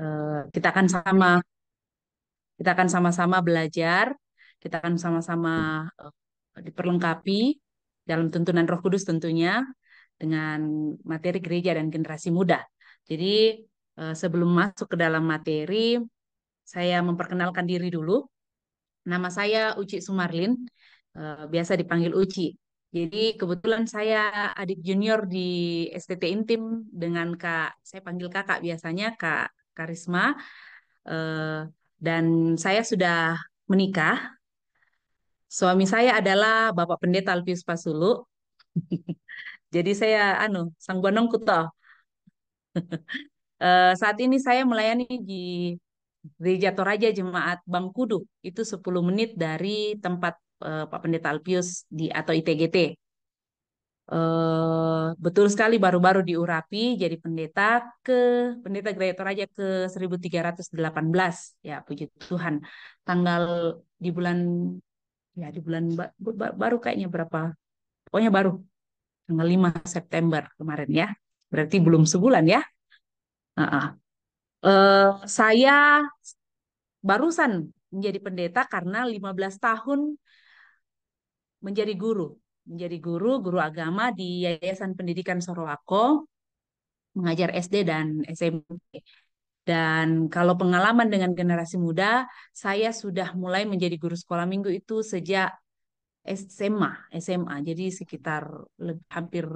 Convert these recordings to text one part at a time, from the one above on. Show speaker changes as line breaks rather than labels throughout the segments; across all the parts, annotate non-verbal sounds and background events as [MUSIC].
Eh, kita akan sama kita akan sama-sama belajar, kita akan sama-sama eh, diperlengkapi dalam tuntunan Roh Kudus tentunya dengan materi gereja dan generasi muda. Jadi eh, sebelum masuk ke dalam materi, saya memperkenalkan diri dulu. Nama saya Uci Sumarlin, biasa dipanggil Uci. Jadi kebetulan saya adik junior di STT Intim dengan Kak, saya panggil Kakak biasanya Kak Karisma. Eh, dan saya sudah menikah. Suami saya adalah Bapak Pendeta Alpius Pasulu. [LAUGHS] Jadi saya anu sang bonong kuto. [LAUGHS] eh, saat ini saya melayani di Gereja Toraja Jemaat Bangkudu itu 10 menit dari tempat uh, Pak Pendeta Alpius di atau ITGT. Uh, eh, betul sekali baru-baru diurapi jadi pendeta ke pendeta Gereja Toraja ke 1318 ya puji Tuhan tanggal di bulan ya di bulan ba baru kayaknya berapa pokoknya baru tanggal 5 September kemarin ya berarti belum sebulan ya uh -uh. Uh, saya barusan menjadi pendeta karena 15 tahun menjadi guru, menjadi guru guru agama di Yayasan Pendidikan Sorowako, mengajar SD dan SMP. Dan kalau pengalaman dengan generasi muda, saya sudah mulai menjadi guru sekolah minggu itu sejak SMA, SMA. Jadi sekitar lebih, hampir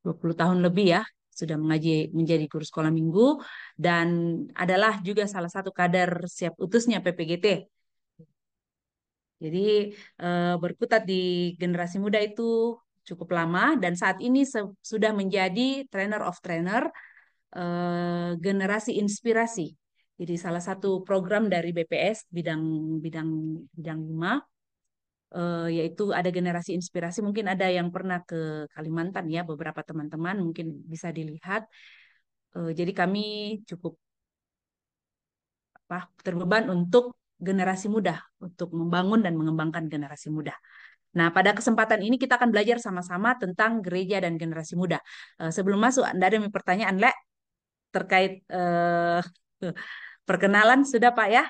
20 tahun lebih ya sudah mengaji menjadi guru sekolah minggu dan adalah juga salah satu kader siap utusnya PPGT jadi uh, berkutat di generasi muda itu cukup lama dan saat ini sudah menjadi trainer of trainer uh, generasi inspirasi. Jadi salah satu program dari BPS bidang bidang bidang lima uh, yaitu ada generasi inspirasi. Mungkin ada yang pernah ke Kalimantan ya beberapa teman-teman mungkin bisa dilihat. Uh, jadi kami cukup apa terbeban untuk generasi muda, untuk membangun dan mengembangkan generasi muda. Nah, pada kesempatan ini kita akan belajar sama-sama tentang gereja dan generasi muda. Uh, sebelum masuk, Anda ada pertanyaan, Le, terkait uh, [LAUGHS] perkenalan sudah, Pak ya?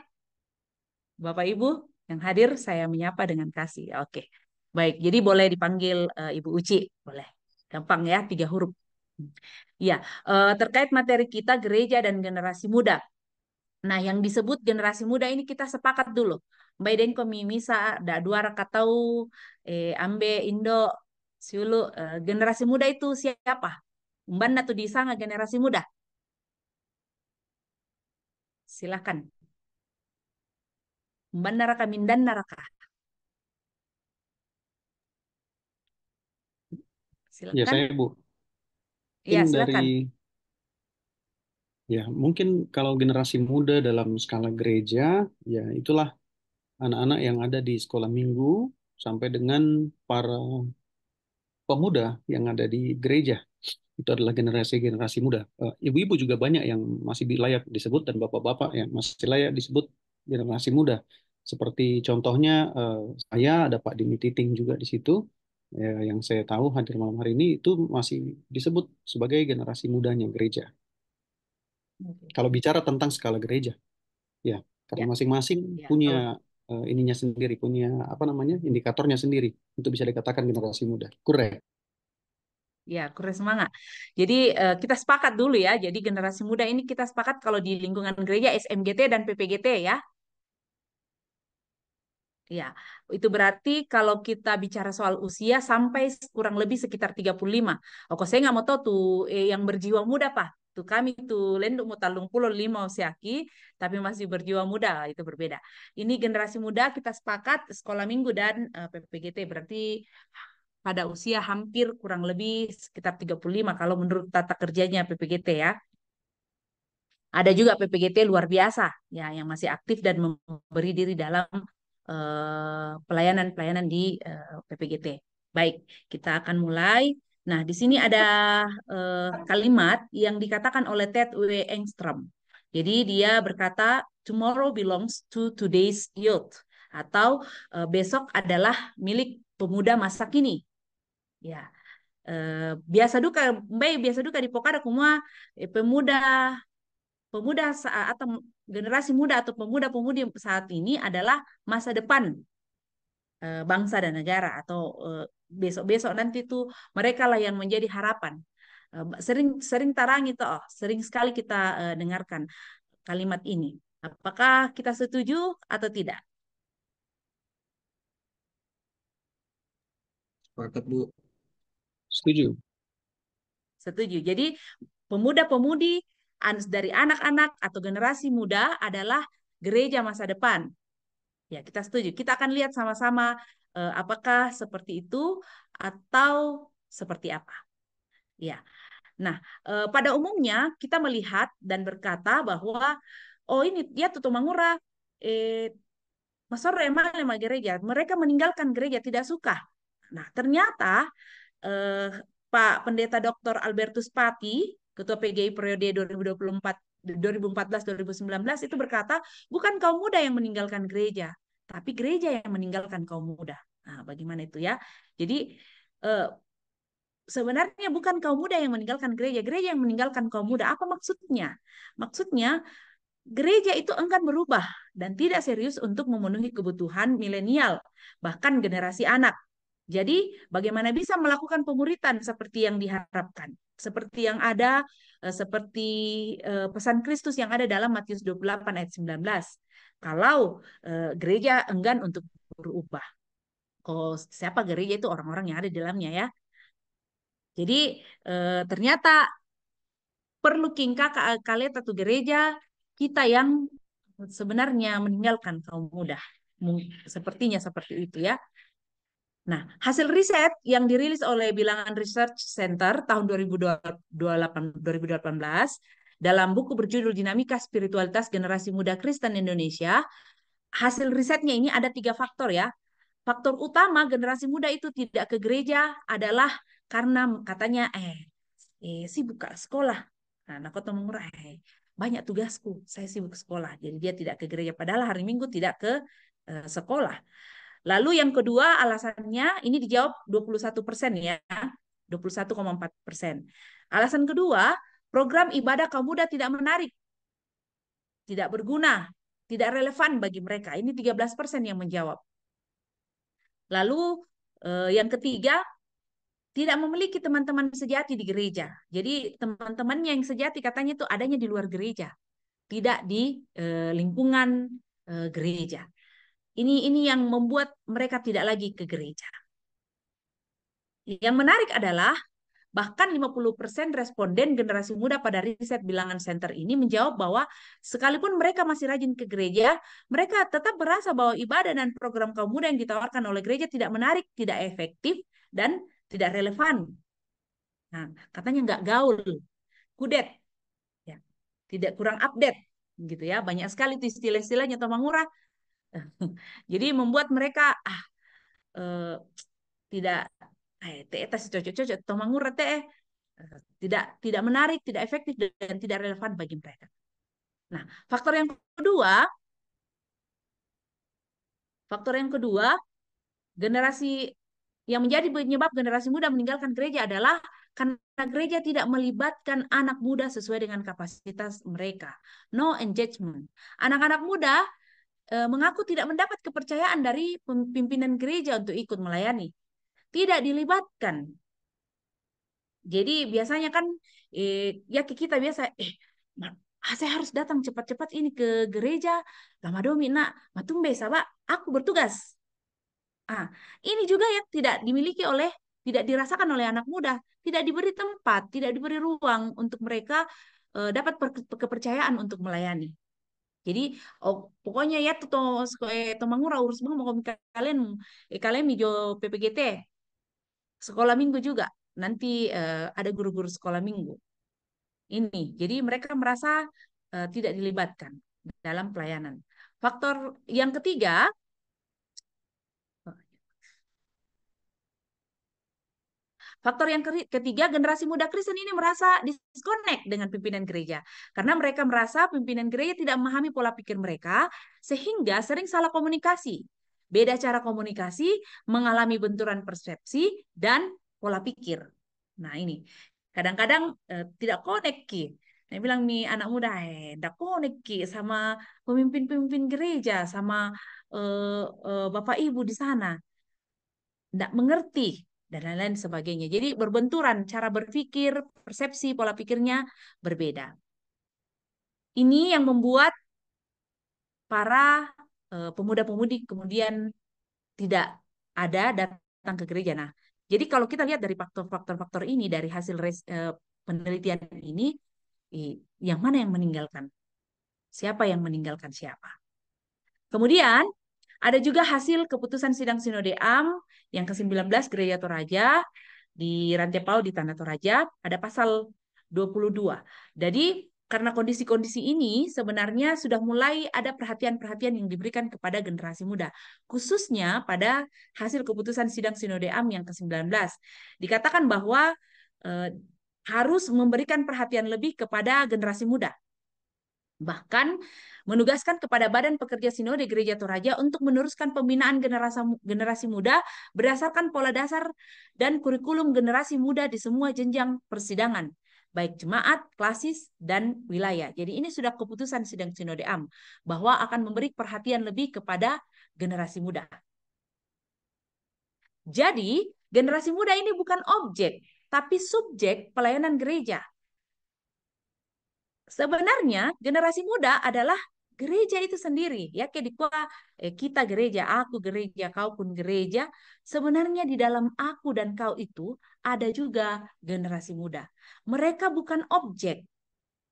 Bapak Ibu yang hadir, saya menyapa dengan kasih. Oke, okay. baik. Jadi boleh dipanggil uh, Ibu Uci, boleh. Gampang ya, tiga huruf. Ya, terkait materi kita gereja dan generasi muda. Nah, yang disebut generasi muda ini kita sepakat dulu. Biden komi misa dua duara tahu eh, ambe indo siulu eh, generasi muda itu siapa? Mbanda tuh di sana generasi muda. Silakan. mbak raka mindan naraka.
Ya, silakan. Ya, saya Bu. Ya, silakan. Dari Ya,
mungkin kalau generasi muda dalam skala gereja, ya itulah anak-anak yang ada di sekolah minggu sampai dengan para pemuda yang ada di gereja. Itu adalah generasi-generasi muda. Eh, ibu-ibu juga banyak yang masih layak disebut dan bapak-bapak yang masih layak disebut generasi muda. Seperti contohnya eh, saya ada Pak Dini Titing juga di situ. Ya, yang saya tahu hadir malam hari ini itu masih disebut sebagai generasi mudanya gereja. Kalau bicara tentang skala gereja, ya karena ya. masing-masing ya. ya. punya uh, ininya sendiri, punya apa namanya indikatornya sendiri untuk bisa dikatakan generasi muda. Kure.
Ya, kurang semangat. Jadi uh, kita sepakat dulu ya. Jadi generasi muda ini kita sepakat kalau di lingkungan gereja SMGT dan PPGT ya. Ya, itu berarti kalau kita bicara soal usia sampai kurang lebih sekitar 35. Oh, kok saya nggak mau tahu tuh eh, yang berjiwa muda, Pak tu kami tu lenduk mu talung puluh lima usiaki tapi masih berjiwa muda itu berbeda ini generasi muda kita sepakat sekolah minggu dan uh, eh, PPGT berarti pada usia hampir kurang lebih sekitar 35 kalau menurut tata kerjanya PPGT ya ada juga PPGT luar biasa ya yang masih aktif dan memberi diri dalam eh, pelayanan-pelayanan uh, di uh, eh, PPGT. Baik, kita akan mulai. Nah, di sini ada uh, kalimat yang dikatakan oleh Ted W. Engstrom. Jadi dia berkata, tomorrow belongs to today's youth. Atau uh, besok adalah milik pemuda masa kini. Ya, Uh, biasa duka, baik biasa duka di Pokada semua eh, pemuda pemuda saat, atau generasi muda atau pemuda-pemudi saat ini adalah masa depan Eh, bangsa dan negara atau eh, besok-besok nanti tuh mereka lah yang menjadi harapan. Eh, sering sering tarang itu oh sering sekali kita dengarkan kalimat ini. Apakah kita setuju atau tidak?
Sepakat, Bu.
Setuju.
Setuju. Jadi pemuda-pemudi dari anak-anak atau generasi muda adalah gereja masa depan. Ya, kita setuju. Kita akan lihat sama-sama uh, apakah seperti itu atau seperti apa. Ya. Nah, uh, pada umumnya kita melihat dan berkata bahwa oh ini dia tutup mangura eh masor emang gereja. Mereka meninggalkan gereja tidak suka. Nah, ternyata eh, Pak Pendeta Dr. Albertus Pati, Ketua PGI periode 2024 2014-2019 itu berkata, bukan kaum muda yang meninggalkan gereja, tapi gereja yang meninggalkan kaum muda. Nah, bagaimana itu ya? Jadi eh, sebenarnya bukan kaum muda yang meninggalkan gereja, gereja yang meninggalkan kaum muda. Apa maksudnya? Maksudnya gereja itu enggan berubah dan tidak serius untuk memenuhi kebutuhan milenial, bahkan generasi anak. Jadi, bagaimana bisa melakukan pemuritan seperti yang diharapkan? seperti yang ada eh, seperti eh, pesan Kristus yang ada dalam Matius 28 ayat 19. Kalau eh, gereja enggan untuk berubah. Kalau siapa gereja itu orang-orang yang ada di dalamnya ya. Jadi ternyata perlu kingkah kalian satu gereja kita yang sebenarnya meninggalkan kaum muda. Sepertinya seperti itu ya. Nah, hasil riset yang dirilis oleh Bilangan Research Center tahun 2018, 2018 dalam buku berjudul Dinamika Spiritualitas Generasi Muda Kristen Indonesia, hasil risetnya ini ada tiga faktor ya. Faktor utama generasi muda itu tidak ke gereja adalah karena katanya eh, eh sibuk ke sekolah. Nah, nak mengurah mengurai. Eh, banyak tugasku, saya sibuk sekolah. Jadi dia tidak ke gereja padahal hari Minggu tidak ke eh, sekolah. Lalu yang kedua alasannya ini dijawab 21 persen ya, 21,4 persen. Alasan kedua, program ibadah kaum muda tidak menarik, tidak berguna, tidak relevan bagi mereka. Ini 13 persen yang menjawab. Lalu eh, yang ketiga, tidak memiliki teman-teman sejati di gereja. Jadi teman-temannya yang sejati katanya itu adanya di luar gereja, tidak di eh, lingkungan eh, gereja. Ini ini yang membuat mereka tidak lagi ke gereja. Yang menarik adalah bahkan 50% responden generasi muda pada riset bilangan center ini menjawab bahwa sekalipun mereka masih rajin ke gereja, mereka tetap merasa bahwa ibadah dan program kaum muda yang ditawarkan oleh gereja tidak menarik, tidak efektif, dan tidak relevan. Nah, katanya nggak gaul, kudet, ya, tidak kurang update, gitu ya. Banyak sekali istilah-istilahnya, Tomangura. [LAUGHS] Jadi membuat mereka ah eh, tidak eh teh tas cocok-cocok temangur teh eh, tidak tidak menarik, tidak efektif dan tidak relevan bagi mereka. Nah, faktor yang kedua faktor yang kedua generasi yang menjadi penyebab generasi muda meninggalkan gereja adalah karena gereja tidak melibatkan anak muda sesuai dengan kapasitas mereka. No engagement. Anak-anak muda Eh, mengaku tidak mendapat kepercayaan dari pimpinan gereja untuk ikut melayani. Tidak dilibatkan. Jadi biasanya kan eh, ya kita biasa eh ah, saya harus datang cepat-cepat ini ke gereja Lama Domi nak matumbe sabak aku bertugas. Ah, ini juga yang tidak dimiliki oleh tidak dirasakan oleh anak muda, tidak diberi tempat, tidak diberi ruang untuk mereka eh, dapat kepercayaan untuk melayani. Jadi oh, pokoknya ya tuh eh, temangura urus bang mau kalian eh, kalian mijo PPGT sekolah minggu juga nanti eh, ada guru-guru sekolah minggu ini. Jadi mereka merasa eh, tidak dilibatkan dalam pelayanan. Faktor yang ketiga Faktor yang ketiga, generasi muda Kristen ini merasa disconnect dengan pimpinan gereja. Karena mereka merasa pimpinan gereja tidak memahami pola pikir mereka, sehingga sering salah komunikasi. Beda cara komunikasi, mengalami benturan persepsi, dan pola pikir. Nah ini, kadang-kadang eh, tidak connect Ki. Nah, bilang nih anak muda, eh, tidak connect sama pemimpin-pemimpin gereja, sama eh, eh, bapak ibu di sana. Tidak mengerti dan lain-lain sebagainya. Jadi berbenturan cara berpikir, persepsi, pola pikirnya berbeda. Ini yang membuat para eh, pemuda-pemudi kemudian tidak ada datang ke gereja. Nah, jadi kalau kita lihat dari faktor-faktor-faktor ini dari hasil eh, penelitian ini, yang mana yang meninggalkan? Siapa yang meninggalkan siapa? Kemudian ada juga hasil keputusan sidang sinode am yang ke-19 Gereja Toraja di Rantai Pau di Tanah Toraja ada pasal 22. Jadi karena kondisi-kondisi ini sebenarnya sudah mulai ada perhatian-perhatian yang diberikan kepada generasi muda, khususnya pada hasil keputusan sidang sinode am yang ke-19. Dikatakan bahwa eh, harus memberikan perhatian lebih kepada generasi muda bahkan menugaskan kepada Badan Pekerja Sinode Gereja Toraja untuk meneruskan pembinaan generasi, generasi muda berdasarkan pola dasar dan kurikulum generasi muda di semua jenjang persidangan, baik jemaat, klasis, dan wilayah. Jadi ini sudah keputusan sidang Sinode AM bahwa akan memberi perhatian lebih kepada generasi muda. Jadi, generasi muda ini bukan objek, tapi subjek pelayanan gereja sebenarnya generasi muda adalah gereja itu sendiri ya kedikwa eh, kita gereja aku gereja kau pun gereja sebenarnya di dalam aku dan kau itu ada juga generasi muda mereka bukan objek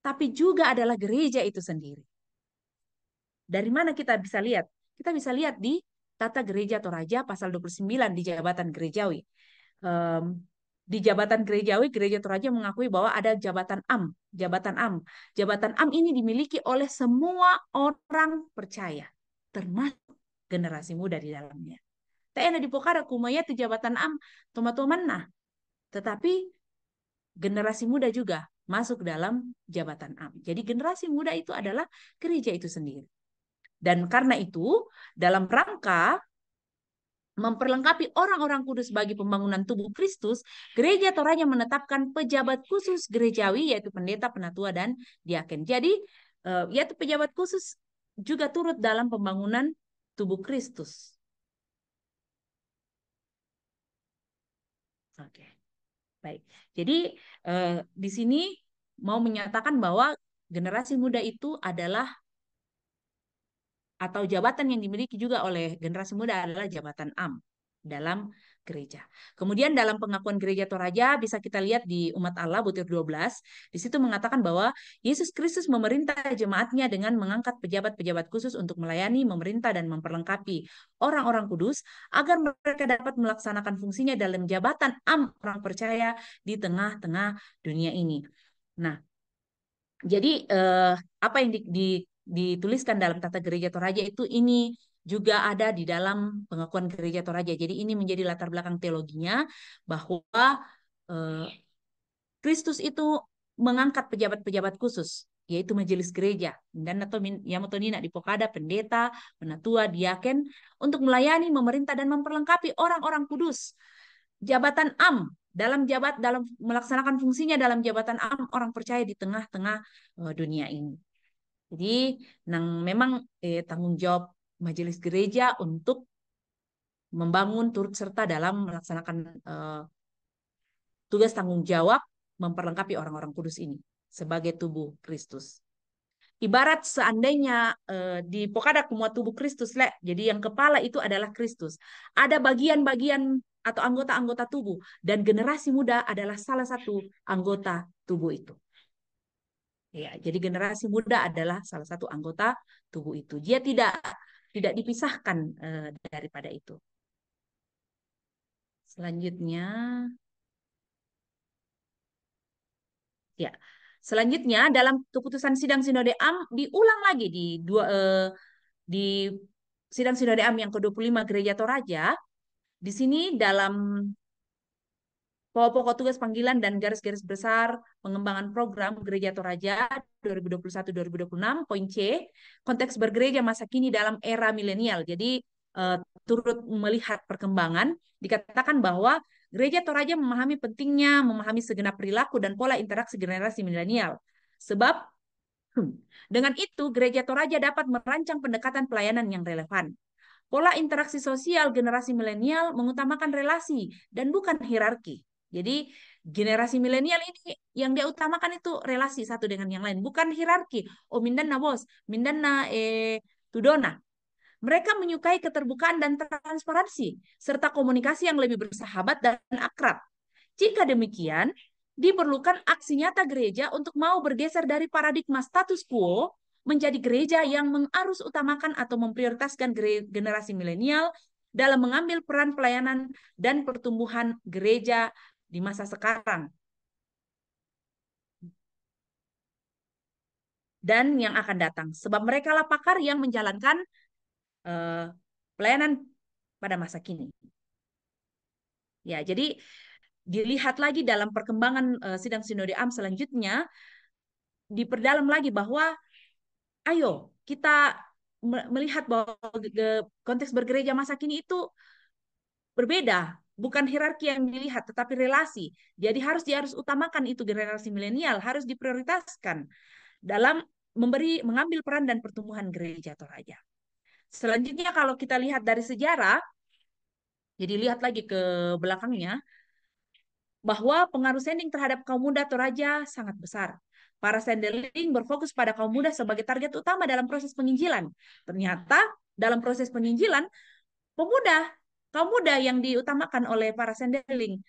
tapi juga adalah gereja itu sendiri dari mana kita bisa lihat kita bisa lihat di tata gereja Toraja pasal 29 di jabatan gerejawi um, di jabatan gerejawi gereja Toraja mengakui bahwa ada jabatan am, jabatan am. Jabatan am ini dimiliki oleh semua orang percaya, termasuk generasi muda di dalamnya. tena di Pokara kumaya di jabatan am teman-teman nah. Tetapi generasi muda juga masuk dalam jabatan am. Jadi generasi muda itu adalah gereja itu sendiri. Dan karena itu dalam rangka memperlengkapi orang-orang kudus bagi pembangunan tubuh Kristus, gereja Toranya menetapkan pejabat khusus gerejawi yaitu pendeta, penatua dan diaken. Jadi eh, yaitu pejabat khusus juga turut dalam pembangunan tubuh Kristus. Oke. Baik. Jadi eh, di sini mau menyatakan bahwa generasi muda itu adalah atau jabatan yang dimiliki juga oleh generasi muda adalah jabatan am dalam gereja. Kemudian dalam pengakuan gereja Toraja bisa kita lihat di umat Allah butir 12, di situ mengatakan bahwa Yesus Kristus memerintah jemaatnya dengan mengangkat pejabat-pejabat khusus untuk melayani, memerintah dan memperlengkapi orang-orang kudus agar mereka dapat melaksanakan fungsinya dalam jabatan am orang percaya di tengah-tengah dunia ini. Nah, jadi eh, apa yang di, di dituliskan dalam tata gereja Toraja itu ini juga ada di dalam pengakuan gereja Toraja. Jadi ini menjadi latar belakang teologinya bahwa eh, Kristus itu mengangkat pejabat-pejabat khusus yaitu majelis gereja dan atau Yamatonina di Pokada pendeta, penatua, diaken untuk melayani, memerintah dan memperlengkapi orang-orang kudus. Jabatan am dalam jabat dalam melaksanakan fungsinya dalam jabatan am orang percaya di tengah-tengah eh, dunia ini. Jadi, nang memang eh, tanggung jawab majelis gereja untuk membangun turut serta dalam melaksanakan eh, tugas tanggung jawab memperlengkapi orang-orang kudus ini sebagai tubuh Kristus. Ibarat seandainya eh, di pokada semua tubuh Kristus, le, jadi yang kepala itu adalah Kristus. Ada bagian-bagian atau anggota-anggota tubuh dan generasi muda adalah salah satu anggota tubuh itu. Ya, jadi generasi muda adalah salah satu anggota tubuh itu. Dia tidak tidak dipisahkan uh, daripada itu. Selanjutnya ya. Selanjutnya dalam keputusan sidang sinode AM diulang lagi di dua uh, di sidang sinode AM yang ke-25 Gereja Toraja. Di sini dalam pokok-pokok tugas panggilan dan garis-garis besar pengembangan program Gereja Toraja 2021-2026, poin C, konteks bergereja masa kini dalam era milenial. Jadi eh, turut melihat perkembangan, dikatakan bahwa Gereja Toraja memahami pentingnya memahami segenap perilaku dan pola interaksi generasi milenial. Sebab hmm, dengan itu, Gereja Toraja dapat merancang pendekatan pelayanan yang relevan. Pola interaksi sosial generasi milenial mengutamakan relasi dan bukan hierarki. Jadi generasi milenial ini yang dia utamakan itu relasi satu dengan yang lain, bukan hierarki. Oh mindana bos, mindana eh Tudona. Mereka menyukai keterbukaan dan transparansi serta komunikasi yang lebih bersahabat dan akrab. Jika demikian, diperlukan aksi nyata gereja untuk mau bergeser dari paradigma status quo menjadi gereja yang mengarus utamakan atau memprioritaskan generasi milenial dalam mengambil peran pelayanan dan pertumbuhan gereja di masa sekarang. Dan yang akan datang. Sebab mereka lah pakar yang menjalankan uh, pelayanan pada masa kini. Ya, jadi dilihat lagi dalam perkembangan uh, sidang sinode am selanjutnya diperdalam lagi bahwa ayo kita melihat bahwa konteks bergereja masa kini itu berbeda bukan hierarki yang dilihat tetapi relasi. Jadi harus diharus harus utamakan itu generasi milenial, harus diprioritaskan dalam memberi mengambil peran dan pertumbuhan gereja Toraja. Selanjutnya kalau kita lihat dari sejarah jadi lihat lagi ke belakangnya bahwa pengaruh sending terhadap kaum muda Toraja sangat besar. Para sendeling berfokus pada kaum muda sebagai target utama dalam proses penginjilan. Ternyata dalam proses penginjilan, pemuda kaum muda yang diutamakan oleh para sendeling.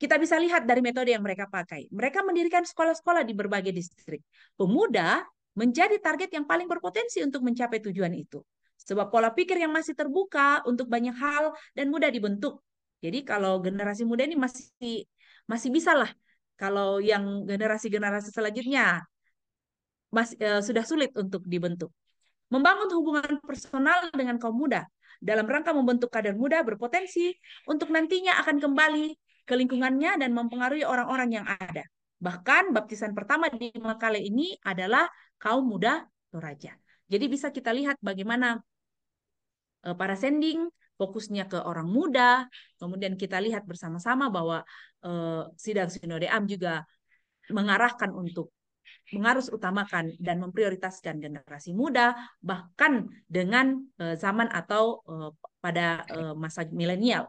Kita bisa lihat dari metode yang mereka pakai. Mereka mendirikan sekolah-sekolah di berbagai distrik. Pemuda menjadi target yang paling berpotensi untuk mencapai tujuan itu. Sebab pola pikir yang masih terbuka untuk banyak hal dan mudah dibentuk. Jadi kalau generasi muda ini masih masih bisa lah. Kalau yang generasi-generasi selanjutnya masih, eh, sudah sulit untuk dibentuk. Membangun hubungan personal dengan kaum muda dalam rangka membentuk kader muda berpotensi untuk nantinya akan kembali ke lingkungannya dan mempengaruhi orang-orang yang ada. Bahkan baptisan pertama di Makale ini adalah kaum muda Toraja. Jadi bisa kita lihat bagaimana e, para sending fokusnya ke orang muda. Kemudian kita lihat bersama-sama bahwa eh, sidang sinode am juga mengarahkan untuk mengarus utamakan dan memprioritaskan generasi muda bahkan dengan eh, zaman atau eh, pada eh, masa milenial.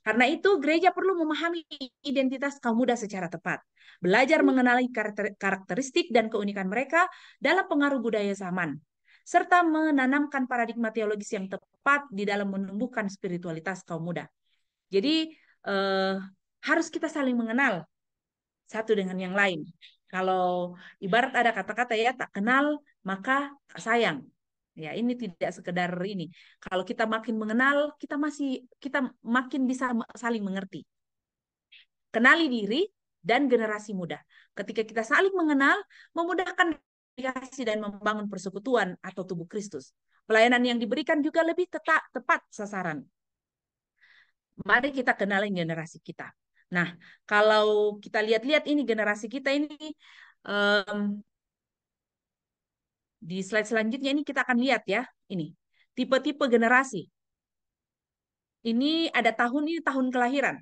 Karena itu gereja perlu memahami identitas kaum muda secara tepat, belajar mengenali karakteristik dan keunikan mereka dalam pengaruh budaya zaman, serta menanamkan paradigma teologis yang tepat di dalam menumbuhkan spiritualitas kaum muda. Jadi eh, harus kita saling mengenal satu dengan yang lain. Kalau ibarat ada kata-kata ya tak kenal maka tak sayang. Ya, ini tidak sekedar ini. Kalau kita makin mengenal, kita masih kita makin bisa saling mengerti. Kenali diri dan generasi muda. Ketika kita saling mengenal, memudahkan komunikasi dan membangun persekutuan atau tubuh Kristus. Pelayanan yang diberikan juga lebih tetap tepat sasaran. Mari kita kenali generasi kita. Nah, kalau kita lihat-lihat ini generasi kita ini um, di slide selanjutnya ini kita akan lihat ya ini tipe-tipe generasi. Ini ada tahun ini tahun kelahiran.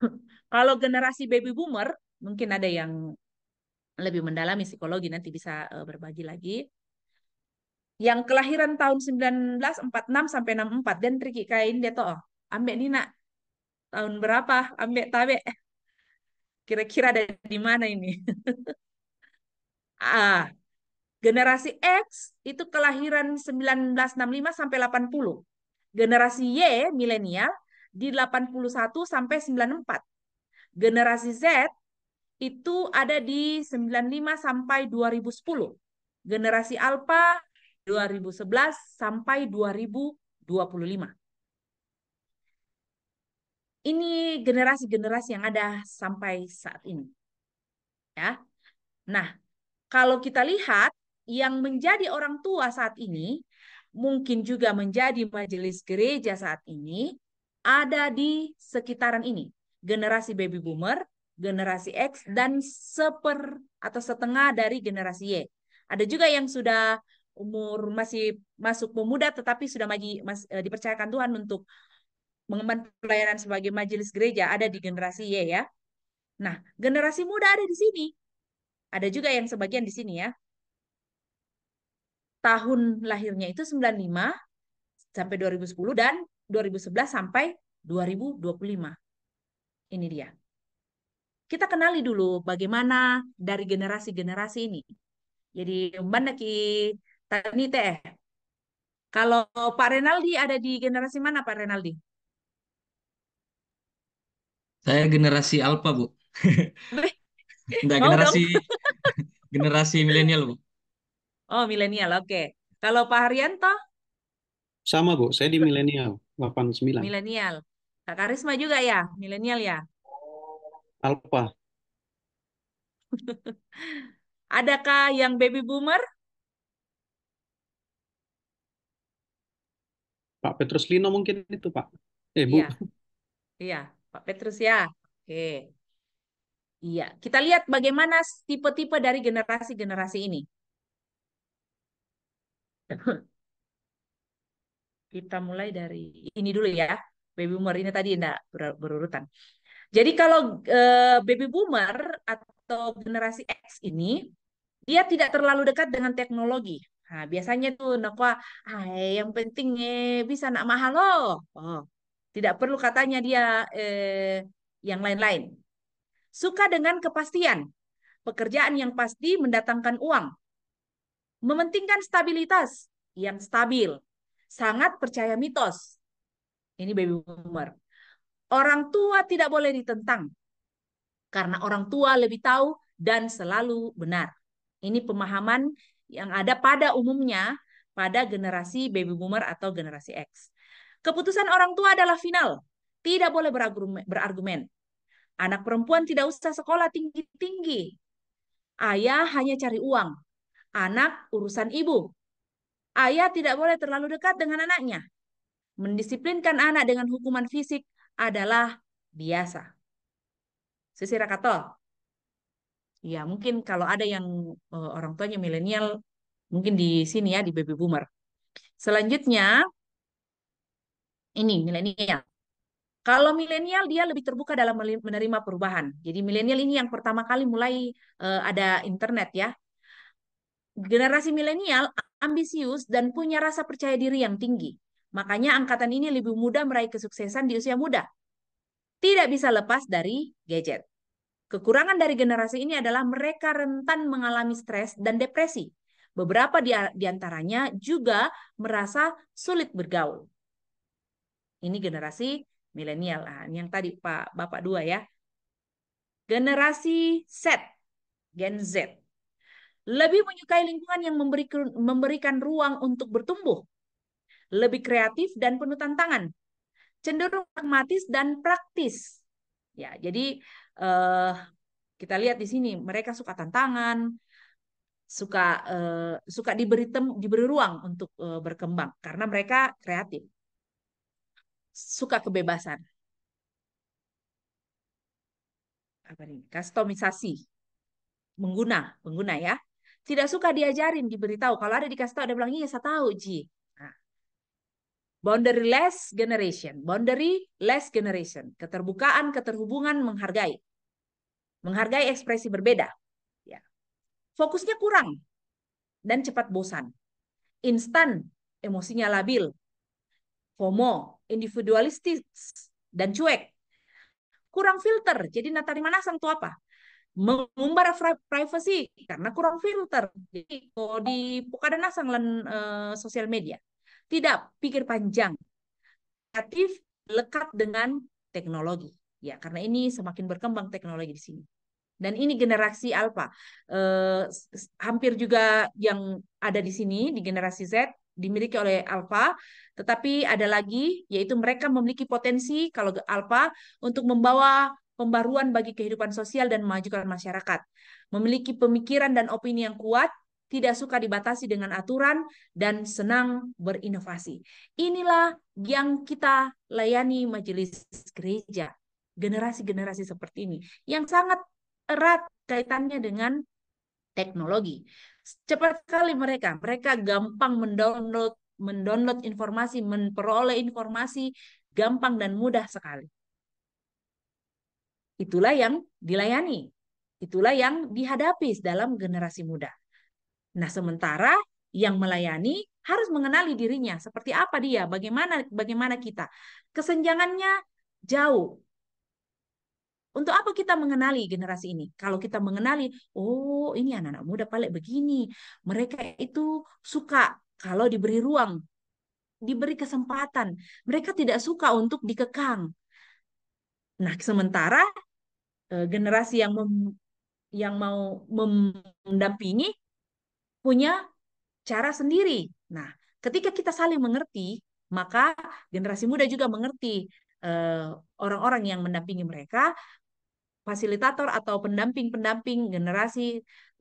[LAUGHS] Kalau generasi baby boomer mungkin ada yang lebih mendalami psikologi nanti bisa eh, berbagi lagi yang kelahiran tahun 1946 sampai 64 dan Triki kain dia toh ambek nak tahun berapa ambek tabe kira-kira ada di mana ini ah [LAUGHS] generasi X itu kelahiran 1965 sampai 80 generasi Y milenial di 81 sampai 94 generasi Z itu ada di 95 sampai 2010 generasi Alpha 2011 sampai 2025 ini generasi-generasi yang ada sampai saat ini. Ya. Nah, kalau kita lihat yang menjadi orang tua saat ini, mungkin juga menjadi majelis gereja saat ini ada di sekitaran ini. Generasi baby boomer, generasi X dan seper atau setengah dari generasi Y. Ada juga yang sudah umur masih masuk pemuda tetapi sudah maji, eh, dipercayakan Tuhan untuk mengemban pelayanan sebagai majelis gereja ada di generasi Y ya. Nah, generasi muda ada di sini. Ada juga yang sebagian di sini ya. Tahun lahirnya itu 95 sampai 2010 dan 2011 sampai 2025. Ini dia. Kita kenali dulu bagaimana dari generasi-generasi ini. Jadi mana Mbak Tani teh. Kalau Pak Renaldi ada di generasi mana Pak Renaldi?
Saya generasi alpha, Bu.
Enggak, Mau generasi
[LAUGHS] generasi milenial, Bu.
Oh, milenial. Oke. Okay. Kalau Pak Haryanto?
Sama, Bu. Saya di milenial, 89.
Milenial. Kak Karisma juga ya, milenial ya? Alpha. [LAUGHS] Adakah yang baby boomer?
Pak Petrus Lino mungkin itu, Pak. Eh, Bu. Iya.
iya. Pak Petrus ya. Oke. Iya, kita lihat bagaimana tipe-tipe dari generasi-generasi ini. [LAUGHS] kita mulai dari ini dulu ya. Baby boomer ini tadi enggak berurutan. Jadi kalau eh, baby boomer atau generasi X ini dia tidak terlalu dekat dengan teknologi. Nah, biasanya tuh nakwa, ah, yang pentingnya bisa nak mahal loh. Oh, tidak perlu katanya dia eh, yang lain-lain. Suka dengan kepastian. Pekerjaan yang pasti mendatangkan uang. Mementingkan stabilitas yang stabil. Sangat percaya mitos. Ini baby boomer. Orang tua tidak boleh ditentang. Karena orang tua lebih tahu dan selalu benar. Ini pemahaman yang ada pada umumnya pada generasi baby boomer atau generasi X. Keputusan orang tua adalah final. Tidak boleh berargumen. Anak perempuan tidak usah sekolah tinggi-tinggi. Ayah hanya cari uang. Anak urusan ibu. Ayah tidak boleh terlalu dekat dengan anaknya. Mendisiplinkan anak dengan hukuman fisik adalah biasa. Sisi Rakato. Ya, mungkin kalau ada yang eh, orang tuanya milenial, mungkin di sini ya, di baby boomer. Selanjutnya, ini milenial. Kalau milenial dia lebih terbuka dalam menerima perubahan. Jadi milenial ini yang pertama kali mulai uh, ada internet ya. Generasi milenial ambisius dan punya rasa percaya diri yang tinggi. Makanya angkatan ini lebih mudah meraih kesuksesan di usia muda. Tidak bisa lepas dari gadget. Kekurangan dari generasi ini adalah mereka rentan mengalami stres dan depresi. Beberapa di antaranya juga merasa sulit bergaul. Ini generasi milenial. Nah, yang tadi Pak Bapak dua ya. Generasi Z, Gen Z. Lebih menyukai lingkungan yang memberi, memberikan ruang untuk bertumbuh. Lebih kreatif dan penuh tantangan. Cenderung pragmatis dan praktis. Ya, jadi eh, kita lihat di sini mereka suka tantangan, suka eh, suka diberi tem, diberi ruang untuk eh, berkembang karena mereka kreatif suka kebebasan. Apa nih? Customisasi. Mengguna, pengguna ya. Tidak suka diajarin, diberitahu. Kalau ada dikasih tahu, ada bilang, iya saya tahu, Ji. Nah. less generation. Boundary less generation. Keterbukaan, keterhubungan, menghargai. Menghargai ekspresi berbeda. Ya. Fokusnya kurang. Dan cepat bosan. Instan, emosinya labil, FOMO, individualistis, dan cuek. Kurang filter, jadi Natali Manasang itu apa? mengumbar privacy karena kurang filter jadi di di pukadana lan e, eh, sosial media tidak pikir panjang kreatif lekat dengan teknologi ya karena ini semakin berkembang teknologi di sini dan ini generasi Alpha, e, hampir juga yang ada di sini di generasi Z dimiliki oleh alfa, tetapi ada lagi yaitu mereka memiliki potensi kalau alfa untuk membawa pembaruan bagi kehidupan sosial dan memajukan masyarakat. Memiliki pemikiran dan opini yang kuat, tidak suka dibatasi dengan aturan, dan senang berinovasi. Inilah yang kita layani majelis gereja. Generasi-generasi seperti ini yang sangat erat kaitannya dengan teknologi. Cepat sekali mereka, mereka gampang mendownload mendownload informasi, memperoleh informasi gampang dan mudah sekali. Itulah yang dilayani. Itulah yang dihadapi dalam generasi muda. Nah, sementara yang melayani harus mengenali dirinya, seperti apa dia, bagaimana bagaimana kita. Kesenjangannya jauh, untuk apa kita mengenali generasi ini? Kalau kita mengenali, oh ini anak-anak muda paling begini. Mereka itu suka kalau diberi ruang, diberi kesempatan. Mereka tidak suka untuk dikekang. Nah, sementara eh, generasi yang mem, yang mau mendampingi punya cara sendiri. Nah, ketika kita saling mengerti, maka generasi muda juga mengerti eh, orang-orang uh, yang mendampingi mereka fasilitator atau pendamping-pendamping generasi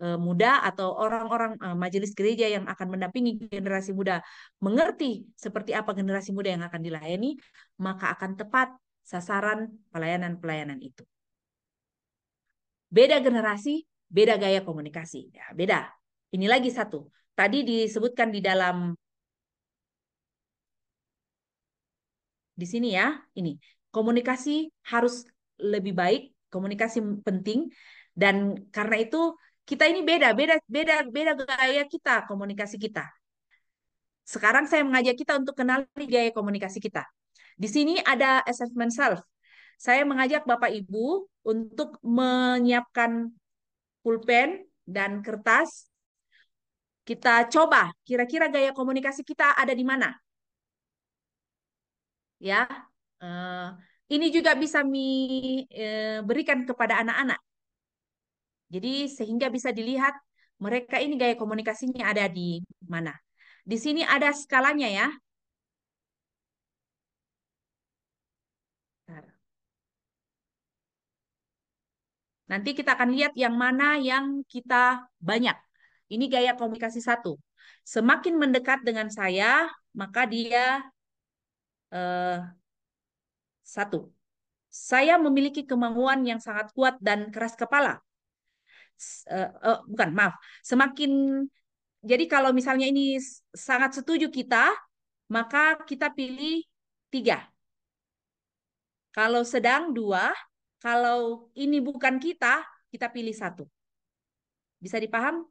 uh, muda atau orang-orang uh, majelis gereja yang akan mendampingi generasi muda mengerti seperti apa generasi muda yang akan dilayani, maka akan tepat sasaran pelayanan-pelayanan itu. Beda generasi, beda gaya komunikasi. Ya, beda. Ini lagi satu. Tadi disebutkan di dalam di sini ya, ini komunikasi harus lebih baik komunikasi penting dan karena itu kita ini beda, beda, beda, beda gaya kita komunikasi kita. Sekarang saya mengajak kita untuk kenali gaya komunikasi kita. Di sini ada assessment self. Saya mengajak Bapak Ibu untuk menyiapkan pulpen dan kertas. Kita coba kira-kira gaya komunikasi kita ada di mana. Ya. Eh, ini juga bisa mi eh, berikan kepada anak-anak. Jadi sehingga bisa dilihat mereka ini gaya komunikasinya ada di mana. Di sini ada skalanya ya. Nanti kita akan lihat yang mana yang kita banyak. Ini gaya komunikasi satu. Semakin mendekat dengan saya, maka dia eh, satu, saya memiliki kemampuan yang sangat kuat dan keras kepala. Uh, uh, bukan, maaf. Semakin jadi kalau misalnya ini sangat setuju kita, maka kita pilih tiga. Kalau sedang dua, kalau ini bukan kita, kita pilih satu. Bisa dipaham?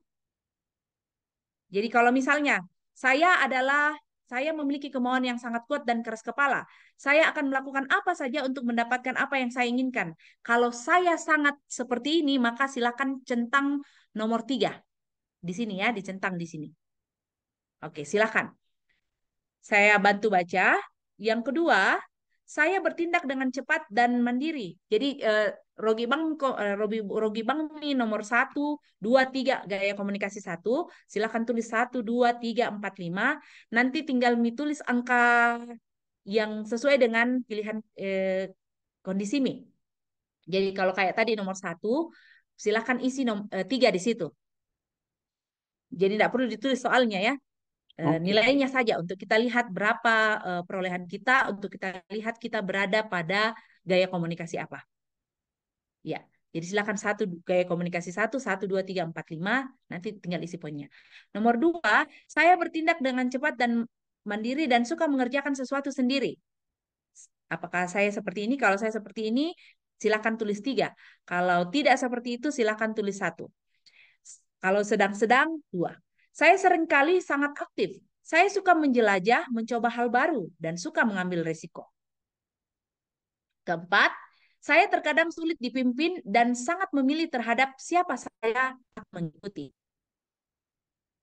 Jadi kalau misalnya saya adalah saya memiliki kemauan yang sangat kuat dan keras kepala. Saya akan melakukan apa saja untuk mendapatkan apa yang saya inginkan. Kalau saya sangat seperti ini, maka silakan centang nomor tiga. Di sini ya, dicentang di sini. Oke, silakan. Saya bantu baca. Yang kedua, saya bertindak dengan cepat dan mandiri. Jadi eh, Rogi Bang eh, Rogi, Rogi Bang ini nomor 1, 2, 3 gaya komunikasi 1. Silakan tulis 1 2 3 4 5. Nanti tinggal mi tulis angka yang sesuai dengan pilihan eh, kondisi mi. Jadi kalau kayak tadi nomor 1, silakan isi nomor 3 eh, di situ. Jadi tidak perlu ditulis soalnya ya. Eh, okay. nilainya saja untuk kita lihat berapa uh, perolehan kita untuk kita lihat kita berada pada gaya komunikasi apa ya jadi silakan satu gaya komunikasi satu satu dua tiga empat lima nanti tinggal isi poinnya nomor dua saya bertindak dengan cepat dan mandiri dan suka mengerjakan sesuatu sendiri apakah saya seperti ini kalau saya seperti ini silakan tulis tiga kalau tidak seperti itu silakan tulis satu kalau sedang-sedang dua saya seringkali sangat aktif. Saya suka menjelajah, mencoba hal baru, dan suka mengambil resiko. Keempat, saya terkadang sulit dipimpin dan sangat memilih terhadap siapa saya mengikuti.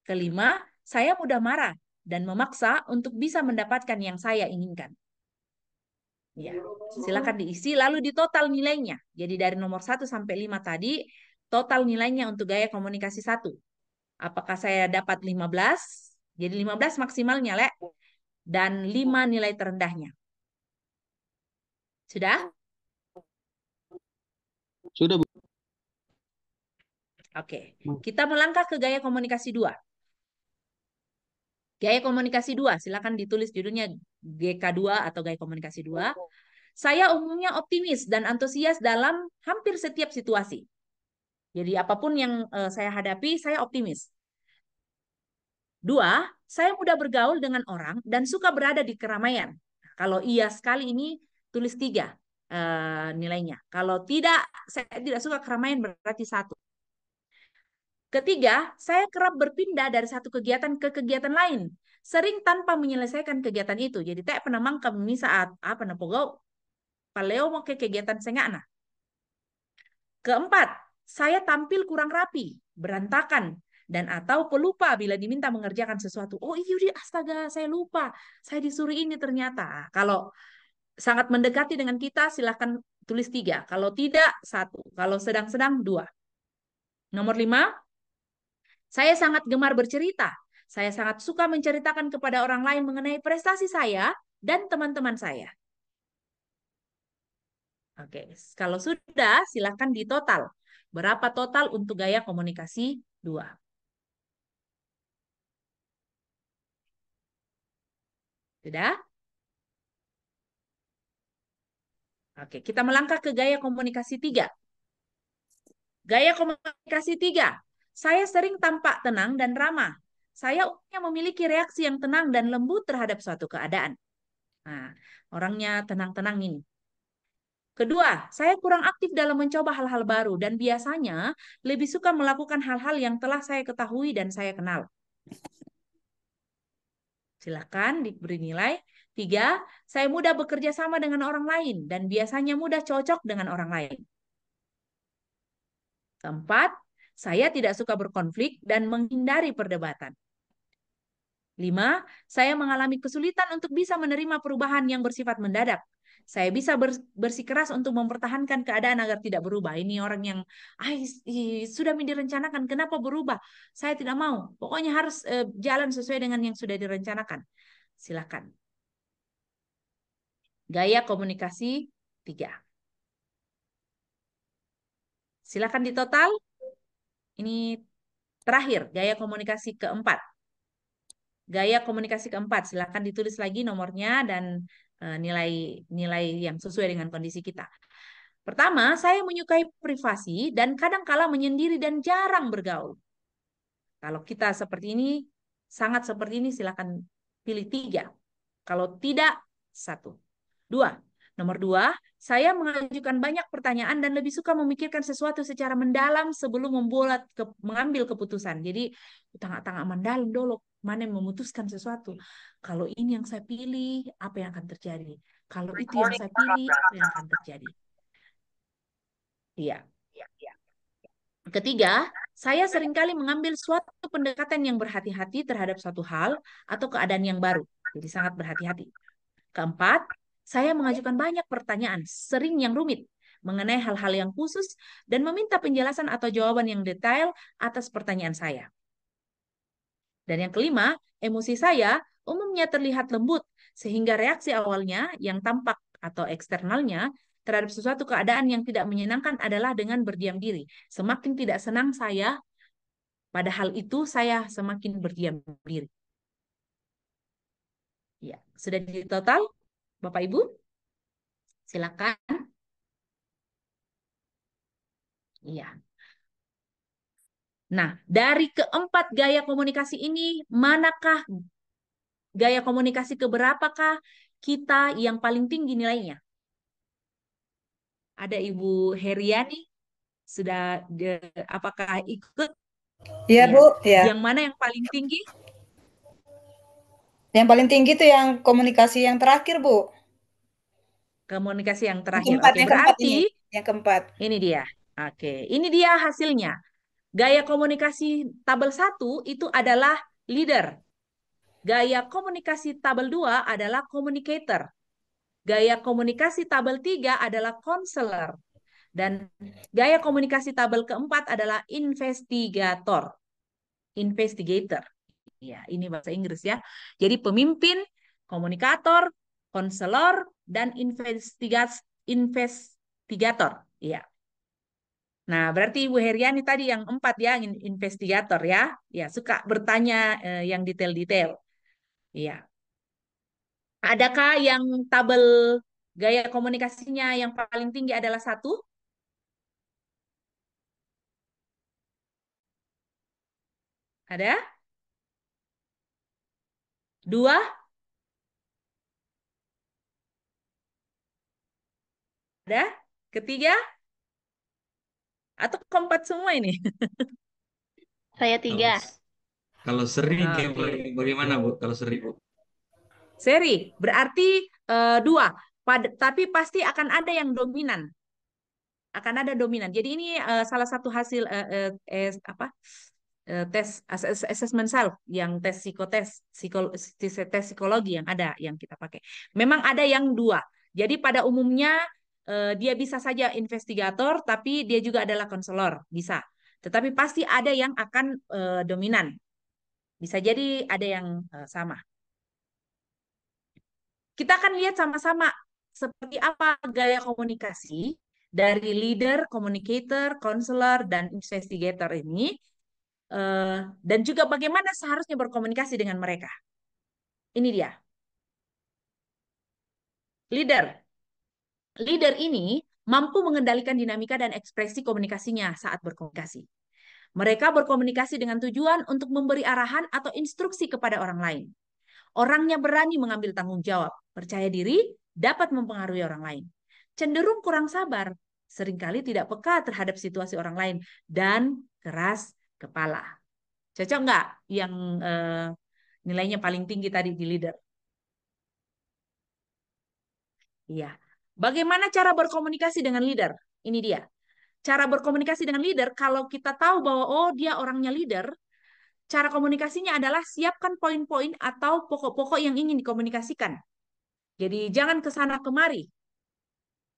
Kelima, saya mudah marah dan memaksa untuk bisa mendapatkan yang saya inginkan.
Ya, silakan
diisi lalu di total nilainya. Jadi dari nomor 1 sampai 5 tadi, total nilainya untuk gaya komunikasi 1. Apakah saya dapat 15? Jadi 15 maksimalnya, Lek. Dan 5 nilai terendahnya. Sudah? Sudah, Bu. Oke. Kita melangkah ke gaya komunikasi 2. Gaya komunikasi 2, silakan ditulis judulnya GK2 atau gaya komunikasi 2. Saya umumnya optimis dan antusias dalam hampir setiap situasi. Jadi apapun yang uh, saya hadapi, saya optimis. Dua, saya mudah bergaul dengan orang dan suka berada di keramaian. Kalau iya sekali ini tulis tiga uh, nilainya. Kalau tidak, saya tidak suka keramaian berarti satu. Ketiga, saya kerap berpindah dari satu kegiatan ke kegiatan lain, sering tanpa menyelesaikan kegiatan itu. Jadi tak pernah mangkap ini saat apa nampak napogau paleo mau ke kegiatan nah. Keempat, saya tampil kurang rapi, berantakan, dan atau pelupa bila diminta mengerjakan sesuatu. Oh iya, astaga, saya lupa. Saya disuruh ini ternyata. Ah, kalau sangat mendekati dengan kita, silahkan tulis tiga. Kalau tidak, satu. Kalau sedang-sedang, dua. Nomor lima, saya sangat gemar bercerita. Saya sangat suka menceritakan kepada orang lain mengenai prestasi saya dan teman-teman saya. Oke, kalau sudah, silahkan ditotal Berapa total untuk gaya komunikasi 2? Sudah? Oke, kita melangkah ke gaya komunikasi 3. Gaya komunikasi 3. Saya sering tampak tenang dan ramah. Saya umumnya memiliki reaksi yang tenang dan lembut terhadap suatu keadaan. Nah, orangnya tenang-tenang ini. Kedua, saya kurang aktif dalam mencoba hal-hal baru dan biasanya lebih suka melakukan hal-hal yang telah saya ketahui dan saya kenal. Silakan diberi nilai. Tiga, saya mudah bekerja sama dengan orang lain dan biasanya mudah cocok dengan orang lain. Keempat, saya tidak suka berkonflik dan menghindari perdebatan. Lima, saya mengalami kesulitan untuk bisa menerima perubahan yang bersifat mendadak saya bisa bersikeras untuk mempertahankan keadaan agar tidak berubah. Ini orang yang ah, sudah direncanakan, kenapa berubah? Saya tidak mau. Pokoknya harus eh, jalan sesuai dengan yang sudah direncanakan. Silakan. Gaya komunikasi tiga. Silakan di total. Ini terakhir gaya komunikasi keempat gaya komunikasi keempat. silakan ditulis lagi nomornya dan Eh, nilai nilai yang sesuai dengan kondisi kita. Pertama, saya menyukai privasi dan kadangkala menyendiri dan jarang bergaul. Kalau kita seperti ini, sangat seperti ini, silakan pilih tiga. Kalau tidak, satu. Dua, nomor dua, saya mengajukan banyak pertanyaan dan lebih suka memikirkan sesuatu secara mendalam sebelum membuat ke, mengambil keputusan. Jadi, tangga-tangga mendalam dulu, mana yang memutuskan sesuatu. Kalau ini yang saya pilih, apa yang akan terjadi? Kalau itu yang saya pilih, apa yang akan terjadi? Iya. Iya, iya. Ketiga, saya seringkali mengambil suatu pendekatan yang berhati-hati terhadap suatu hal atau keadaan yang baru. Jadi sangat berhati-hati. Keempat, saya mengajukan banyak pertanyaan, sering yang rumit, mengenai hal-hal yang khusus dan meminta penjelasan atau jawaban yang detail atas pertanyaan saya. Dan yang kelima, emosi saya umumnya terlihat lembut, sehingga reaksi awalnya yang tampak atau eksternalnya terhadap sesuatu keadaan yang tidak menyenangkan adalah dengan berdiam diri. Semakin tidak senang saya, pada hal itu saya semakin berdiam diri. Ya, sudah di total, Bapak Ibu? Silakan. Iya. Nah, dari keempat gaya komunikasi ini, manakah gaya komunikasi keberapakah kita yang paling tinggi nilainya? Ada Ibu Heriani sudah apakah ikut?
Iya, ya. Bu, ya. Yang
mana yang paling tinggi?
Yang paling tinggi itu yang komunikasi yang terakhir, Bu.
Komunikasi yang terakhir. keempat, Oke, yang berarti keempat ini. yang keempat. Ini dia.
Oke, ini
dia hasilnya. Gaya komunikasi tabel 1 itu adalah leader. Gaya komunikasi tabel 2 adalah communicator. Gaya komunikasi tabel 3 adalah counselor. Dan gaya komunikasi tabel keempat adalah investigator. Investigator. Ya, ini bahasa Inggris ya. Jadi pemimpin, komunikator, konselor, dan investigator. Ya. Nah, berarti Ibu Heriani tadi yang empat ya, investigator ya. Ya, suka bertanya eh, yang detail-detail. Iya. Adakah yang tabel gaya komunikasinya yang paling tinggi adalah satu?
Ada? Dua?
Ada? Ketiga? atau keempat semua ini? [LAUGHS] Saya tiga.
Kalau, seri okay. bagaimana Bu? Kalau seri Bu?
Seri berarti uh, dua. Pad tapi pasti akan ada yang dominan. Akan ada dominan. Jadi ini uh, salah satu hasil uh, es, apa? tes assessment self yang tes psikotes psikolo, tes psikologi yang ada yang kita pakai. Memang ada yang dua. Jadi pada umumnya eh, dia bisa saja investigator, tapi dia juga adalah konselor, bisa. Tetapi pasti ada yang akan eh, dominan. Bisa jadi ada yang eh, sama. Kita akan lihat sama-sama seperti apa gaya komunikasi dari leader, communicator, konselor dan investigator ini, eh, dan juga bagaimana seharusnya berkomunikasi dengan mereka. Ini dia. Leader, Leader ini mampu mengendalikan dinamika dan ekspresi komunikasinya saat berkomunikasi. Mereka berkomunikasi dengan tujuan untuk memberi arahan atau instruksi kepada orang lain. Orangnya berani mengambil tanggung jawab, percaya diri, dapat mempengaruhi orang lain. Cenderung kurang sabar, seringkali tidak peka terhadap situasi orang lain, dan keras kepala. Cocok nggak yang eh, nilainya paling tinggi tadi di leader? Iya. Bagaimana cara berkomunikasi dengan leader? Ini dia. Cara berkomunikasi dengan leader, kalau kita tahu bahwa oh dia orangnya leader, cara komunikasinya adalah siapkan poin-poin atau pokok-pokok yang ingin dikomunikasikan. Jadi jangan ke sana kemari.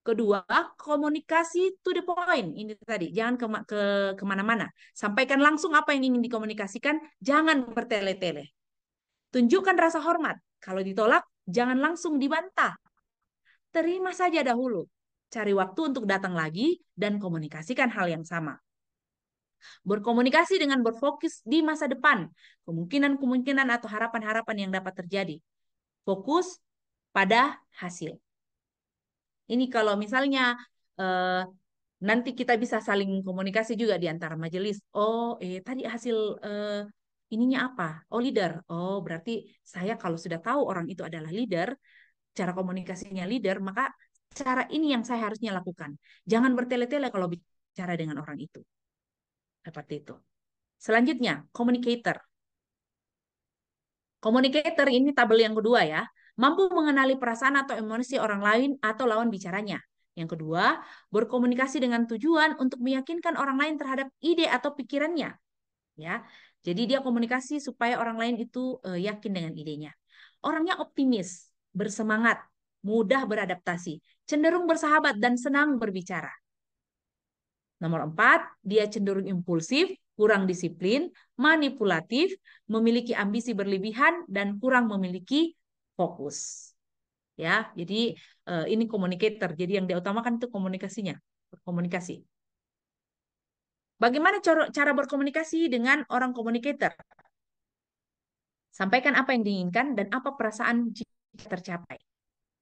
Kedua, komunikasi to the point. Ini tadi, jangan ke, ke kemana-mana. Sampaikan langsung apa yang ingin dikomunikasikan, jangan bertele-tele. Tunjukkan rasa hormat. Kalau ditolak, jangan langsung dibantah terima saja dahulu. Cari waktu untuk datang lagi dan komunikasikan hal yang sama. Berkomunikasi dengan berfokus di masa depan, kemungkinan-kemungkinan atau harapan-harapan yang dapat terjadi. Fokus pada hasil. Ini kalau misalnya eh, nanti kita bisa saling komunikasi juga di antara majelis. Oh, eh tadi hasil eh, ininya apa? Oh, leader. Oh, berarti saya kalau sudah tahu orang itu adalah leader, cara komunikasinya leader, maka cara ini yang saya harusnya lakukan. Jangan bertele-tele kalau bicara dengan orang itu. Seperti itu. Selanjutnya, communicator. Communicator ini tabel yang kedua ya. Mampu mengenali perasaan atau emosi orang lain atau lawan bicaranya. Yang kedua, berkomunikasi dengan tujuan untuk meyakinkan orang lain terhadap ide atau pikirannya. Ya. Jadi dia komunikasi supaya orang lain itu uh, yakin dengan idenya. Orangnya optimis, bersemangat, mudah beradaptasi, cenderung bersahabat dan senang berbicara. Nomor empat, dia cenderung impulsif, kurang disiplin, manipulatif, memiliki ambisi berlebihan, dan kurang memiliki fokus. Ya, jadi eh, ini komunikator. Jadi yang diutamakan itu komunikasinya, berkomunikasi. Bagaimana cara berkomunikasi dengan orang komunikator? Sampaikan apa yang diinginkan dan apa perasaan tercapai.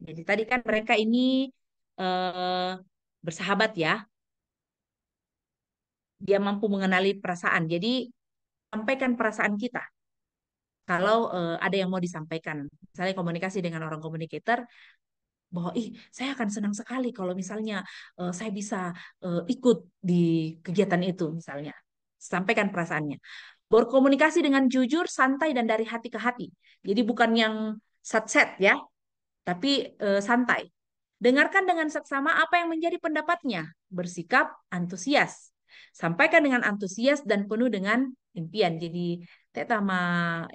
Jadi tadi kan mereka ini eh, bersahabat ya. Dia mampu mengenali perasaan. Jadi sampaikan perasaan kita. Kalau eh, ada yang mau disampaikan, misalnya komunikasi dengan orang komunikator, bahwa ih saya akan senang sekali kalau misalnya eh, saya bisa eh, ikut di kegiatan itu misalnya sampaikan perasaannya berkomunikasi dengan jujur santai dan dari hati ke hati jadi bukan yang satset ya, tapi e, santai. Dengarkan dengan seksama apa yang menjadi pendapatnya, bersikap antusias. Sampaikan dengan antusias dan penuh dengan impian. Jadi Teta ma,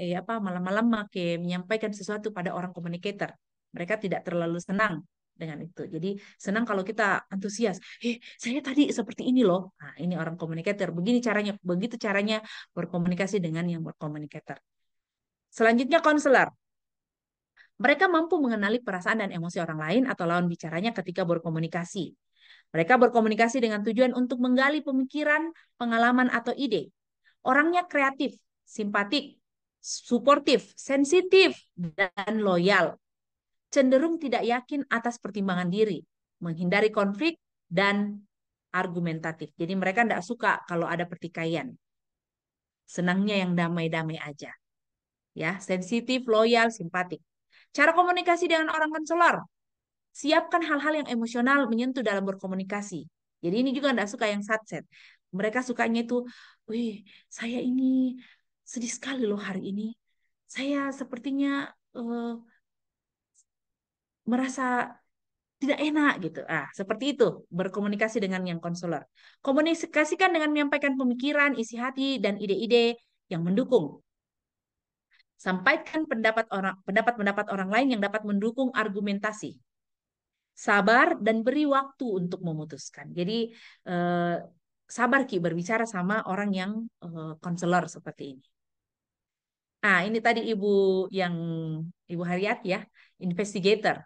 eh, apa malam-malam make menyampaikan sesuatu pada orang komunikator. Mereka tidak terlalu senang dengan itu. Jadi senang kalau kita antusias. Eh, saya tadi seperti ini loh. Nah, ini orang komunikator. Begini caranya, begitu caranya berkomunikasi dengan yang berkomunikator. Selanjutnya konselor. Mereka mampu mengenali perasaan dan emosi orang lain atau lawan bicaranya ketika berkomunikasi. Mereka berkomunikasi dengan tujuan untuk menggali pemikiran, pengalaman, atau ide. Orangnya kreatif, simpatik, suportif, sensitif, dan loyal. Cenderung tidak yakin atas pertimbangan diri, menghindari konflik, dan argumentatif. Jadi mereka tidak suka kalau ada pertikaian. Senangnya yang damai-damai aja. Ya, sensitif, loyal, simpatik. Cara komunikasi dengan orang konselor. Siapkan hal-hal yang emosional menyentuh dalam berkomunikasi. Jadi ini juga nggak suka yang sunset. Mereka sukanya itu, wih, saya ini sedih sekali loh hari ini. Saya sepertinya uh, merasa tidak enak gitu. Ah, seperti itu berkomunikasi dengan yang konselor. Komunikasikan dengan menyampaikan pemikiran, isi hati dan ide-ide yang mendukung. Sampaikan pendapat orang pendapat-pendapat orang lain yang dapat mendukung argumentasi. Sabar dan beri waktu untuk memutuskan. Jadi eh, sabar Ki berbicara sama orang yang eh, konselor eh, seperti ini. Nah, ini tadi ibu yang ibu Hariat ya, investigator.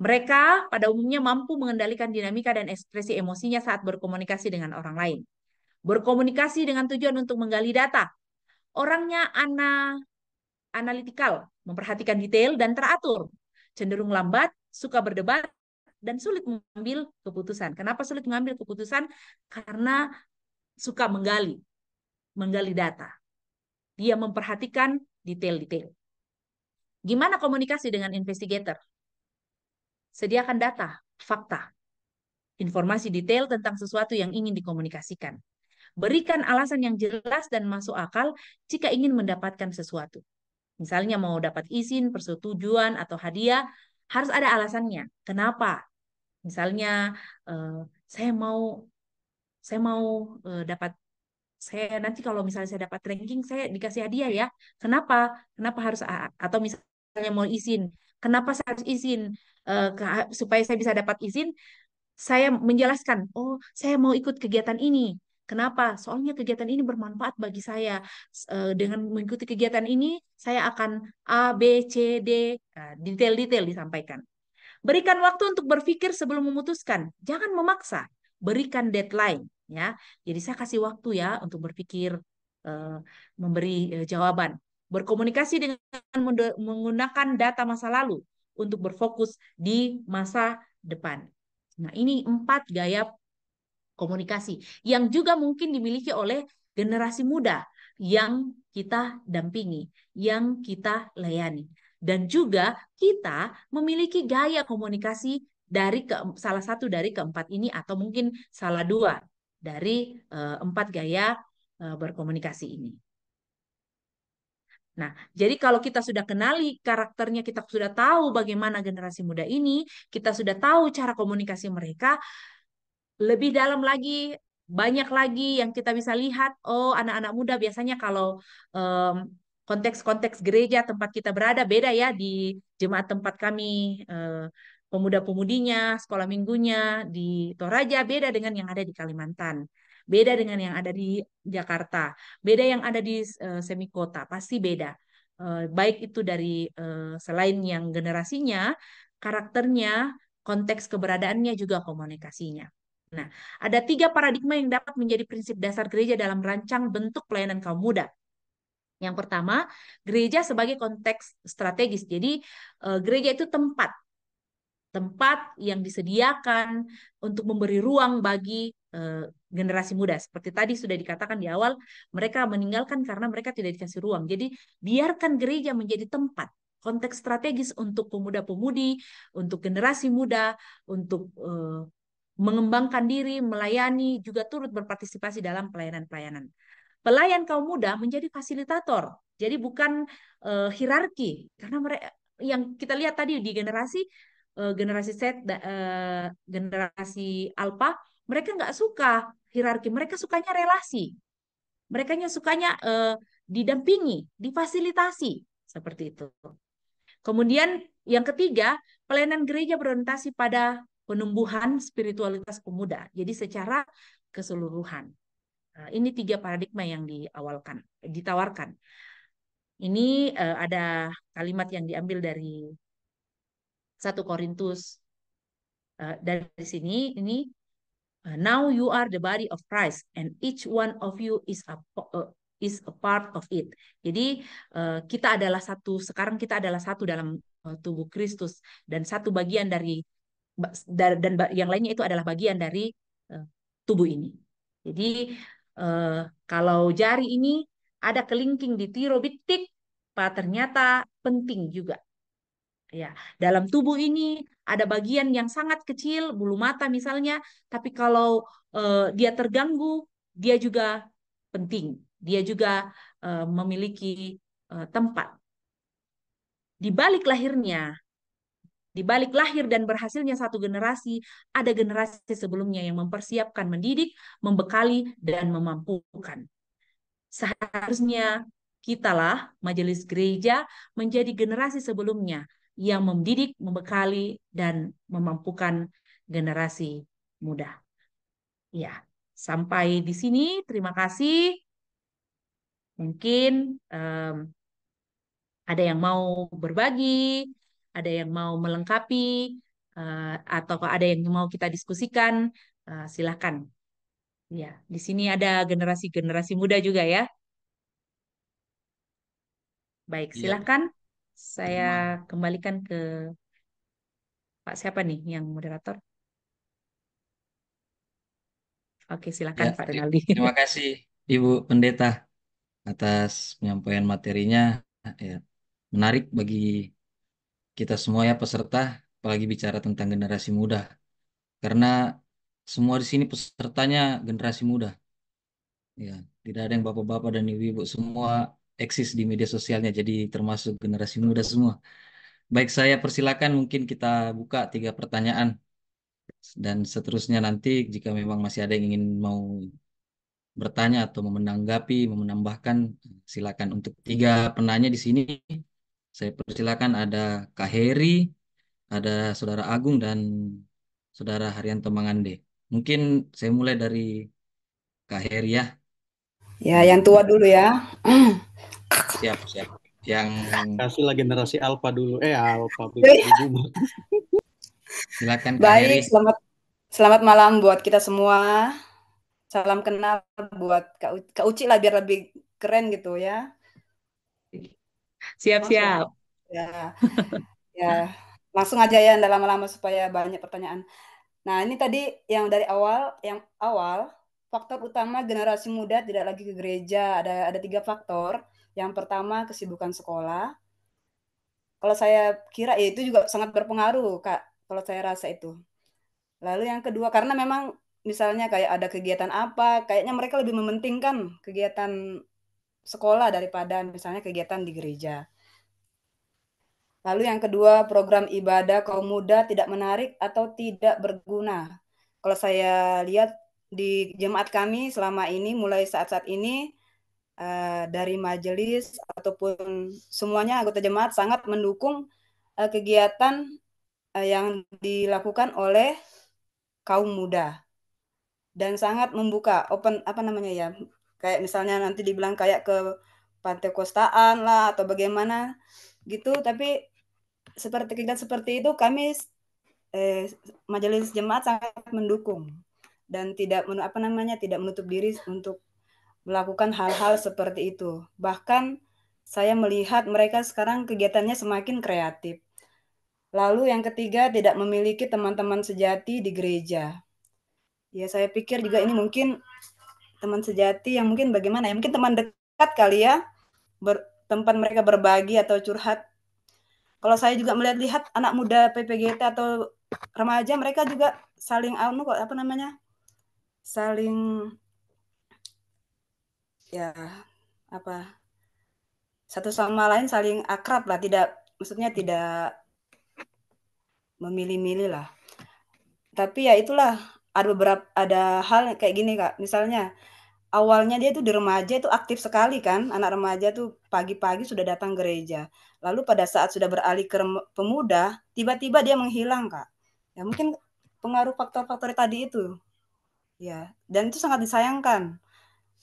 Mereka pada umumnya mampu mengendalikan dinamika dan ekspresi emosinya saat berkomunikasi dengan orang lain. Berkomunikasi dengan tujuan untuk menggali data. Orangnya Anna analitikal, memperhatikan detail dan teratur, cenderung lambat, suka berdebat, dan sulit mengambil keputusan. Kenapa sulit mengambil keputusan? Karena suka menggali, menggali data. Dia memperhatikan detail-detail. Gimana komunikasi dengan investigator? Sediakan data, fakta, informasi detail tentang sesuatu yang ingin dikomunikasikan. Berikan alasan yang jelas dan masuk akal jika ingin mendapatkan sesuatu. Misalnya mau dapat izin, persetujuan, atau hadiah, harus ada alasannya. Kenapa? Misalnya eh, saya mau saya mau eh, dapat saya nanti kalau misalnya saya dapat ranking saya dikasih hadiah ya. Kenapa? Kenapa harus atau misalnya mau izin? Kenapa saya harus izin? Uh, supaya saya bisa dapat izin, saya menjelaskan, oh saya mau ikut kegiatan ini, Kenapa? Soalnya kegiatan ini bermanfaat bagi saya. Eh, dengan mengikuti kegiatan ini, saya akan A, B, C, D, nah, detail-detail disampaikan. Berikan waktu untuk berpikir sebelum memutuskan. Jangan memaksa. Berikan deadline, ya. Jadi saya kasih waktu ya untuk berpikir, eh, memberi eh, jawaban. Berkomunikasi dengan menggunakan data masa lalu untuk berfokus di masa depan. Nah, ini empat gaya komunikasi yang juga mungkin dimiliki oleh generasi muda yang kita dampingi, yang kita layani. Dan juga kita memiliki gaya komunikasi dari ke, salah satu dari keempat ini atau mungkin salah dua dari e, empat gaya e, berkomunikasi ini. Nah, jadi kalau kita sudah kenali karakternya, kita sudah tahu bagaimana generasi muda ini, kita sudah tahu cara komunikasi mereka, lebih dalam lagi banyak lagi yang kita bisa lihat oh anak-anak muda biasanya kalau um, konteks-konteks gereja tempat kita berada beda ya di jemaat tempat kami eh, pemuda-pemudinya, sekolah minggunya di Toraja beda dengan yang ada di Kalimantan, beda dengan yang ada di Jakarta, beda yang ada di uh, eh, semi pasti beda. uh, baik itu dari eh, selain yang generasinya, karakternya, konteks keberadaannya juga komunikasinya. Nah, ada tiga paradigma yang dapat menjadi prinsip dasar gereja dalam rancang bentuk pelayanan kaum muda. Yang pertama, gereja sebagai konteks strategis. Jadi, eh, gereja itu tempat tempat yang disediakan untuk memberi ruang bagi eh, generasi muda. Seperti tadi sudah dikatakan di awal, mereka meninggalkan karena mereka tidak dikasih ruang. Jadi biarkan gereja menjadi tempat konteks strategis untuk pemuda-pemudi, untuk generasi muda, untuk eh, mengembangkan diri, melayani, juga turut berpartisipasi dalam pelayanan-pelayanan. Pelayan kaum muda menjadi fasilitator, jadi bukan uh, eh, hierarki, karena mereka yang kita lihat tadi di generasi uh, generasi set uh, generasi alpha, mereka nggak suka hierarki, mereka sukanya relasi, mereka sukanya uh, didampingi, difasilitasi seperti itu. Kemudian yang ketiga, pelayanan gereja berorientasi pada penumbuhan spiritualitas pemuda. Jadi secara keseluruhan. Nah, ini tiga paradigma yang diawalkan, ditawarkan. Ini eh, ada kalimat yang diambil dari 1 Korintus eh, dari sini ini eh, now you are the body of Christ and each one of you is a is a part of it. Jadi kita adalah satu sekarang kita adalah satu dalam tubuh Kristus dan satu bagian dari dan yang lainnya itu adalah bagian dari eh, tubuh ini. Jadi eh, kalau jari ini ada kelingking di tirobitik, ternyata penting juga. Ya, dalam tubuh ini ada bagian yang sangat kecil, bulu mata misalnya, tapi kalau eh, dia terganggu, dia juga penting. Dia juga memiliki tempat. Di balik lahirnya di balik lahir dan berhasilnya satu generasi, ada generasi sebelumnya yang mempersiapkan mendidik, membekali, dan memampukan. Seharusnya kitalah majelis gereja menjadi generasi sebelumnya yang mendidik, membekali, dan memampukan generasi muda. Ya, sampai di sini. Terima kasih. Mungkin um, ada yang mau berbagi, ada yang mau melengkapi uh, atau ada yang mau kita diskusikan, uh, eh, silahkan. Ya, di sini ada generasi-generasi muda juga ya. Baik, iya. silahkan. Ya. Saya kembalikan ke Pak siapa nih yang moderator? Oke, silakan ya, Pak Renaldi. [LAUGHS] Terima kasih
Ibu Pendeta atas penyampaian materinya. Ya, menarik bagi kita semua ya peserta, apalagi bicara tentang generasi muda. Karena semua di sini pesertanya generasi muda. Ya, tidak ada yang bapak-bapak dan ibu-ibu semua eksis di media sosialnya, jadi termasuk generasi muda semua. Baik, saya persilakan mungkin kita buka tiga pertanyaan dan seterusnya nanti jika memang masih ada yang ingin mau bertanya atau menanggapi, menambahkan, silakan untuk tiga penanya di sini saya persilakan ada Kak Heri, ada Saudara Agung dan Saudara Haryanto Mangande. Mungkin saya mulai dari Kak Heri ya.
Ya, yang tua dulu ya.
Siap, siap. Yang kasihlah generasi alfa dulu. Eh, alfa. Iya. Silakan Kak Baik, Heri.
selamat selamat malam buat kita semua. Salam kenal buat Kak, Uci lah biar lebih keren gitu ya.
Siap-siap.
Ya. ya. Langsung aja ya, dalam lama-lama supaya banyak pertanyaan. Nah, ini tadi yang dari awal, yang awal faktor utama generasi muda tidak lagi ke gereja ada ada tiga faktor. Yang pertama kesibukan sekolah. Kalau saya kira ya itu juga sangat berpengaruh kak. Kalau saya rasa itu. Lalu yang kedua karena memang misalnya kayak ada kegiatan apa, kayaknya mereka lebih mementingkan kegiatan sekolah daripada misalnya kegiatan di gereja. Lalu yang kedua, program ibadah kaum muda tidak menarik atau tidak berguna. Kalau saya lihat di jemaat kami selama ini, mulai saat-saat ini, eh, dari majelis ataupun semuanya anggota jemaat sangat mendukung eh, kegiatan eh, yang dilakukan oleh kaum muda dan sangat membuka open apa namanya ya kayak misalnya nanti dibilang kayak ke pantai kostaan lah atau bagaimana gitu tapi seperti kegiatan seperti itu kami eh, majelis jemaat sangat mendukung dan tidak apa namanya tidak menutup diri untuk melakukan hal-hal seperti itu bahkan saya melihat mereka sekarang kegiatannya semakin kreatif lalu yang ketiga tidak memiliki teman-teman sejati di gereja ya saya pikir juga ini hmm. mungkin teman sejati yang mungkin bagaimana ya mungkin teman dekat kali ya ber, tempat mereka berbagi atau curhat kalau saya juga melihat lihat anak muda PPGT atau remaja mereka juga saling anu kok apa namanya saling ya apa satu sama lain saling akrab lah tidak maksudnya tidak memilih-milih lah tapi ya itulah ada beberapa ada hal kayak gini kak misalnya awalnya dia tuh di remaja itu aktif sekali kan anak remaja tuh pagi-pagi sudah datang gereja lalu pada saat sudah beralih ke pemuda tiba-tiba dia menghilang kak ya mungkin pengaruh faktor-faktor tadi itu ya dan itu sangat disayangkan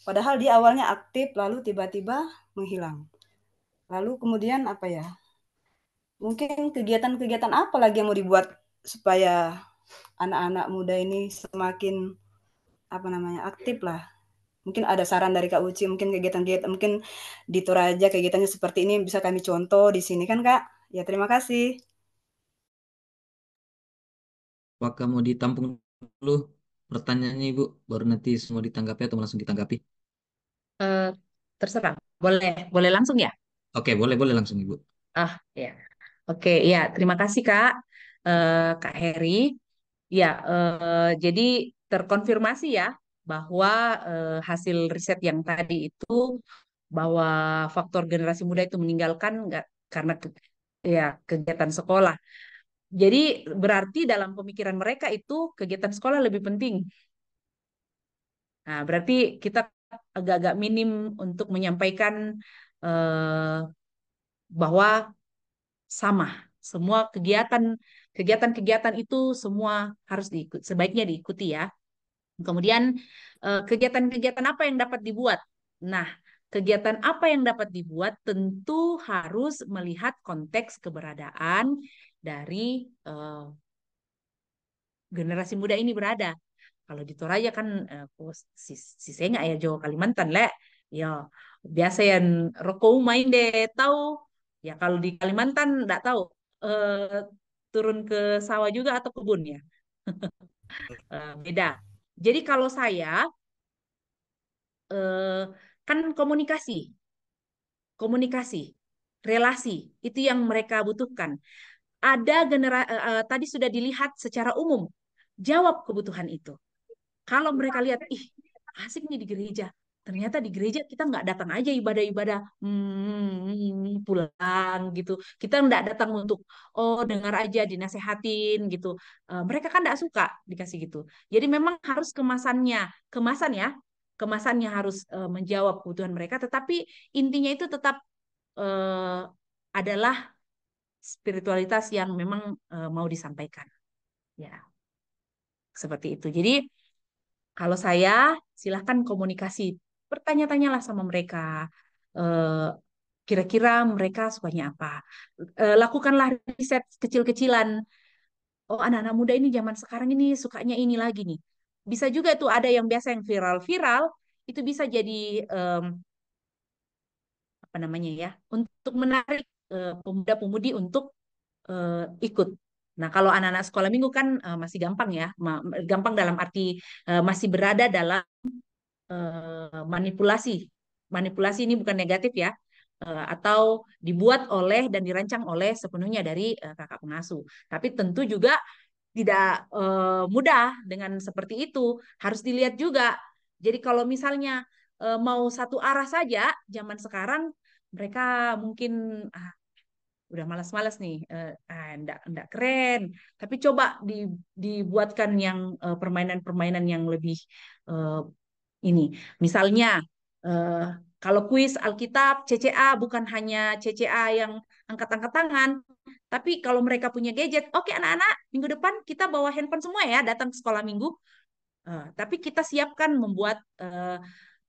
padahal dia awalnya aktif lalu tiba-tiba menghilang lalu kemudian apa ya mungkin kegiatan-kegiatan apa lagi yang mau dibuat supaya anak-anak muda ini semakin apa namanya aktif lah mungkin ada saran dari Kak Uci mungkin kegiatan-kegiatan mungkin di Toraja kegiatannya seperti ini bisa kami contoh di sini kan Kak ya terima kasih
apakah mau ditampung dulu pertanyaannya Ibu baru nanti semua ditanggapi atau langsung ditanggapi
uh, terserah boleh boleh langsung
ya oke okay, boleh boleh langsung Ibu
ah ya oke okay, ya terima kasih Kak uh, Kak Heri Ya, eh, jadi terkonfirmasi ya bahwa eh, hasil riset yang tadi itu bahwa faktor generasi muda itu meninggalkan nggak karena ke, ya kegiatan sekolah. Jadi berarti dalam pemikiran mereka itu kegiatan sekolah lebih penting. Nah, berarti kita agak-agak minim untuk menyampaikan eh, bahwa sama semua kegiatan Kegiatan-kegiatan itu semua harus diikut, sebaiknya diikuti ya. Kemudian eh, kegiatan-kegiatan apa yang dapat dibuat? Nah, kegiatan apa yang dapat dibuat tentu harus melihat konteks keberadaan dari uh, generasi muda ini berada. Kalau di Toraja kan uh, si, si Senga ya Jawa Kalimantan le. Ya, biasa yang rokok main deh tahu. Ya kalau di Kalimantan enggak tahu. Uh, turun ke sawah juga atau kebun ya? [LAUGHS] Eh, beda. Jadi kalau saya eh, kan komunikasi, komunikasi, relasi itu yang mereka butuhkan. Ada genera eh, tadi sudah dilihat secara umum jawab kebutuhan itu. Kalau mereka lihat ih asik nih di gereja, ternyata di gereja kita nggak datang aja ibadah-ibadah hmm, pulang gitu kita nggak datang untuk oh dengar aja dinasehatin gitu e, mereka kan nggak suka dikasih gitu jadi memang harus kemasannya kemasan ya kemasannya harus e, menjawab kebutuhan mereka tetapi intinya itu tetap e, adalah spiritualitas yang memang e, mau disampaikan ya seperti itu jadi kalau saya silahkan komunikasi bertanya-tanyalah sama mereka eh, kira-kira mereka sukanya apa eh, lakukanlah riset kecil-kecilan oh anak-anak muda ini zaman sekarang ini sukanya ini lagi nih bisa juga tuh ada yang biasa yang viral-viral itu bisa jadi um, apa namanya ya untuk menarik eh, pemuda-pemudi untuk uh, ikut Nah, kalau anak-anak sekolah minggu kan uh, masih gampang ya, gampang dalam arti uh, masih berada dalam Eh, manipulasi. Manipulasi ini bukan negatif ya, eh, atau dibuat oleh dan dirancang oleh sepenuhnya dari eh, kakak pengasuh. Tapi tentu juga tidak mudah dengan seperti itu. Harus dilihat juga. Jadi kalau misalnya mau satu arah saja, zaman sekarang mereka mungkin ah, udah malas-malas nih, ah, enggak, enggak keren. Tapi coba dibuatkan yang permainan-permainan yang lebih ini. Misalnya eh, kalau kuis Alkitab CCA bukan hanya CCA yang angkat-angkat tangan, tapi kalau mereka punya gadget, oke okay, anak-anak, minggu depan kita bawa handphone semua ya datang ke sekolah minggu. Uh, tapi kita siapkan membuat uh,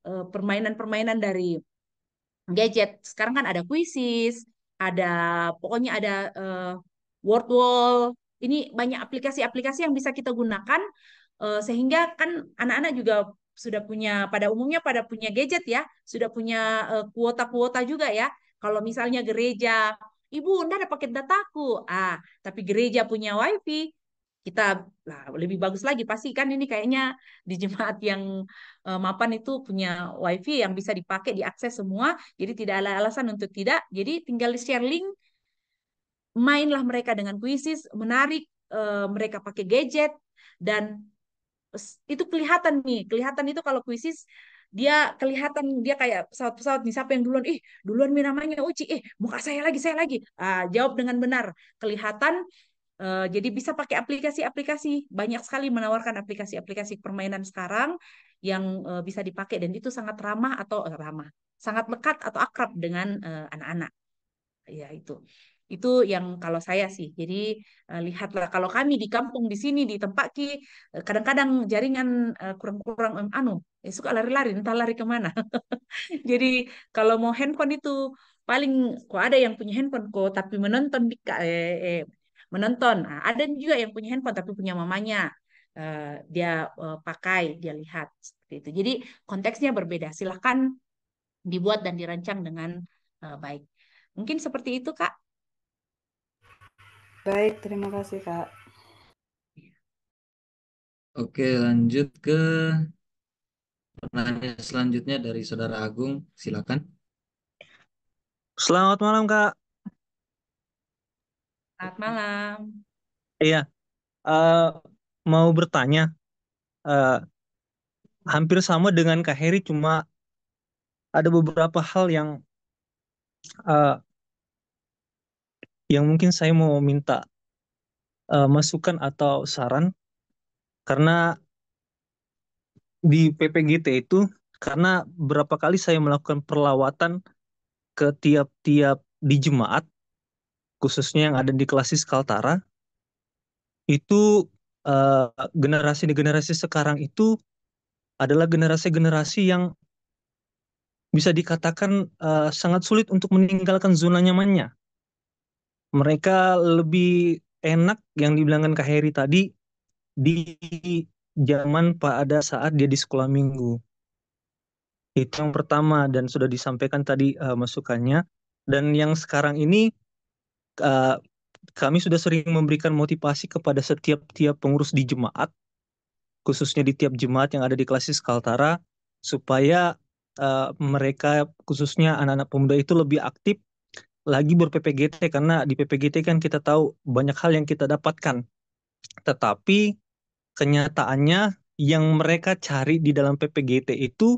uh, permainan-permainan dari gadget. Sekarang kan ada kuisis, ada pokoknya ada uh, word wall. Ini banyak aplikasi-aplikasi yang bisa kita gunakan sehingga kan anak-anak juga sudah punya pada umumnya pada punya gadget ya, sudah punya eh, kuota-kuota uh, juga ya. Kalau misalnya gereja, ibu, anda ada paket dataku, ah, tapi gereja punya wifi, kita lah lebih bagus lagi pasti kan ini kayaknya di jemaat yang uh, mapan itu punya wifi yang bisa dipakai diakses semua, jadi tidak ada alasan untuk tidak. Jadi tinggal di share link, mainlah mereka dengan kuisis, menarik uh, mereka pakai gadget dan itu kelihatan nih, kelihatan itu kalau kuisis dia kelihatan dia kayak pesawat-pesawat nih siapa yang duluan ih eh, duluan mi namanya Uci eh muka saya lagi saya lagi ah, jawab dengan benar kelihatan uh, jadi bisa pakai aplikasi-aplikasi banyak sekali menawarkan aplikasi-aplikasi permainan sekarang yang uh, bisa dipakai dan itu sangat ramah atau eh, ramah sangat lekat atau akrab dengan anak-anak uh, ya itu itu yang kalau saya sih. Jadi uh, lihatlah kalau kami di kampung di sini di tempat ki eh, kadang-kadang jaringan eh, kurang-kurang uh, anu eh, suka lari-lari entah lari kemana. [LAUGHS] Jadi kalau mau handphone itu paling kok ada yang punya handphone kok tapi menonton di eh, eh, menonton. Nah, ada juga yang punya handphone tapi punya mamanya. Uh, dia uh, pakai, dia lihat seperti itu. Jadi konteksnya berbeda. Silahkan dibuat dan dirancang dengan uh, baik. Mungkin seperti itu, Kak.
Baik, terima kasih Kak.
Oke, lanjut ke pertanyaan selanjutnya dari Saudara Agung. Silakan.
Selamat malam, Kak.
Selamat malam.
Iya, uh, mau bertanya. Uh, hampir sama dengan Kak Heri, cuma ada beberapa hal yang uh, yang mungkin saya mau minta uh, masukan atau saran karena di PPGT itu karena berapa kali saya melakukan perlawatan ke tiap-tiap di jemaat khususnya yang ada di klasis Kaltara itu uh, generasi di generasi sekarang itu adalah generasi-generasi yang bisa dikatakan uh, sangat sulit untuk meninggalkan zona nyamannya mereka lebih enak yang dibilangkan Kak Heri tadi di zaman ada saat dia di sekolah minggu. Itu yang pertama dan sudah disampaikan tadi uh, masukannya. Dan yang sekarang ini uh, kami sudah sering memberikan motivasi kepada setiap-tiap pengurus di jemaat, khususnya di tiap jemaat yang ada di klasis Kaltara, supaya uh, mereka khususnya anak-anak pemuda itu lebih aktif lagi berPPGT karena di PPGT kan kita tahu banyak hal yang kita dapatkan. Tetapi kenyataannya yang mereka cari di dalam PPGT itu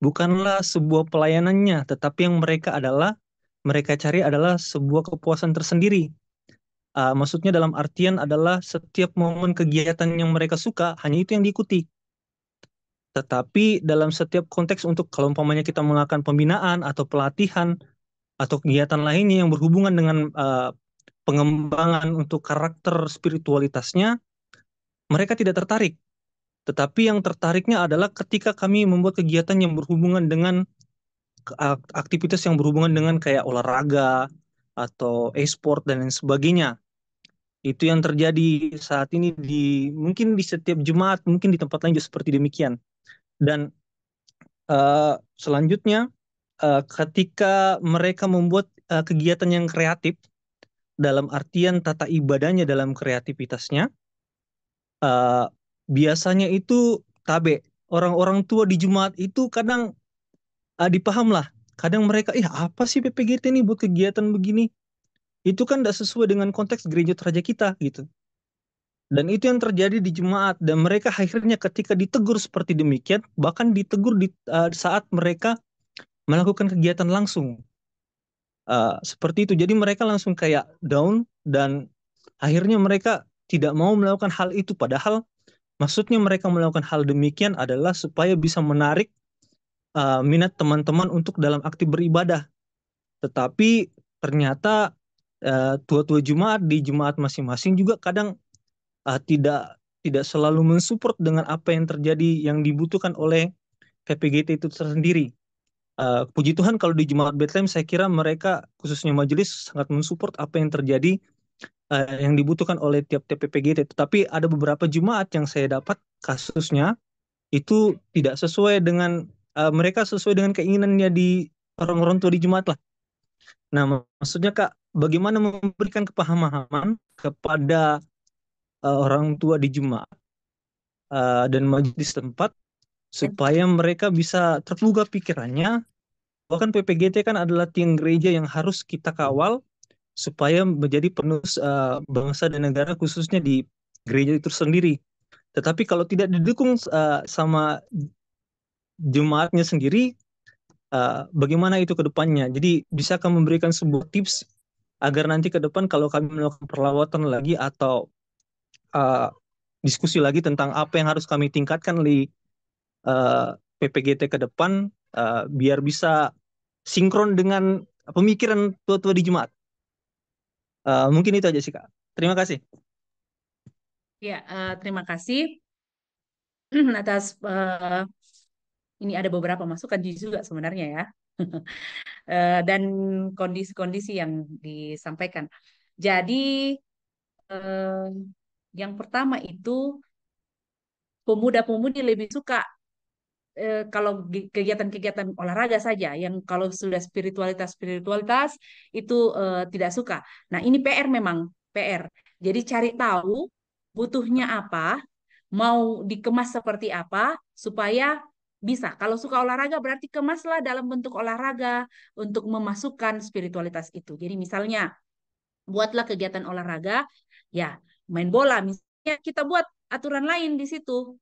bukanlah sebuah pelayanannya, tetapi yang mereka adalah mereka cari adalah sebuah kepuasan tersendiri. Uh, maksudnya dalam artian adalah setiap momen kegiatan yang mereka suka hanya itu yang diikuti. Tetapi dalam setiap konteks untuk kalau umpamanya kita melakukan pembinaan atau pelatihan atau kegiatan lainnya yang berhubungan dengan uh, pengembangan untuk karakter spiritualitasnya, mereka tidak tertarik. Tetapi yang tertariknya adalah ketika kami membuat kegiatan yang berhubungan dengan aktivitas yang berhubungan dengan kayak olahraga atau e-sport dan lain sebagainya. Itu yang terjadi saat ini di mungkin di setiap jemaat, mungkin di tempat lain juga seperti demikian. Dan uh, selanjutnya Eh, ketika mereka membuat uh, kegiatan yang kreatif dalam artian tata ibadahnya dalam kreativitasnya uh, biasanya itu tabe orang-orang tua di Jumat itu kadang uh, dipaham lah kadang mereka ih apa sih PPGT ini buat kegiatan begini itu kan tidak sesuai dengan konteks gereja teraja kita gitu dan itu yang terjadi di jemaat dan mereka akhirnya ketika ditegur seperti demikian bahkan ditegur di uh, saat mereka melakukan kegiatan langsung uh, seperti itu. Jadi mereka langsung kayak down dan akhirnya mereka tidak mau melakukan hal itu. Padahal maksudnya mereka melakukan hal demikian adalah supaya bisa menarik uh, minat teman-teman untuk dalam aktif beribadah. Tetapi ternyata tua eh, tua-tua jemaat di jemaat masing-masing juga kadang uh, tidak tidak selalu mensupport dengan apa yang terjadi yang dibutuhkan oleh KPGT itu tersendiri uh, puji Tuhan kalau di Jemaat Bethlehem saya kira mereka khususnya majelis sangat mensupport apa yang terjadi uh, yang dibutuhkan oleh tiap-tiap PPGT. Tetapi ada beberapa jemaat yang saya dapat kasusnya itu tidak sesuai dengan uh, mereka sesuai dengan keinginannya di orang-orang tua di jemaat lah. Nah, maksudnya Kak, bagaimana memberikan kepahaman kepada uh, orang tua di jemaat uh, dan majelis tempat supaya mereka bisa terbuka pikirannya bahkan PPGT kan adalah tiang gereja yang harus kita kawal supaya menjadi penuh eh, uh, bangsa dan negara khususnya di gereja itu sendiri tetapi kalau tidak didukung uh, sama jemaatnya sendiri uh, bagaimana itu ke depannya jadi bisa kami memberikan sebuah tips agar nanti ke depan kalau kami melakukan perlawatan lagi atau uh, diskusi lagi tentang apa yang harus kami tingkatkan di Eh, PPGT ke depan uh, biar bisa sinkron dengan pemikiran tua-tua di Jumat Uh, mungkin itu aja sih kak. Terima kasih.
Ya, uh, terima kasih [CLEARS THROAT] atas uh, ini ada beberapa masukan juga sebenarnya ya uh, [LAUGHS] dan kondisi-kondisi yang disampaikan. Jadi uh, yang pertama itu pemuda-pemudi lebih suka Eh, kalau kegiatan-kegiatan olahraga saja yang kalau sudah spiritualitas spiritualitas itu uh, tidak suka. Nah, ini PR memang, PR. Jadi cari tahu butuhnya apa, mau dikemas seperti apa supaya bisa. Kalau suka olahraga berarti kemaslah dalam bentuk olahraga untuk memasukkan spiritualitas itu. Jadi misalnya buatlah kegiatan olahraga, ya main bola misalnya kita buat aturan lain di situ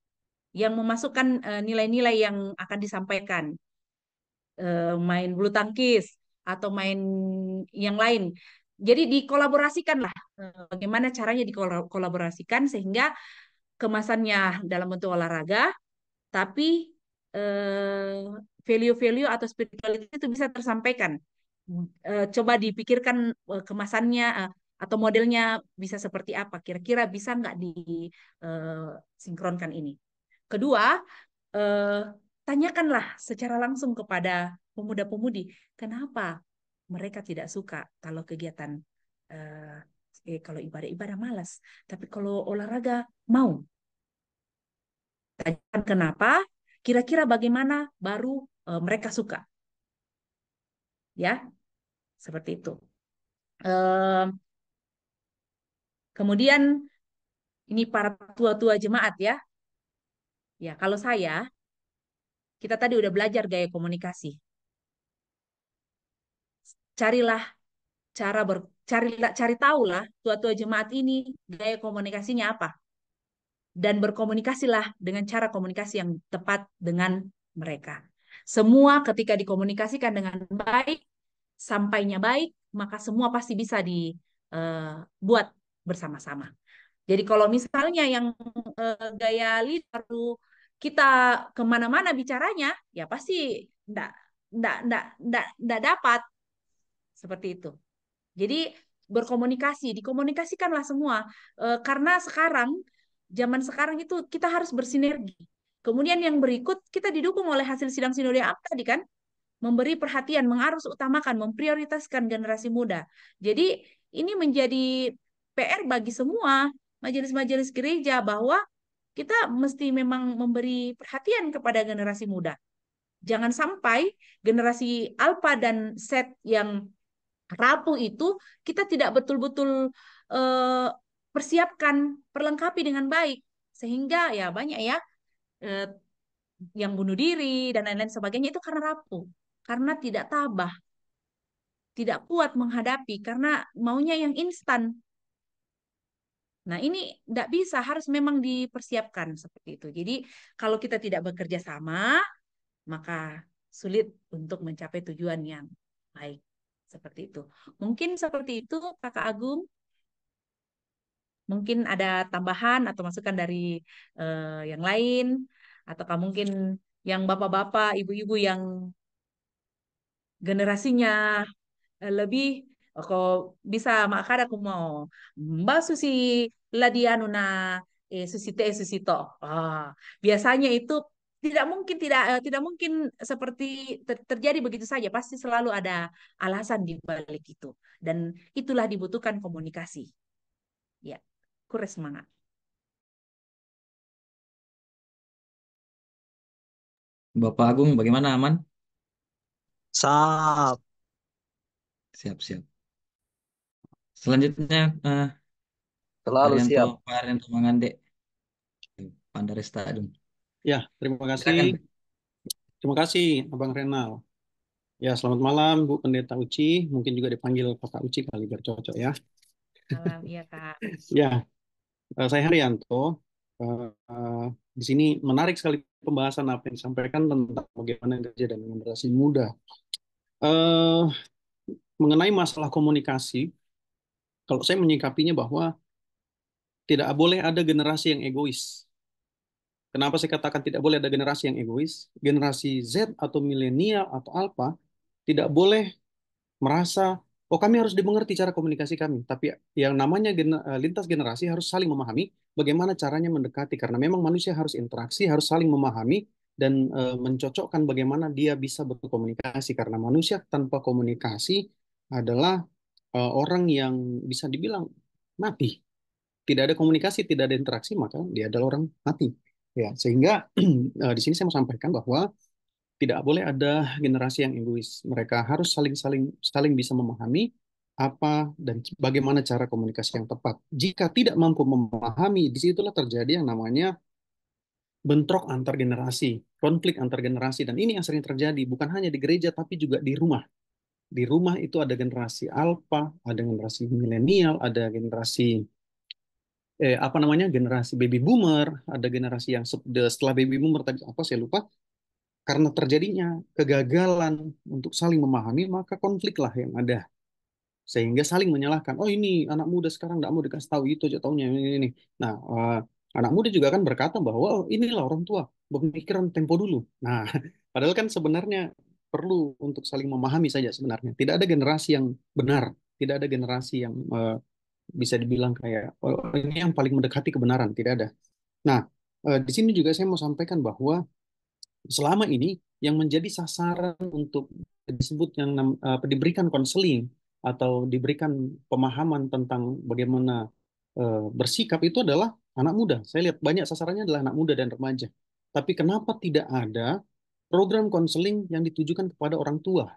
yang memasukkan eh, nilai-nilai yang akan disampaikan. Eh, main bulu tangkis atau main yang lain. Jadi dikolaborasikanlah eh, bagaimana caranya dikolaborasikan sehingga kemasannya dalam bentuk olahraga tapi value-value atau spiritualitas itu bisa tersampaikan. Coba dipikirkan kemasannya atau modelnya bisa seperti apa kira-kira bisa nggak disinkronkan ini Kedua, eh, tanyakanlah secara langsung kepada pemuda-pemudi, kenapa mereka tidak suka kalau kegiatan eh, eh kalau ibadah-ibadah malas, tapi kalau olahraga mau. Tanyakan kenapa, kira-kira bagaimana baru eh, mereka suka. Ya, seperti itu. Eh, kemudian ini para tua-tua jemaat ya, Ya, kalau saya, kita tadi udah belajar gaya komunikasi. Carilah cara ber, carilah cari tahulah tua-tua jemaat ini gaya komunikasinya apa dan berkomunikasilah dengan cara komunikasi yang tepat dengan mereka. Semua ketika dikomunikasikan dengan baik, sampainya baik, maka semua pasti bisa dibuat eh, bersama-sama. Jadi kalau misalnya yang eh, gaya lalu kita kemana-mana bicaranya, ya pasti tidak tidak tidak tidak tidak dapat seperti itu. Jadi berkomunikasi, dikomunikasikanlah semua eh, karena sekarang zaman sekarang itu kita harus bersinergi. Kemudian yang berikut kita didukung oleh hasil sidang sinode apa tadi kan? Memberi perhatian, mengarus utamakan, memprioritaskan generasi muda. Jadi ini menjadi PR bagi semua majelis-majelis gereja bahwa kita mesti memang memberi perhatian kepada generasi muda. Jangan sampai generasi alfa dan set yang rapuh itu kita tidak betul-betul eh, persiapkan, perlengkapi dengan baik sehingga ya banyak ya eh, yang bunuh diri dan lain-lain sebagainya itu karena rapuh, karena tidak tabah, tidak kuat menghadapi karena maunya yang instan. Nah, ini tidak bisa, harus memang dipersiapkan seperti itu. Jadi, kalau kita tidak bekerja sama, maka sulit untuk mencapai tujuan yang baik. Seperti itu. Mungkin seperti itu, Kakak Agung. Mungkin ada tambahan atau masukan dari uh, yang lain, ataukah mungkin yang bapak-bapak, ibu-ibu yang generasinya eh, lebih oh, kok bisa makar aku mau Mbak Susi ladianuna eh, susite susito. Ah, biasanya itu tidak mungkin tidak eh, tidak mungkin seperti ter, terjadi begitu saja. Pasti selalu ada alasan di balik
itu dan itulah dibutuhkan komunikasi. Ya, kures semangat.
Bapak Agung, bagaimana aman? Siap. Siap, siap. Selanjutnya, uh, Selalu Marianto, siap. Pak Arianto Mangande, Pandare Stadium. Ya, terima kasih. Silakan.
Terima kasih, Abang Renal. Ya, selamat malam Bu Pendeta Uci. Mungkin juga dipanggil Kakak Uci kali biar cocok ya.
Malam, iya Kak. [LAUGHS] ya,
eh, saya Haryanto. Eh, di sini menarik sekali pembahasan apa yang disampaikan tentang bagaimana kerja dan generasi muda. Eh, mengenai masalah komunikasi, kalau saya menyikapinya bahwa tidak boleh ada generasi yang egois. Kenapa saya katakan tidak boleh ada generasi yang egois? Generasi Z atau milenial atau alpha tidak boleh merasa oh kami harus dimengerti cara komunikasi kami. Tapi yang namanya eh, lintas generasi harus saling memahami bagaimana caranya mendekati karena memang manusia harus interaksi, harus saling memahami dan eh, mencocokkan bagaimana dia bisa berkomunikasi karena manusia tanpa komunikasi adalah eh, orang yang bisa dibilang mati tidak ada komunikasi, tidak ada interaksi, maka dia adalah orang mati. Ya, sehingga [CLEARS THROAT] eh, di sini saya mau sampaikan bahwa tidak boleh ada generasi yang egois. Mereka harus saling-saling saling bisa memahami apa dan bagaimana cara komunikasi yang tepat. Jika tidak mampu memahami, di situlah terjadi yang namanya bentrok antar generasi, konflik antar generasi, dan ini yang sering terjadi bukan hanya di gereja tapi juga di rumah. Di rumah itu ada generasi alfa, ada generasi milenial, ada generasi eh, apa namanya generasi baby boomer, ada generasi yang setelah baby boomer tadi apa saya lupa. Karena terjadinya kegagalan untuk saling memahami, maka konfliklah yang ada sehingga saling menyalahkan. Oh ini anak muda sekarang tidak mau dikasih tahu itu aja tahunya ini ini. Nah uh, anak muda juga kan berkata bahwa oh, inilah orang tua berpikiran tempo dulu. Nah [LAUGHS] padahal kan sebenarnya perlu untuk saling memahami saja sebenarnya. Tidak ada generasi yang benar, tidak ada generasi yang uh, bisa dibilang kayak oh, ini yang paling mendekati kebenaran tidak ada. Nah eh, di sini juga saya mau sampaikan bahwa selama ini yang menjadi sasaran untuk disebut yang eh, diberikan konseling atau diberikan pemahaman tentang bagaimana eh, bersikap itu adalah anak muda. Saya lihat banyak sasarannya adalah anak muda dan remaja. Tapi kenapa tidak ada program konseling yang ditujukan kepada orang tua?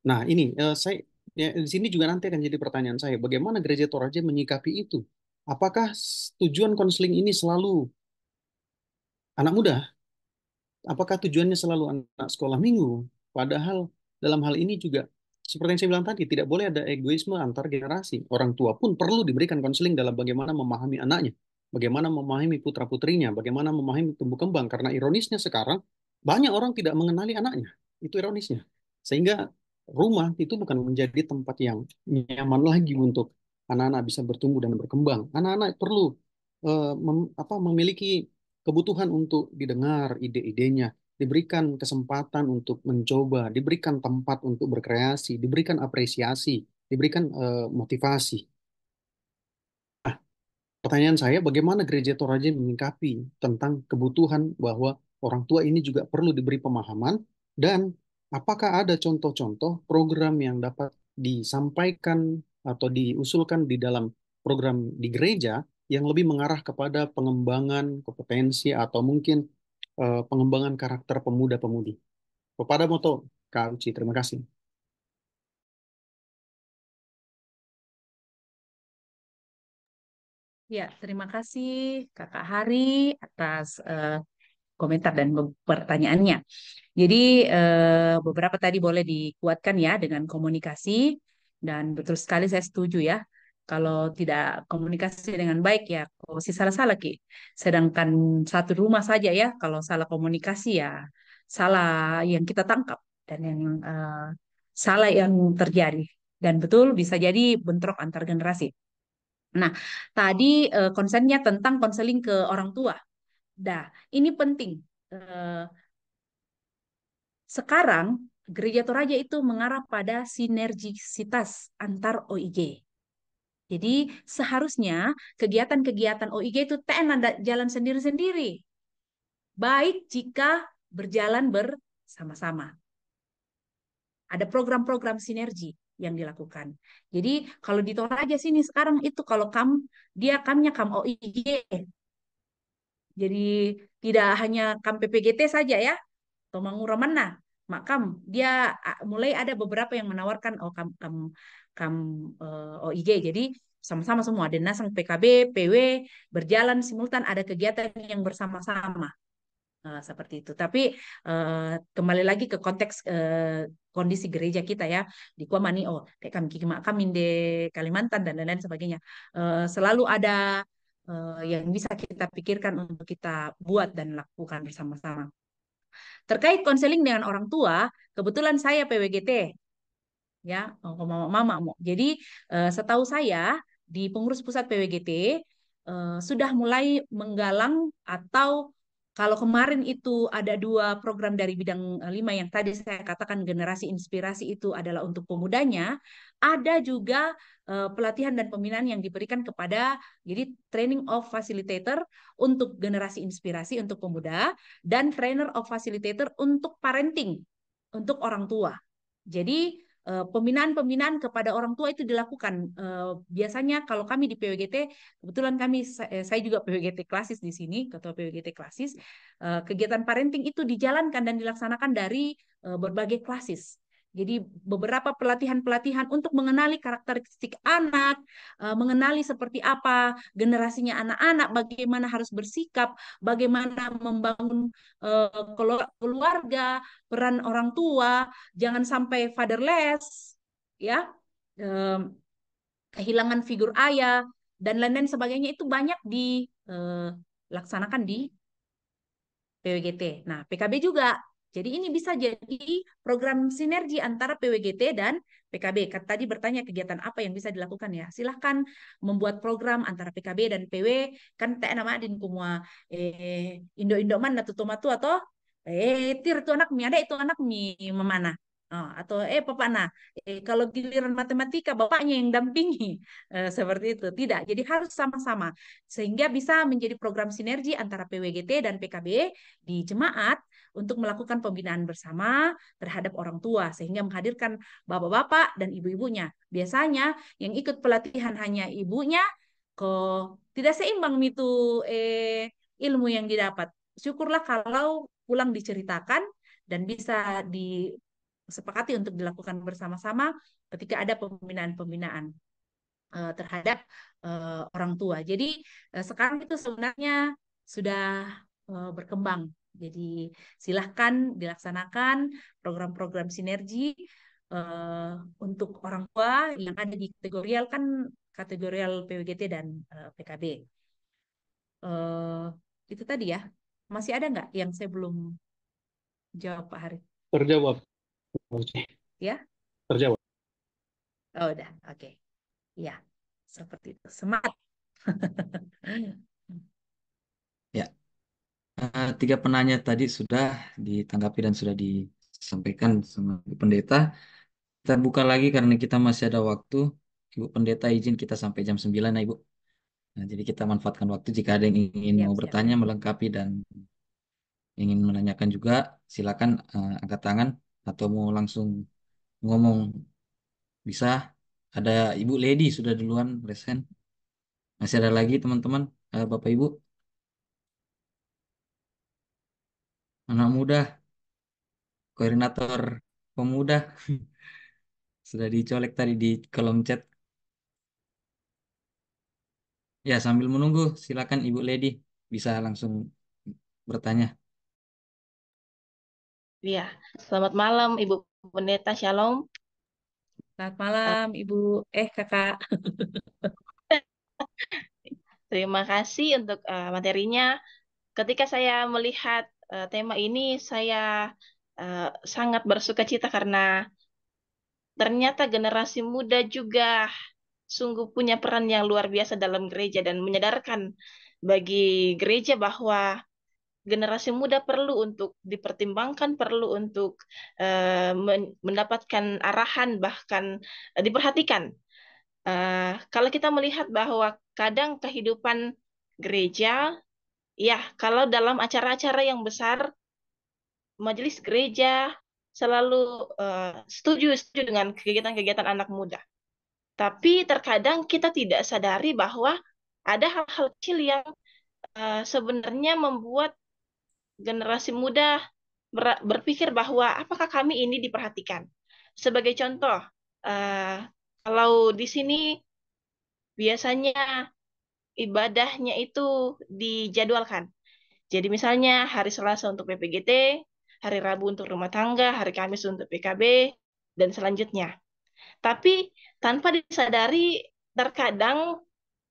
Nah, ini eh, saya ya, di sini juga nanti akan jadi pertanyaan saya, bagaimana gereja Toraja menyikapi itu? Apakah tujuan konseling ini selalu anak muda? Apakah tujuannya selalu anak sekolah minggu? Padahal dalam hal ini juga seperti yang saya bilang tadi, tidak boleh ada egoisme antar generasi. Orang tua pun perlu diberikan konseling dalam bagaimana memahami anaknya, bagaimana memahami putra-putrinya, bagaimana memahami tumbuh kembang. Karena ironisnya sekarang, banyak orang tidak mengenali anaknya. Itu ironisnya. Sehingga rumah itu bukan menjadi tempat yang nyaman lagi untuk anak-anak bisa bertumbuh dan berkembang. Anak-anak perlu uh, mem, apa, memiliki kebutuhan untuk didengar ide-idenya, diberikan kesempatan untuk mencoba, diberikan tempat untuk berkreasi, diberikan apresiasi, diberikan uh, motivasi. Nah, pertanyaan saya, bagaimana gereja Toraja menyingkapi tentang kebutuhan bahwa orang tua ini juga perlu diberi pemahaman dan apakah ada contoh-contoh program yang dapat disampaikan atau diusulkan di dalam program di gereja yang lebih mengarah kepada pengembangan kompetensi atau mungkin uh,
pengembangan karakter pemuda-pemudi? Kepada moto, Kak Uci, terima kasih. Ya, terima kasih Kakak Hari atas uh, komentar dan
pertanyaannya. Jadi eh, beberapa tadi boleh dikuatkan ya dengan komunikasi dan betul sekali saya setuju ya kalau tidak komunikasi dengan baik ya masih salah-salah ki. Sedangkan satu rumah saja ya kalau salah komunikasi ya salah yang kita tangkap dan yang eh, salah yang terjadi dan betul bisa jadi bentrok antar generasi. Nah, tadi konsennya eh, tentang konseling ke orang tua Nah, ini penting. Eh, sekarang Gereja Toraja itu mengarah pada sinergisitas antar OIG. Jadi seharusnya kegiatan-kegiatan OIG itu tenan jalan sendiri-sendiri. Baik jika berjalan bersama-sama. Ada program-program sinergi yang dilakukan. Jadi kalau di Toraja sini sekarang itu kalau kam dia kamnya kam OIG, jadi tidak hanya KAM PPGT saja ya, Tomangu mana makam dia mulai ada beberapa yang menawarkan oh KAM KAM KAM uh, eh, OIG. Jadi sama-sama semua ada nasang PKB, PW berjalan simultan ada kegiatan yang bersama-sama. Uh, seperti itu. Tapi uh, kembali lagi ke konteks uh, kondisi gereja kita ya di Kuamani, oh kayak kami Makam di Kalimantan dan lain-lain sebagainya. Uh, selalu ada uh, yang bisa kita pikirkan untuk kita buat dan lakukan bersama-sama. Terkait konseling dengan orang tua, kebetulan saya PWGT, ya mama-mama. Jadi uh, setahu saya di pengurus pusat PWGT uh, eh, sudah mulai menggalang atau kalau kemarin itu ada dua program dari bidang eh, lima yang tadi saya katakan generasi inspirasi itu adalah untuk pemudanya, ada juga uh, pelatihan dan pembinaan yang diberikan kepada jadi training of facilitator untuk generasi inspirasi untuk pemuda dan trainer of facilitator untuk parenting untuk orang tua. Jadi Eh, pembinaan-pembinaan kepada orang tua itu dilakukan. Eh, biasanya kalau kami di PWGT, kebetulan kami eh, saya juga PWGT klasis di sini, ketua PWGT klasis, kegiatan parenting itu dijalankan dan dilaksanakan dari berbagai klasis. Jadi beberapa pelatihan-pelatihan untuk mengenali karakteristik anak, eh, mengenali seperti apa generasinya anak-anak, bagaimana harus bersikap, bagaimana membangun eh, keluarga, peran orang tua, jangan sampai fatherless, ya kehilangan figur ayah dan lain-lain sebagainya itu banyak dilaksanakan di eh, PWGT. Nah, PKB juga jadi ini bisa jadi program sinergi antara PWGT dan PKB. Kan tadi bertanya kegiatan apa yang bisa dilakukan ya. Silahkan membuat program antara PKB dan PW. Kan tak nama adin kumwa eh, Indo-Indo man atau tomatu atau eh tir itu anak mi ada itu anak mi memana. Oh, atau eh papa nah eh, kalau giliran matematika bapaknya yang dampingi [LAUGHS] eh, seperti itu tidak jadi harus sama-sama sehingga bisa menjadi program sinergi antara PWGT dan PKB di jemaat untuk melakukan pembinaan bersama terhadap orang tua sehingga menghadirkan bapak-bapak dan ibu-ibunya. Biasanya yang ikut pelatihan hanya ibunya kok tidak seimbang itu eh ilmu yang didapat. Syukurlah kalau pulang diceritakan dan bisa disepakati untuk dilakukan bersama-sama ketika ada pembinaan-pembinaan eh, terhadap eh, orang tua. Jadi eh, sekarang itu sebenarnya sudah berkembang jadi silahkan dilaksanakan program-program sinergi uh, untuk orang tua yang ada di kategorial kan kategorial PWGT dan uh, eh, PKB. Uh, eh, itu tadi ya, masih ada nggak yang saya belum jawab Pak Hari? Terjawab. Ya? Terjawab. Oh, udah. Oke. Okay. Ya, seperti itu. Semangat. [LAUGHS]
Eh, tiga penanya tadi sudah ditanggapi dan sudah disampaikan sama Ibu Pendeta. Kita buka lagi karena kita masih ada waktu. Ibu Pendeta izin kita sampai jam 9 nah ya, Ibu. Nah, jadi kita manfaatkan waktu jika ada yang ingin siap, mau siap. bertanya, melengkapi dan ingin menanyakan juga silakan uh, angkat tangan atau mau langsung ngomong bisa. Ada Ibu Lady sudah duluan presen. Masih ada lagi teman-teman, uh, Bapak Ibu. anak muda, koordinator pemuda. [LAUGHS] Sudah dicolek tadi di kolom chat. Ya, sambil menunggu, silakan Ibu Lady bisa langsung bertanya.
Iya, selamat malam Ibu Pendeta Shalom. Selamat malam Ibu, eh Kakak. [LAUGHS] Terima kasih untuk eh, materinya. Ketika saya melihat uh, tema ini saya uh, sangat bersuka cita karena ternyata generasi muda juga sungguh punya peran yang luar biasa dalam gereja dan menyadarkan bagi gereja bahwa generasi muda perlu untuk dipertimbangkan, perlu untuk uh, men mendapatkan arahan bahkan uh, diperhatikan. Uh, kalau kita melihat bahwa kadang kehidupan gereja Ya, kalau dalam acara-acara yang besar, majelis gereja selalu setuju eh, setuju setuju dengan kegiatan-kegiatan anak muda. Tapi terkadang kita tidak sadari bahwa ada hal-hal kecil yang uh, sebenarnya membuat generasi muda ber berpikir bahwa apakah kami ini diperhatikan. Sebagai contoh, uh, kalau di sini biasanya ibadahnya itu dijadwalkan. Jadi misalnya hari Selasa untuk PPGT, hari Rabu untuk rumah tangga, hari Kamis untuk PKB, dan selanjutnya. Tapi tanpa disadari terkadang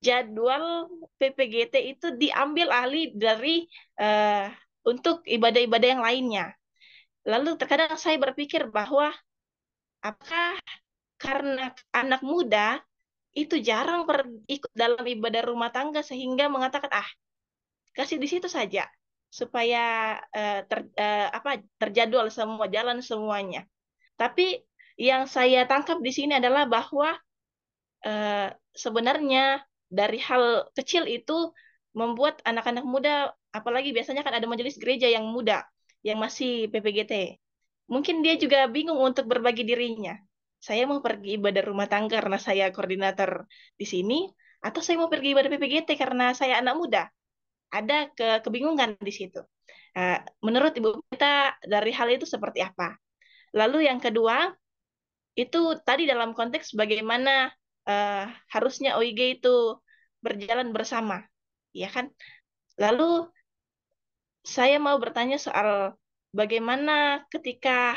jadwal PPGT itu diambil alih dari uh, untuk ibadah-ibadah yang lainnya. Lalu terkadang saya berpikir bahwa apakah karena anak muda itu jarang per, ikut dalam ibadah rumah tangga sehingga mengatakan ah kasih di situ saja supaya uh, ter, uh, apa terjadwal semua jalan semuanya. Tapi yang saya tangkap di sini adalah bahwa uh, sebenarnya dari hal kecil itu membuat anak-anak muda apalagi biasanya kan ada majelis gereja yang muda yang masih PPGT. Mungkin dia juga bingung untuk berbagi dirinya saya mau pergi ibadah rumah tangga karena saya koordinator di sini, atau saya mau pergi ibadah PPGT karena saya anak muda. Ada ke kebingungan di situ. Nah, menurut Ibu kita dari hal itu seperti apa? Lalu yang kedua, itu tadi dalam konteks bagaimana uh, harusnya OIG itu berjalan bersama, ya kan? Lalu saya mau bertanya soal bagaimana ketika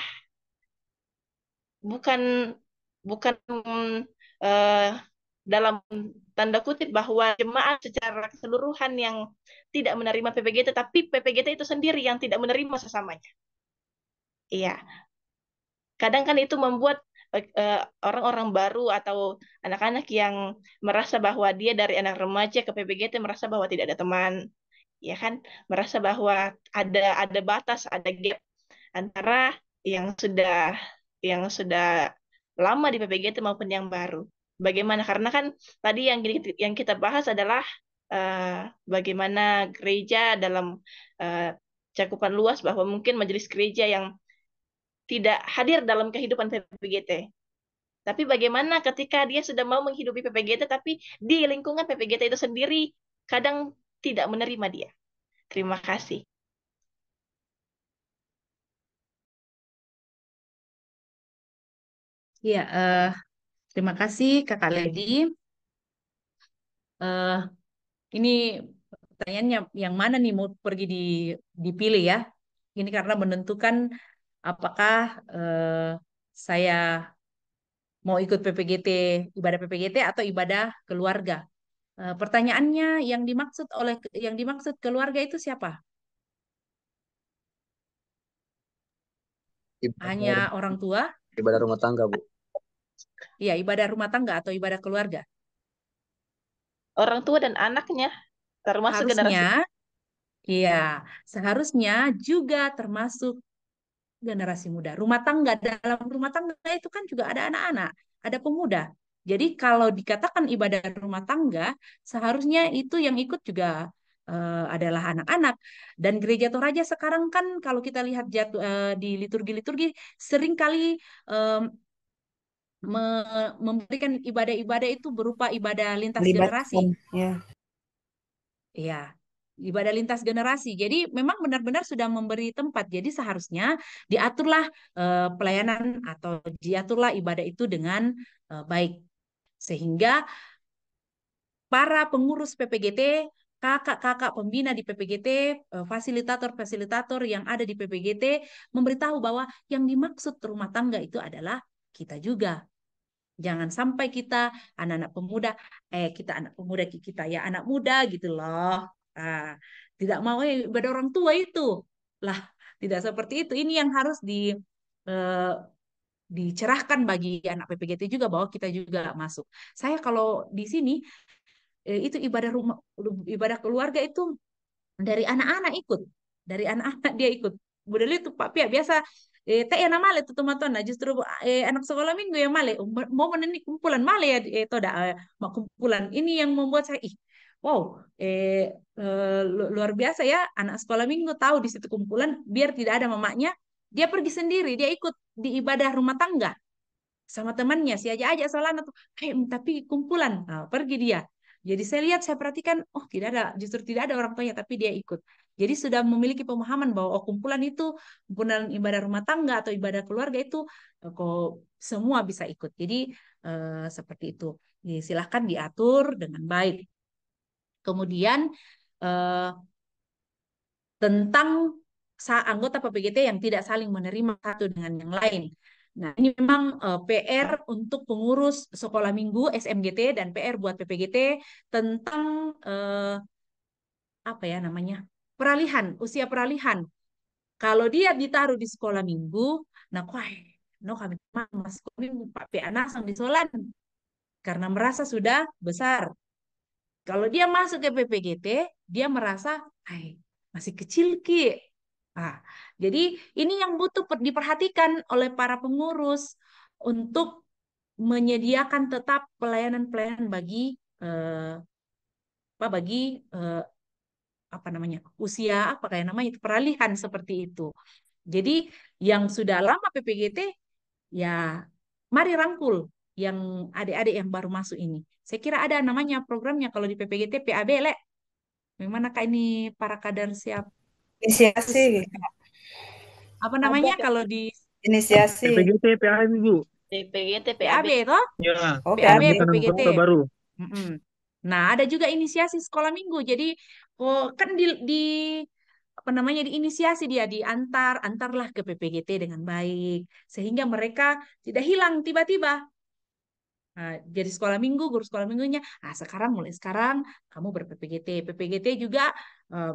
bukan bukan uh, dalam tanda kutip bahwa jemaat secara keseluruhan yang tidak menerima PPGT, tapi PPGT itu sendiri yang tidak menerima sesamanya. Iya. Kadang kan itu membuat eh, orang-orang uh, baru atau anak-anak yang merasa bahwa dia dari anak remaja ke PPGT merasa bahwa tidak ada teman, ya kan? Merasa bahwa ada ada batas, ada gap antara yang sudah yang sudah lama di PPG itu maupun yang baru. Bagaimana? Karena kan tadi yang yang kita bahas adalah uh, bagaimana gereja dalam uh, cakupan luas bahwa mungkin majelis gereja yang tidak hadir dalam kehidupan PPGT. Tapi bagaimana ketika dia sudah mau menghidupi PPGT tapi di lingkungan PPGT itu sendiri kadang tidak menerima dia. Terima kasih.
Ya, uh, terima kasih Kakak Lady. Uh,
ini pertanyaannya yang mana nih mau pergi di, dipilih ya? Ini karena menentukan apakah uh, saya mau ikut PPGT, ibadah PPGT atau ibadah keluarga. Uh, pertanyaannya yang dimaksud oleh yang dimaksud keluarga itu siapa? Ibadah, hanya orang
tua ibadah rumah tangga bu
Iya, ibadah rumah tangga atau ibadah keluarga. Orang tua dan anaknya
termasuk Harusnya, generasi.
Iya, seharusnya juga termasuk generasi muda. Rumah tangga dalam rumah tangga itu kan juga ada anak-anak, ada pemuda. Jadi kalau dikatakan ibadah rumah tangga, seharusnya itu yang ikut juga uh, adalah anak-anak. Dan gereja Toraja sekarang kan kalau kita lihat jatuh, eh, uh, di liturgi-liturgi seringkali um, me memberikan ibadah-ibadah itu berupa ibadah lintas Libat generasi. Ya. Iya, ya, ibadah lintas generasi. Jadi memang benar-benar sudah memberi tempat. Jadi seharusnya diaturlah uh, pelayanan atau diaturlah ibadah itu dengan uh, baik. Sehingga para pengurus PPGT kakak-kakak pembina di PPGT, eh, fasilitator-fasilitator yang ada di PPGT memberitahu bahwa yang dimaksud rumah tangga itu adalah kita juga. Jangan sampai kita anak-anak pemuda, eh kita anak pemuda kita ya anak muda gitu loh. Ah, tidak mau eh, ibadah orang tua itu. Lah, tidak seperti itu. Ini yang harus di eh, dicerahkan bagi anak PPGT juga bahwa kita juga masuk. Saya kalau di sini eh, itu ibadah rumah ibadah keluarga itu dari anak-anak ikut, dari anak-anak dia ikut. Budeli itu Pak Pia biasa eh tayana male to tomatona justru eh, anak sekolah minggu yang male momen ini kumpulan male ya eh, toda eh, kumpulan ini yang membuat saya ih wow eh, eh luar biasa ya anak sekolah minggu tahu di situ kumpulan biar tidak ada mamanya dia pergi sendiri dia ikut di ibadah rumah tangga sama temannya si aja aja soalnya tuh tapi kumpulan nah, pergi dia jadi saya lihat, saya perhatikan, oh tidak ada, justru tidak ada orang tuanya, tapi dia ikut. Jadi sudah memiliki pemahaman bahwa oh, kumpulan itu, kumpulan ibadah rumah tangga atau ibadah keluarga itu, eh, kok semua bisa ikut. Jadi eh, seperti itu. Jadi, silahkan diatur dengan baik. Kemudian eh, tentang anggota PPGT yang tidak saling menerima satu dengan yang lain. Nah, ini memang uh, eh, PR untuk pengurus sekolah minggu SMGT dan PR buat PPGT tentang uh, apa ya namanya? peralihan, usia peralihan. Kalau dia ditaruh di sekolah minggu, nah kuai, no kami mas pak p anak sang di solan karena merasa sudah besar. Kalau dia masuk ke PPGT, dia merasa, hai, masih kecil ki, Nah, jadi ini yang butuh diperhatikan oleh para pengurus untuk menyediakan tetap pelayanan-pelayanan bagi eh, apa bagi eh, apa namanya usia apa kayak namanya itu peralihan seperti itu. Jadi yang sudah lama PPGT ya mari rangkul yang adik-adik yang baru masuk ini. Saya kira ada namanya programnya kalau di PPGT PAB lek. Memang kak ini para kader siap Inisiasi. Apa namanya Apa? kalau di inisiasi? TPG
TPA Ibu.
TPG
TPAB itu?
Ya. Oh, PAB PGT. Baru.
Nah, ada juga inisiasi sekolah minggu. Jadi oh, kan di, di apa namanya diinisiasi dia diantar, antarlah ke PPGT dengan baik sehingga mereka tidak hilang tiba-tiba. Nah, jadi sekolah minggu, guru sekolah minggunya, ah sekarang mulai sekarang kamu ber PPGT. PPGT juga eh,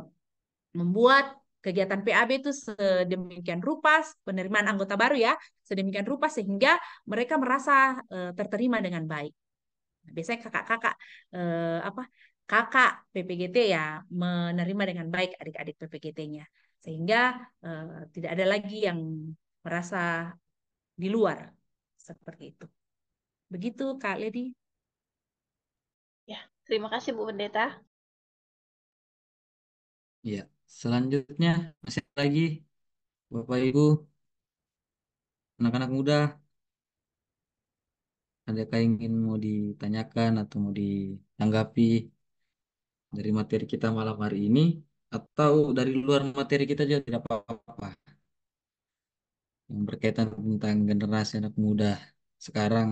membuat kegiatan PAB itu sedemikian rupa penerimaan anggota baru ya sedemikian rupa sehingga mereka merasa uh, terterima dengan baik. Nah, biasanya kakak-kakak uh, apa kakak PPGT ya menerima dengan baik adik-adik PPGT-nya sehingga uh, tidak ada lagi yang merasa di luar seperti itu.
Begitu Kak Lady. Ya, terima kasih Bu Pendeta.
Iya. Selanjutnya masih lagi Bapak Ibu anak-anak muda adakah yang ingin mau ditanyakan atau mau ditanggapi dari materi kita malam hari ini atau dari luar materi kita juga tidak apa-apa yang berkaitan tentang generasi anak muda sekarang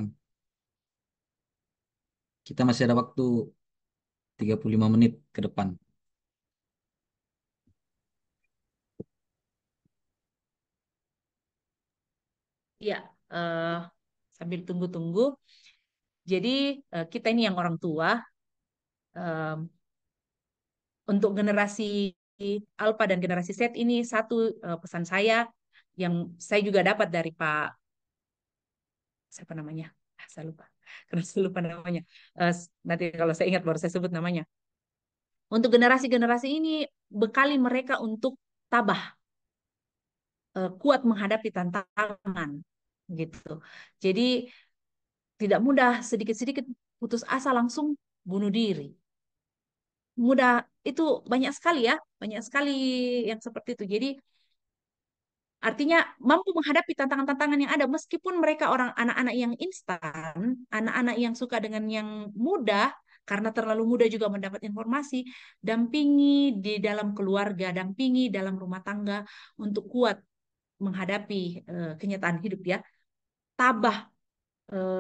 kita masih ada waktu 35 menit ke depan.
ya uh, sambil tunggu-tunggu. Jadi uh, kita ini yang orang tua uh, untuk generasi Alpha dan generasi Z ini satu uh, pesan saya yang saya juga dapat dari Pak siapa namanya? Ah, saya lupa. [LAUGHS] Karena saya lupa namanya. Uh, nanti kalau saya ingat baru saya sebut namanya. Untuk generasi-generasi ini bekali mereka untuk tabah, kuat menghadapi tantangan, gitu. Jadi tidak mudah sedikit-sedikit putus asa langsung bunuh diri. Mudah itu banyak sekali ya, banyak sekali yang seperti itu. Jadi Artinya mampu menghadapi tantangan-tantangan yang ada meskipun mereka orang anak-anak yang instan, anak-anak yang suka dengan yang mudah karena terlalu mudah juga mendapat informasi, dampingi di dalam keluarga, dampingi dalam rumah tangga untuk kuat menghadapi uh, kenyataan hidup ya tabah eh,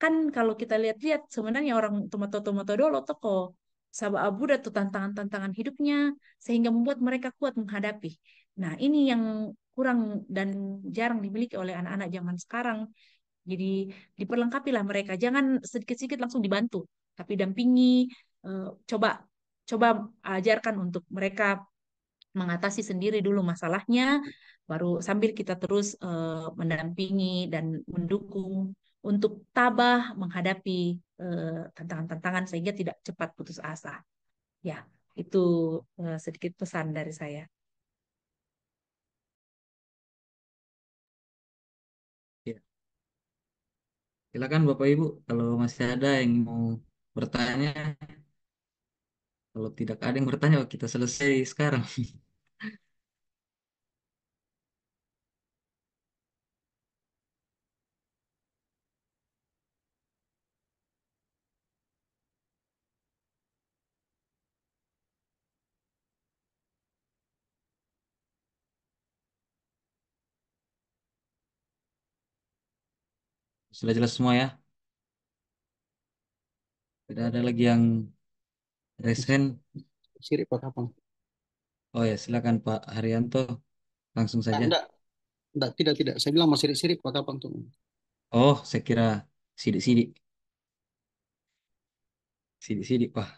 kan kalau kita lihat-lihat sebenarnya orang tomato-tomato dolo toko sahabat abu tuh tantangan-tantangan hidupnya sehingga membuat mereka kuat menghadapi. Nah, ini yang kurang dan jarang dimiliki oleh anak-anak zaman sekarang. Jadi diperlengkapilah mereka, jangan sedikit-sedikit langsung dibantu, tapi dampingi, eh, coba coba ajarkan untuk mereka mengatasi sendiri dulu masalahnya, baru sambil kita terus uh, mendampingi dan mendukung untuk tabah menghadapi eh, tantangan-tantangan uh, sehingga tidak cepat putus asa.
Ya, itu uh, sedikit pesan dari saya. Ya.
Silakan Bapak Ibu, kalau masih ada yang mau bertanya. Kalau tidak ada yang bertanya, kita selesai sekarang. [LAUGHS] Sudah jelas semua ya? Tidak ada lagi yang resen.
Sirik Pak Kapang.
Oh ya, silakan Pak Haryanto. Langsung saja. Tidak,
tidak, tidak, tidak. Saya bilang masih sirik Pak Kapang tuh.
Oh, saya kira sidik-sidik. Sidik-sidik, Pak.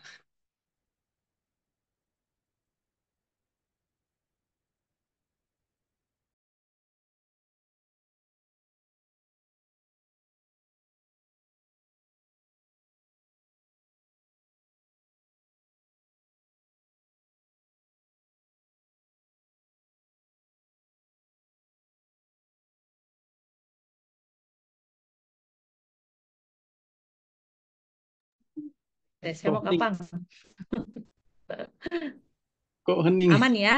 saya mau gampang. Kok hening? Aman ya?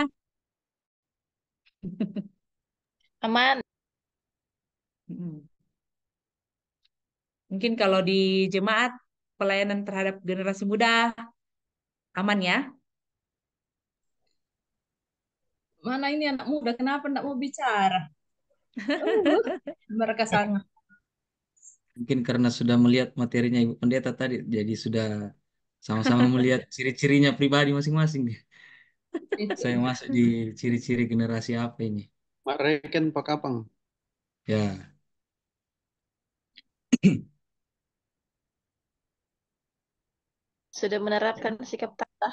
Aman.
Mungkin kalau di jemaat pelayanan terhadap generasi muda
aman ya? Mana ini anak muda kenapa tidak mau bicara? [LAUGHS] mereka sangat
mungkin karena sudah melihat materinya Ibu Pendeta tadi, jadi sudah sama-sama melihat [LAUGHS] ciri-cirinya pribadi masing-masing. [LAUGHS] Saya masuk di ciri-ciri generasi apa ini?
Pak Reken, Pak Kapang.
Ya. [CLEARS THROAT]
Sudah menerapkan sikap tata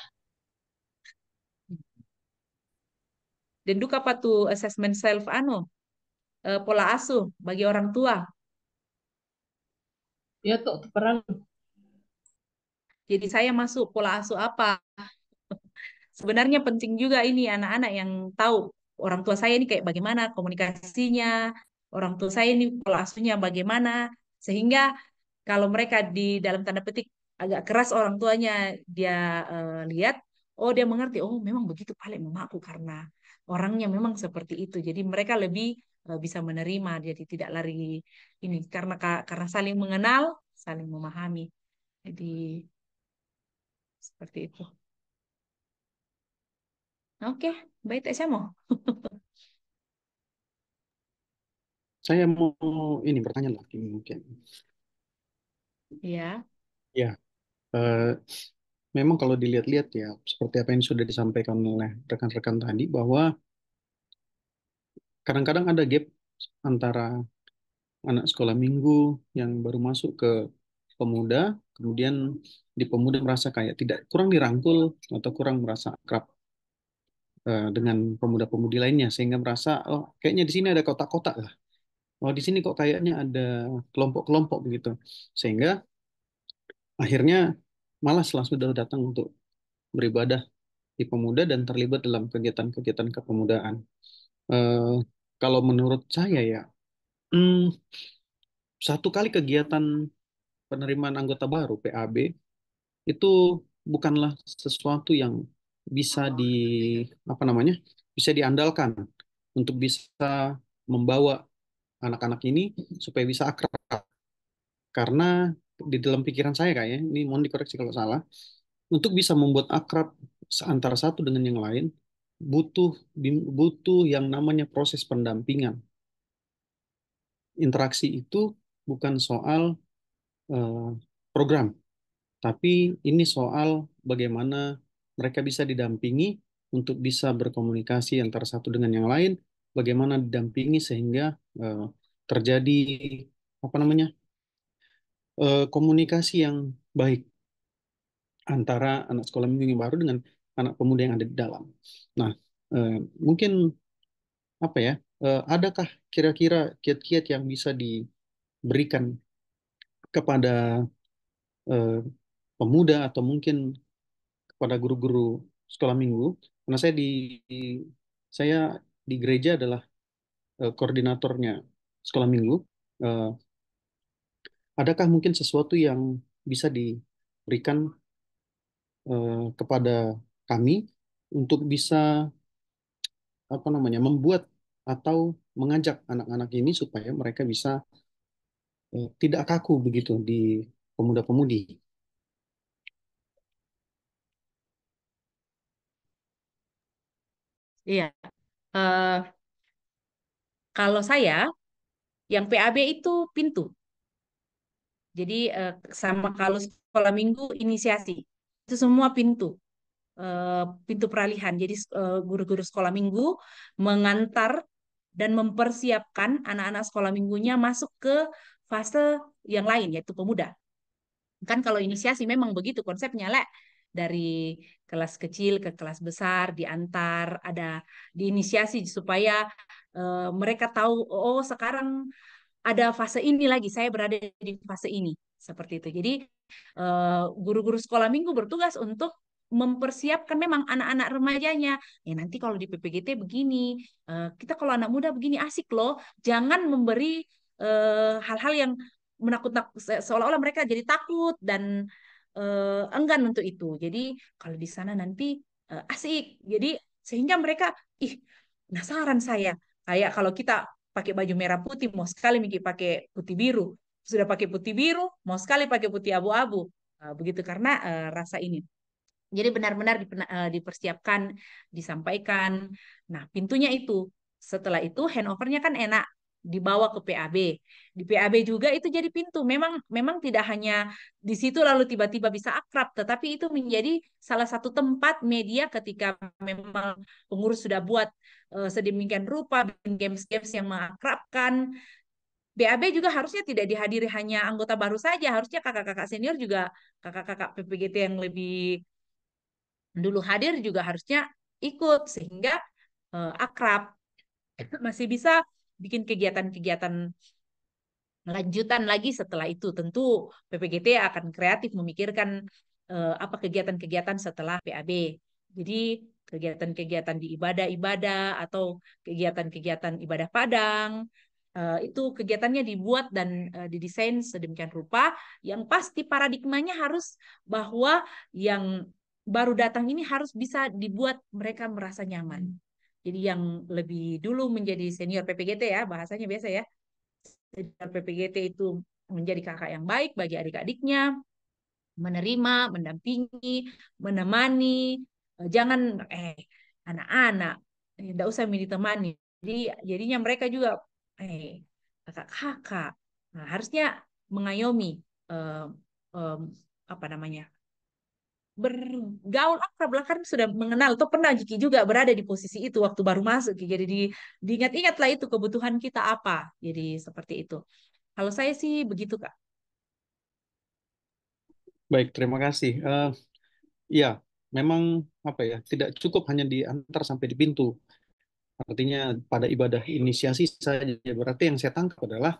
dan duka apa tuh assessment
self ano eh, pola asuh bagi orang tua Ya, tok terperang Jadi saya masuk pola asuh apa? Sebenarnya penting juga ini anak-anak yang tahu orang tua saya ini kayak bagaimana komunikasinya, orang tua saya ini pola asuhnya bagaimana, sehingga kalau mereka di dalam tanda petik agak keras orang tuanya dia uh, lihat, oh dia mengerti, oh memang begitu paling memaku karena orangnya memang seperti itu. Jadi mereka lebih Eh, bisa menerima jadi tidak lari ini karena karena saling mengenal saling memahami jadi seperti itu oke baik saya mau [LAUGHS]
saya mau ini bertanya lagi mungkin ya ya uh, memang kalau dilihat-lihat ya seperti apa yang sudah disampaikan oleh rekan-rekan tadi bahwa kadang-kadang ada gap antara anak sekolah minggu yang baru masuk ke pemuda, kemudian di pemuda merasa kayak tidak kurang dirangkul atau kurang merasa akrab eh, dengan pemuda-pemudi lainnya sehingga merasa oh kayaknya di sini ada kotak-kotak lah. Oh di sini kok kayaknya ada kelompok-kelompok begitu. Sehingga akhirnya malah setelah sudah datang untuk beribadah di pemuda dan terlibat dalam kegiatan-kegiatan kepemudaan. Eh, kalau menurut saya ya, hmm, satu kali kegiatan penerimaan anggota baru PAB itu bukanlah sesuatu yang bisa di apa namanya bisa diandalkan untuk bisa membawa anak-anak ini supaya bisa akrab karena di dalam pikiran saya kayaknya ini mohon dikoreksi kalau salah untuk bisa membuat akrab antara satu dengan yang lain butuh butuh yang namanya proses pendampingan. Interaksi itu bukan soal eh, program, tapi ini soal bagaimana mereka bisa didampingi untuk bisa berkomunikasi antara satu dengan yang lain, bagaimana didampingi sehingga eh, terjadi apa namanya eh, komunikasi yang baik antara anak sekolah minggu yang baru dengan anak pemuda yang ada di dalam. Nah, eh, mungkin apa ya? Eh, adakah kira-kira kiat-kiat yang bisa diberikan kepada eh, pemuda atau mungkin kepada guru-guru sekolah minggu? Karena saya di, saya di gereja adalah eh, koordinatornya sekolah minggu. Eh, adakah mungkin sesuatu yang bisa diberikan eh, kepada kami untuk bisa apa namanya membuat atau mengajak anak-anak ini supaya mereka bisa eh, tidak kaku begitu di pemuda-pemudi.
Iya. Uh,
kalau saya, yang PAB itu pintu. Jadi uh, sama kalau sekolah minggu inisiasi. Itu semua pintu. Eh, pintu peralihan. Jadi eh, guru-guru sekolah minggu mengantar dan mempersiapkan anak-anak sekolah minggunya masuk ke fase yang lain yaitu pemuda. Kan kalau inisiasi memang begitu konsepnya, Lek. Dari kelas kecil ke kelas besar diantar, ada diinisiasi supaya uh, mereka tahu oh sekarang ada fase ini lagi, saya berada di fase ini. Seperti itu. Jadi guru-guru uh, guru -guru sekolah minggu bertugas untuk mempersiapkan memang anak-anak remajanya. Ya nanti kalau di PPGT begini, eh, kita kalau anak muda begini asik loh. Jangan memberi eh, hal-hal yang menakut seolah-olah mereka jadi takut dan eh, enggan untuk itu. Jadi kalau di sana nanti asik. Jadi sehingga mereka ih penasaran saya. Kayak kalau kita pakai baju merah putih, mau sekali mikir pakai putih biru. Sudah pakai putih biru, mau sekali pakai putih abu-abu. begitu karena rasa ini. Jadi benar-benar eh, dipersiapkan, disampaikan. Nah, pintunya itu. Setelah itu handovernya kan enak dibawa ke PAB. Di PAB juga itu jadi pintu. Memang memang tidak hanya di situ lalu tiba-tiba bisa akrab, tetapi itu menjadi salah satu tempat media ketika memang pengurus sudah buat uh, sedemikian rupa games-games yang mengakrabkan BAB juga harusnya tidak dihadiri hanya anggota baru saja, harusnya kakak-kakak senior juga kakak-kakak PPGT yang lebih dulu hadir juga harusnya ikut sehingga uh, akrab [CLEARS THROAT] masih bisa bikin kegiatan-kegiatan lanjutan lagi setelah itu tentu PPGT akan kreatif memikirkan uh, apa kegiatan-kegiatan setelah PAB jadi kegiatan-kegiatan di ibadah-ibadah atau kegiatan-kegiatan ibadah Padang eh, itu kegiatannya dibuat dan didesain sedemikian rupa yang pasti paradigmanya harus bahwa yang baru datang ini harus bisa dibuat mereka merasa nyaman. Jadi yang lebih dulu menjadi senior PPGT ya, bahasanya biasa ya. Senior PPGT itu menjadi kakak yang baik bagi adik-adiknya, menerima, mendampingi, menemani. Eh, jangan eh anak-anak tidak eh, usah temani. Jadi jadinya mereka juga eh kakak-kakak nah, harusnya mengayomi eh, eh, apa namanya bergaul akrab lah kan sudah mengenal atau pernah Kiki juga berada di posisi itu waktu baru masuk jadi diingat-ingatlah itu kebutuhan kita apa jadi seperti itu kalau saya sih begitu kak
baik terima kasih uh, ya memang apa ya tidak cukup hanya diantar sampai di pintu artinya pada ibadah inisiasi saja berarti yang saya tangkap adalah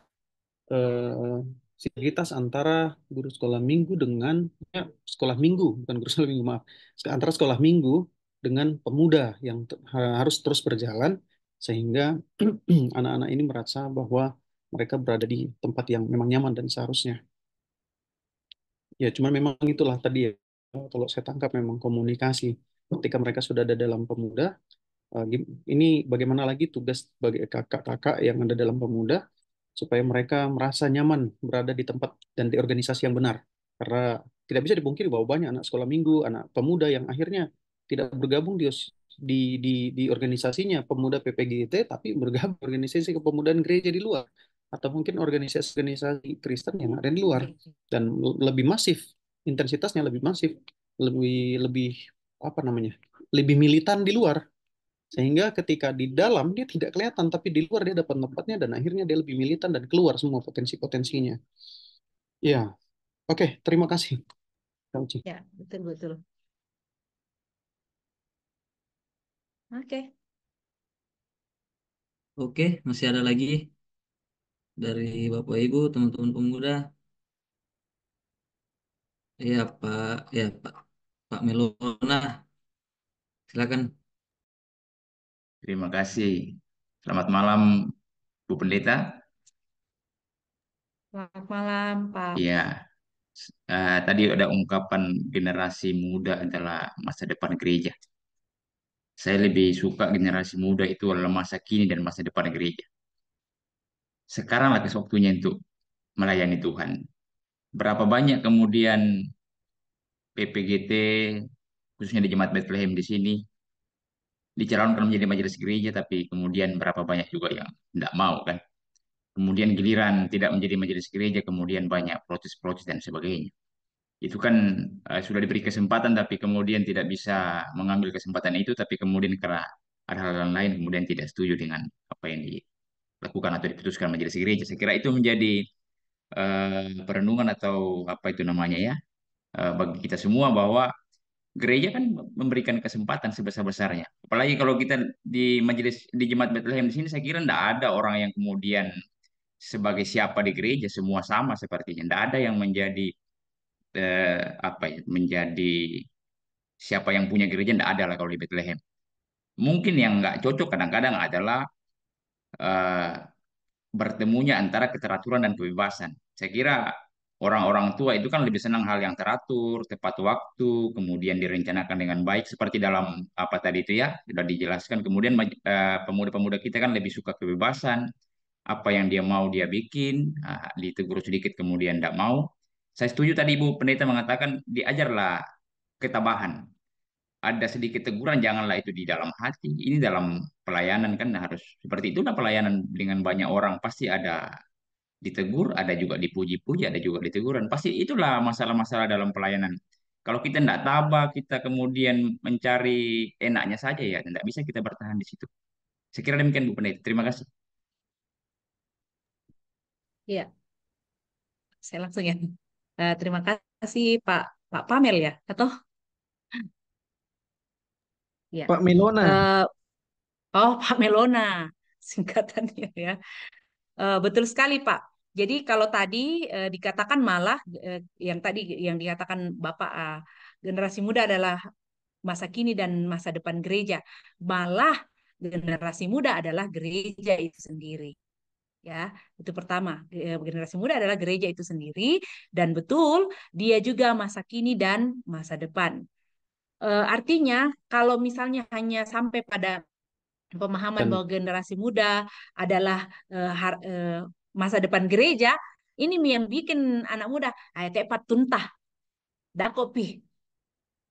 uh, sinergitas antara guru sekolah minggu dengan ya, sekolah minggu bukan guru sekolah minggu maaf antara sekolah minggu dengan pemuda yang harus terus berjalan sehingga [CLEARS THROAT] anak-anak ini merasa bahwa mereka berada di tempat yang memang nyaman dan seharusnya ya cuman memang itulah tadi ya kalau saya tangkap memang komunikasi ketika mereka sudah ada dalam pemuda eh, ini bagaimana lagi tugas bagi kakak-kakak yang ada dalam pemuda supaya mereka merasa nyaman berada di tempat dan di organisasi yang benar. Karena tidak bisa dipungkiri bahwa banyak anak sekolah minggu, anak pemuda yang akhirnya tidak bergabung di di di, di organisasinya pemuda PPGT tapi bergabung organisasi kepemudaan gereja di luar atau mungkin organisasi-organisasi Kristen yang ada di luar iya, iya. dan lebih masif intensitasnya lebih masif lebih lebih apa namanya lebih militan di luar sehingga ketika di dalam dia tidak kelihatan, tapi di luar dia dapat tempatnya dan akhirnya dia lebih militan dan keluar semua potensi-potensinya. Ya, oke, okay, terima kasih. kang Uci.
Ya, betul-betul.
Oke. Okay.
Oke, okay, masih ada lagi dari Bapak Ibu, teman-teman pemuda. Iya Pak, ya Pak, Pak Melona,
silakan. Terima kasih. Selamat malam, Bu Pendeta.
Selamat malam, Pak.
Iya. Uh, tadi ada ungkapan generasi muda adalah masa depan gereja. Saya lebih suka generasi muda itu adalah masa kini dan masa depan gereja. Sekaranglah waktunya untuk melayani Tuhan. Berapa banyak kemudian PPGT, khususnya di Jemaat Bethlehem di sini, dicalonkan menjadi majelis gereja tapi kemudian berapa banyak juga yang tidak mau kan kemudian giliran tidak menjadi majelis gereja kemudian banyak protes-protes dan sebagainya itu kan uh, sudah diberi kesempatan tapi kemudian tidak bisa mengambil kesempatan itu tapi kemudian karena ada hal, hal lain kemudian tidak setuju dengan apa yang dilakukan atau diputuskan majelis gereja saya kira itu menjadi uh, perenungan atau apa itu namanya ya uh, bagi kita semua bahwa gereja kan memberikan kesempatan sebesar-besarnya. Apalagi kalau kita di majelis di jemaat Bethlehem di sini saya kira tidak ada orang yang kemudian sebagai siapa di gereja semua sama sepertinya. Tidak ada yang menjadi eh, apa ya, menjadi siapa yang punya gereja tidak ada lah kalau di Bethlehem. Mungkin yang nggak cocok kadang-kadang adalah eh, bertemunya antara keteraturan dan kebebasan. Saya kira orang-orang tua itu kan lebih senang hal yang teratur, tepat waktu, kemudian direncanakan dengan baik seperti dalam apa tadi itu ya sudah dijelaskan. Kemudian eh, pemuda-pemuda kita kan lebih suka kebebasan, apa yang dia mau dia bikin, nah, ditegur sedikit kemudian tidak mau. Saya setuju tadi Ibu Pendeta mengatakan diajarlah ketabahan. Ada sedikit teguran janganlah itu di dalam hati. Ini dalam pelayanan kan harus seperti itu. Nah pelayanan dengan banyak orang pasti ada ditegur, ada juga dipuji-puji, ada juga diteguran. Pasti itulah masalah-masalah dalam pelayanan. Kalau kita tidak tabah, kita kemudian mencari enaknya saja ya, tidak bisa kita bertahan di situ. sekiranya demikian Bu Pendeta. Terima kasih.
Iya. Saya langsung ya. Uh, terima kasih Pak Pak Pamel ya atau ya. Pak Melona. Uh, oh Pak Melona singkatannya ya. Uh, betul sekali Pak. Jadi kalau tadi eh, dikatakan malah eh, yang tadi yang dikatakan Bapak eh, generasi muda adalah masa kini dan masa depan gereja. Malah generasi muda adalah gereja itu sendiri. Ya, itu pertama. Eh, generasi muda adalah gereja itu sendiri dan betul dia juga masa kini dan masa depan. Eh, artinya kalau misalnya hanya sampai pada pemahaman bahwa generasi muda adalah uh, har, uh, masa depan gereja ini yang bikin anak muda ayat tepat tuntah da kopi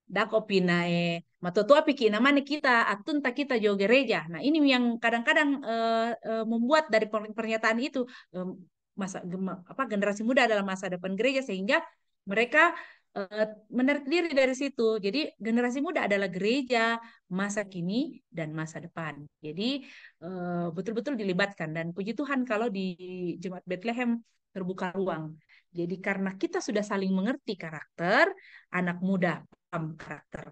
da kopi nae matotua pikir namanya kita atunta kita jo gereja nah ini yang kadang-kadang uh, uh, membuat dari pernyataan itu um, masa apa generasi muda adalah masa depan gereja sehingga mereka Eh, menarik diri dari situ. Jadi generasi muda adalah gereja masa kini dan masa depan. Jadi eh, betul-betul dilibatkan dan puji Tuhan kalau di Jemaat Bethlehem terbuka ruang. Jadi karena kita sudah saling mengerti karakter, anak muda paham karakter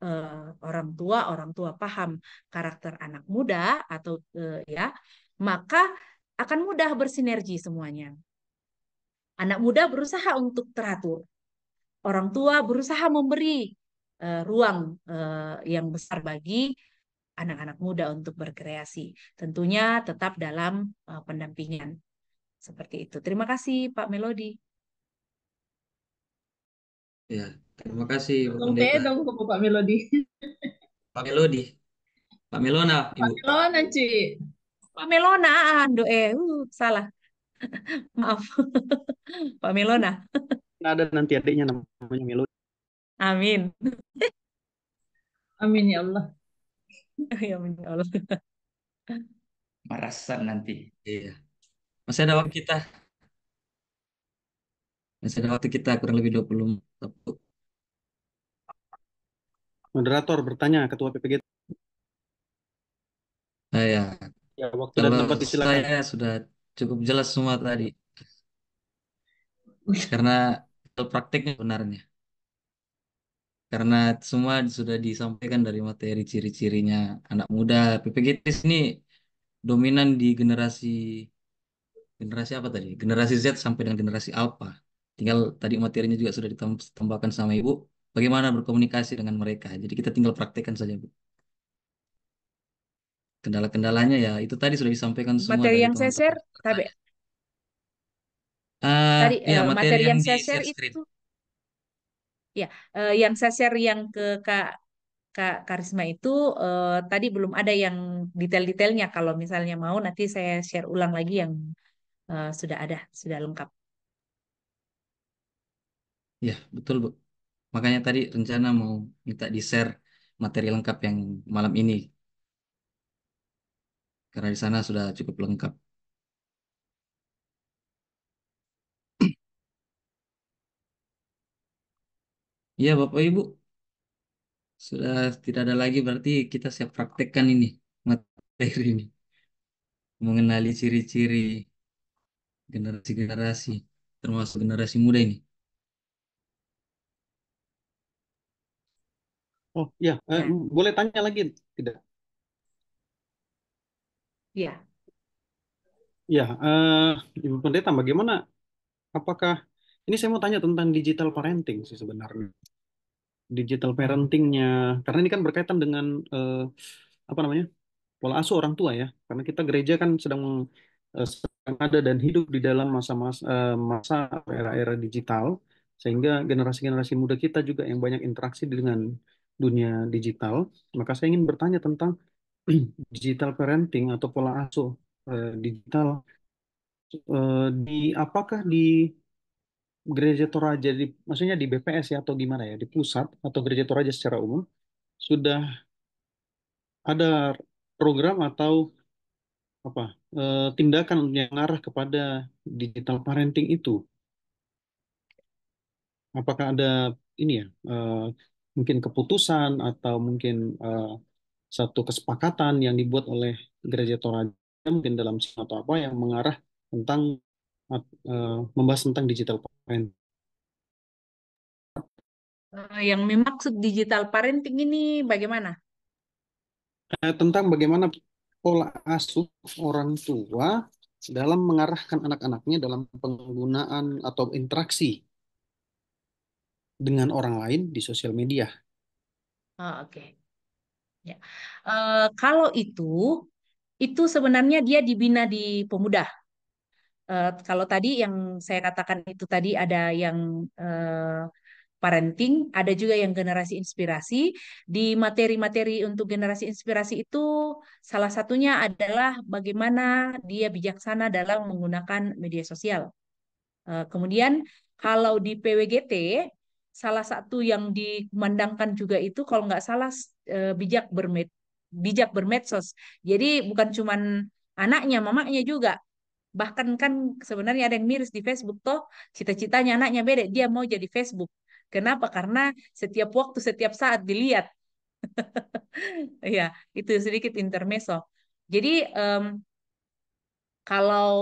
eh, orang tua, orang tua paham karakter anak muda atau ya, maka akan mudah bersinergi semuanya. Anak muda berusaha untuk teratur, orang tua berusaha memberi uh, ruang uh, yang besar bagi anak-anak muda untuk berkreasi. Tentunya tetap dalam uh, pendampingan. Seperti itu. Terima kasih Pak Melodi.
Ya, terima kasih Pak Pendeta.
dong Pak Melodi.
Pak Melodi. Pak Melona. Ibu. Pak
Melona, Ci. Pak
Melona, ando ah, eh, uh, salah. [LAUGHS] Maaf.
Pak Melona ada nanti adiknya namanya Milo.
Amin. Amin ya Allah. [LAUGHS] Ya amin ya Allah.
Marasan nanti. Iya. Masih ada waktu kita. Masih ada waktu kita kurang lebih 20 menit. Moderator bertanya Ketua PPG. Iya. Ah,
ya, waktu
Kalau dan
tempat disilakan. Saya sudah cukup jelas semua tadi. Karena praktiknya sebenarnya karena semua sudah disampaikan dari materi ciri-cirinya anak muda PPGT ini dominan di generasi generasi apa tadi generasi Z sampai dengan generasi Alpha tinggal tadi materinya juga sudah ditambahkan sama ibu bagaimana berkomunikasi dengan mereka jadi kita tinggal praktekkan saja bu kendala-kendalanya ya itu tadi sudah disampaikan semua materi yang saya share Eh, tadi, ya, eh, materi materi yang yang saya share share
itu
Ya, uh, yang saya share yang ke Kak Kak Karisma itu uh, tadi belum ada yang detail-detailnya. Kalau misalnya mau nanti saya share ulang lagi yang uh, sudah ada, sudah lengkap.
Ya betul, Bu. Makanya tadi rencana mau minta di-share materi lengkap yang malam ini, karena di sana sudah cukup lengkap. Iya, Bapak Ibu, sudah tidak ada lagi berarti kita siap praktekkan ini materi ini mengenali ciri-ciri generasi-generasi termasuk generasi muda ini.
Oh iya,
eh, ya, eh, boleh tanya lagi tidak? Iya. Ya, eh, Ibu Pendeta, bagaimana? Apakah ini saya mau tanya tentang digital parenting sih sebenarnya. Digital parentingnya, karena ini kan berkaitan dengan eh, apa namanya pola asuh orang tua ya. Karena kita gereja kan sedang, eh, ada dan hidup di dalam masa-masa eh, masa era-era digital, sehingga generasi-generasi muda kita juga yang banyak interaksi dengan dunia digital. Maka saya ingin bertanya tentang [CLEARS THROAT] digital parenting atau pola asuh eh, digital di apakah di gereja Toraja di maksudnya di BPS ya atau gimana ya di pusat atau gereja Toraja secara umum sudah ada program atau apa e, tindakan yang mengarah kepada digital parenting itu apakah ada ini ya e, mungkin keputusan atau mungkin e, satu kesepakatan yang dibuat oleh gereja Toraja mungkin dalam atau apa yang mengarah tentang Eh, membahas tentang digital parenting?
Eh, yang memaksud digital parenting ini bagaimana?
Eh, tentang bagaimana pola asuh orang tua dalam mengarahkan anak-anaknya dalam penggunaan atau interaksi dengan orang lain di sosial media.
Oh, Oke. Okay. Ya. Uh, kalau itu, itu sebenarnya dia dibina di pemuda. Eh, kalau tadi yang saya katakan itu tadi ada yang uh, parenting, ada juga yang generasi inspirasi. Di materi-materi untuk generasi inspirasi itu salah satunya adalah bagaimana dia bijaksana dalam menggunakan media sosial. Uh, kemudian kalau di PWGT salah satu yang dimandangkan juga itu kalau nggak salah uh, bijak bermed bijak bermedsos. Jadi bukan cuman anaknya, mamanya juga bahkan kan sebenarnya ada yang miris di Facebook toh cita-citanya anaknya beda dia mau jadi Facebook kenapa karena setiap waktu setiap saat dilihat [LAUGHS] ya itu sedikit intermeso jadi um, kalau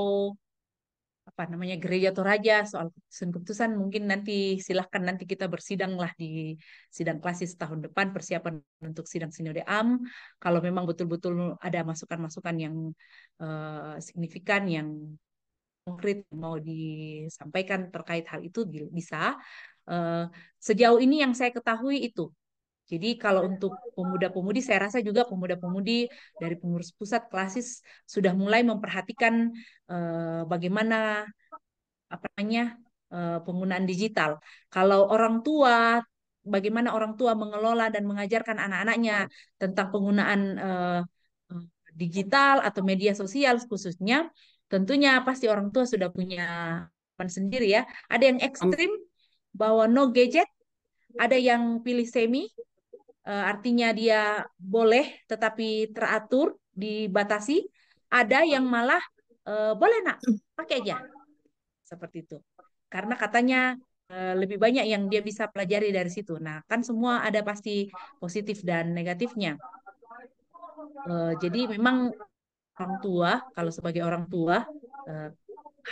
apa namanya gereja Toraja soal keputusan-keputusan mungkin nanti silahkan nanti kita bersidang lah di sidang klasis tahun depan persiapan untuk sidang sinode am kalau memang betul-betul ada masukan-masukan yang uh, signifikan yang konkret mau disampaikan terkait hal itu bisa. Uh, sejauh ini yang saya ketahui itu jadi kalau untuk pemuda-pemudi, saya rasa juga pemuda-pemudi dari pengurus pusat klasis sudah mulai memperhatikan eh, bagaimana apa namanya eh, penggunaan digital. Kalau orang tua, bagaimana orang tua mengelola dan mengajarkan anak-anaknya tentang penggunaan eh, eh digital atau media sosial khususnya, tentunya pasti orang tua sudah punya sendiri ya. Ada yang ekstrim bahwa no gadget, ada yang pilih semi, Eh, artinya dia boleh tetapi teratur, dibatasi. Ada yang malah eh, boleh nak, pakai aja. Seperti itu. Karena katanya eh, lebih banyak yang dia bisa pelajari dari situ. Nah, kan semua ada pasti positif dan negatifnya. Jadi memang orang tua, kalau sebagai orang tua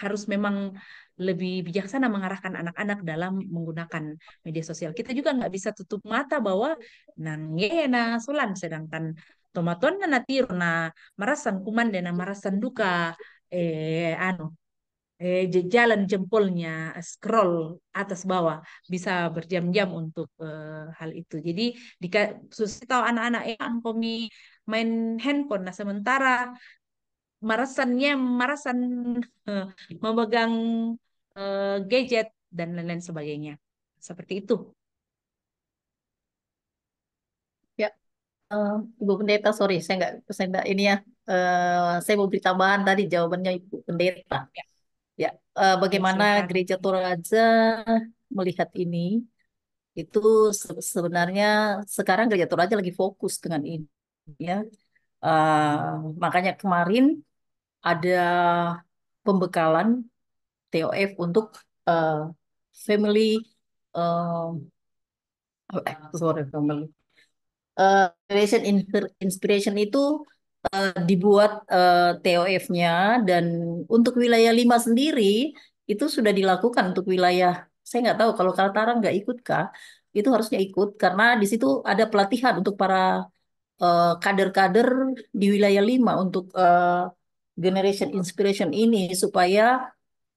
harus memang lebih bijaksana mengarahkan anak-anak dalam menggunakan media sosial. Kita juga nggak bisa tutup mata bahwa na sulan sedangkan tomaton na marasan kuman dan marasan duka eh anu eh, jalan jempolnya scroll atas bawah bisa berjam-jam untuk eh, hal itu. Jadi jika susah tahu anak-anak yang eh, komi main handphone, nah sementara marasannya marasan eh, memegang uh, gadget dan lain-lain sebagainya seperti itu ya
uh, ibu pendeta sorry saya nggak saya nggak ini ya uh, saya mau beri tambahan tadi jawabannya ibu pendeta ya, ya uh, bagaimana ya, gereja Toraja melihat ini itu sebenarnya sekarang gereja Toraja lagi fokus dengan ini ya uh, makanya kemarin ada pembekalan TOF untuk uh, family uh, sorry family uh, inspiration itu uh, dibuat uh, TOF-nya dan untuk wilayah lima sendiri itu sudah dilakukan untuk wilayah saya nggak tahu kalau Kaltara nggak ikut kah itu harusnya ikut karena di situ ada pelatihan untuk para kader-kader uh, di wilayah lima untuk uh, generation inspiration ini supaya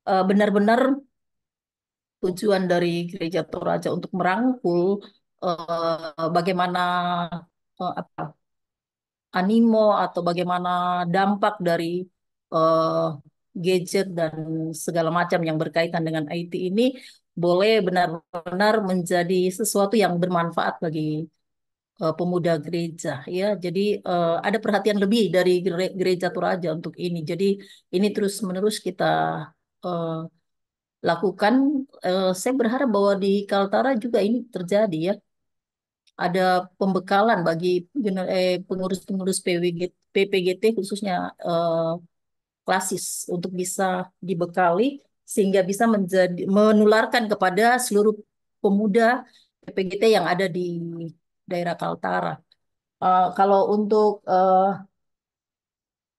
eh, benar-benar uh, tujuan dari gereja Toraja untuk merangkul uh, bagaimana uh, apa animo atau bagaimana dampak dari uh, gadget dan segala macam yang berkaitan dengan IT ini boleh benar-benar menjadi sesuatu yang bermanfaat bagi uh, pemuda gereja ya. Jadi uh, ada perhatian lebih dari gereja Toraja untuk ini. Jadi ini terus-menerus kita uh, lakukan. Uh, saya berharap bahwa di Kaltara juga ini terjadi ya. Ada pembekalan bagi pengurus-pengurus PPGT khususnya uh, klasis untuk bisa dibekali sehingga bisa menjadi menularkan kepada seluruh pemuda PPGT yang ada di daerah Kaltara. Uh, kalau untuk uh,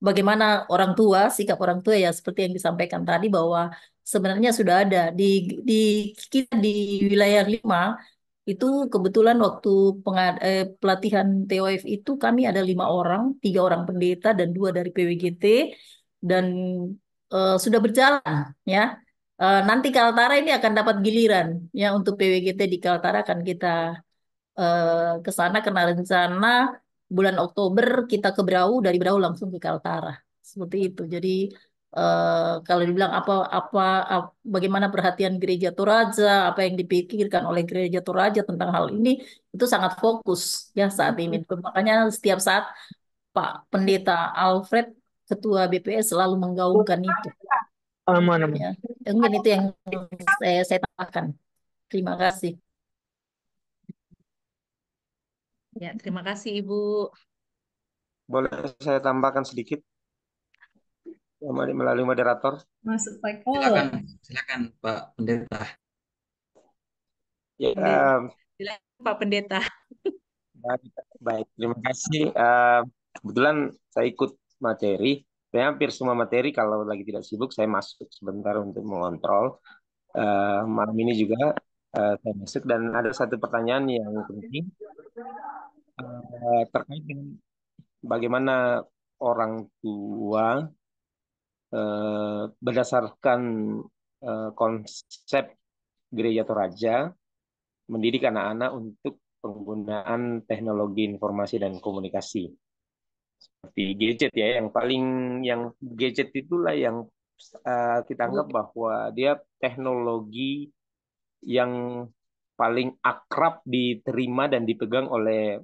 bagaimana orang tua, sikap orang tua ya seperti yang disampaikan tadi bahwa sebenarnya sudah ada di di kita di wilayah lima itu kebetulan waktu pengad, eh, pelatihan TOF itu kami ada lima orang, tiga orang pendeta dan dua dari PWGT dan uh, sudah berjalan ya nanti Kaltara ini akan dapat giliran ya untuk PWGT di Kaltara akan kita Eh, ke sana karena rencana bulan Oktober kita ke Berau dari Berau langsung ke Kaltara seperti itu. Jadi Uh, kalau dibilang apa, apa apa bagaimana perhatian gereja Toraja, apa yang dipikirkan oleh gereja Toraja tentang hal ini itu sangat fokus ya saat ini. Mm-hmm. Makanya setiap saat Pak Pendeta Alfred Ketua BPS selalu menggaungkan itu.
Aman, aman. Ya.
Mungkin itu yang saya, saya tambahkan. Terima kasih.
Ya, terima
kasih Ibu.
Boleh saya tambahkan sedikit melalui moderator?
Masuk Pak. Oh. Silakan,
silakan Pak Pendeta. Ya,
silakan Pak Pendeta.
Baik, baik. terima kasih. Uh, kebetulan saya ikut materi. Saya hampir semua materi kalau lagi tidak sibuk saya masuk sebentar untuk mengontrol. Uh, malam ini juga saya eh, masuk dan ada satu pertanyaan yang penting uh, terkait dengan bagaimana orang tua uh, berdasarkan uh, konsep gereja Toraja mendidik anak-anak untuk penggunaan teknologi informasi dan komunikasi seperti gadget ya yang paling yang gadget itulah yang uh, kita anggap bahwa dia teknologi yang paling akrab diterima dan dipegang oleh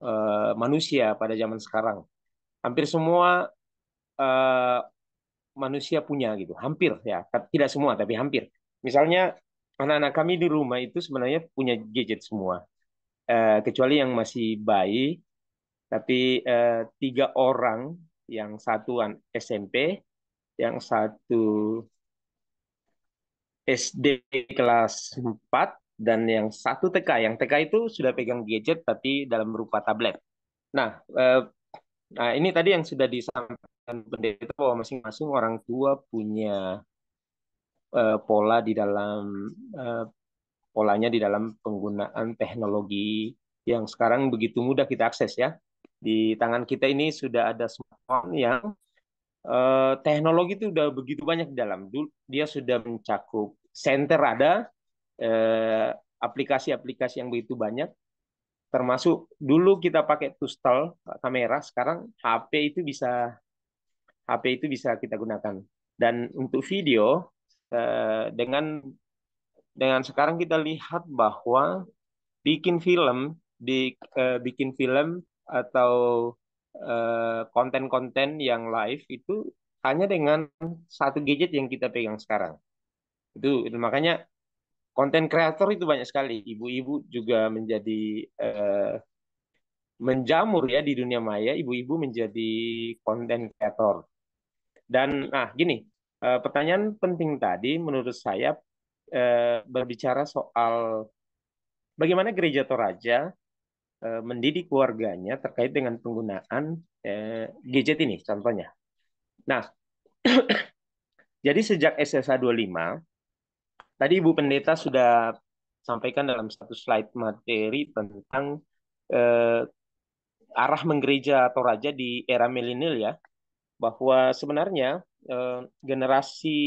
uh, manusia pada zaman sekarang. Hampir semua uh, manusia punya gitu, hampir ya, tidak semua tapi hampir. Misalnya anak-anak kami di rumah itu sebenarnya punya gadget semua, uh, kecuali yang masih bayi. Tapi uh, tiga orang, yang satuan SMP, yang satu SD kelas 4 dan yang satu TK. Yang TK itu sudah pegang gadget tapi dalam berupa tablet. Nah, eh, nah ini tadi yang sudah disampaikan pendeta bahwa masing-masing orang tua punya eh, pola di dalam eh, polanya di dalam penggunaan teknologi yang sekarang begitu mudah kita akses ya. Di tangan kita ini sudah ada smartphone yang eh, teknologi itu sudah begitu banyak di dalam. Dia sudah mencakup center ada, eh, aplikasi-aplikasi yang begitu banyak, termasuk dulu kita pakai tustel kamera, sekarang HP itu bisa HP itu bisa kita gunakan. Dan untuk video eh, dengan dengan sekarang kita lihat bahwa bikin film, di, eh, bikin film atau konten-konten yang live itu hanya dengan satu gadget yang kita pegang sekarang itu, makanya konten kreator itu banyak sekali ibu-ibu juga menjadi eh, menjamur ya di dunia maya ibu-ibu menjadi konten kreator dan nah gini eh, pertanyaan penting tadi menurut saya eh, berbicara soal bagaimana gereja Toraja eh, mendidik keluarganya terkait dengan penggunaan eh, gadget ini contohnya nah [CLEARS THROAT] jadi sejak SSA 25 Tadi Ibu Pendeta sudah sampaikan dalam satu slide materi tentang eh, arah menggereja atau raja di era milenial ya, bahwa sebenarnya eh, generasi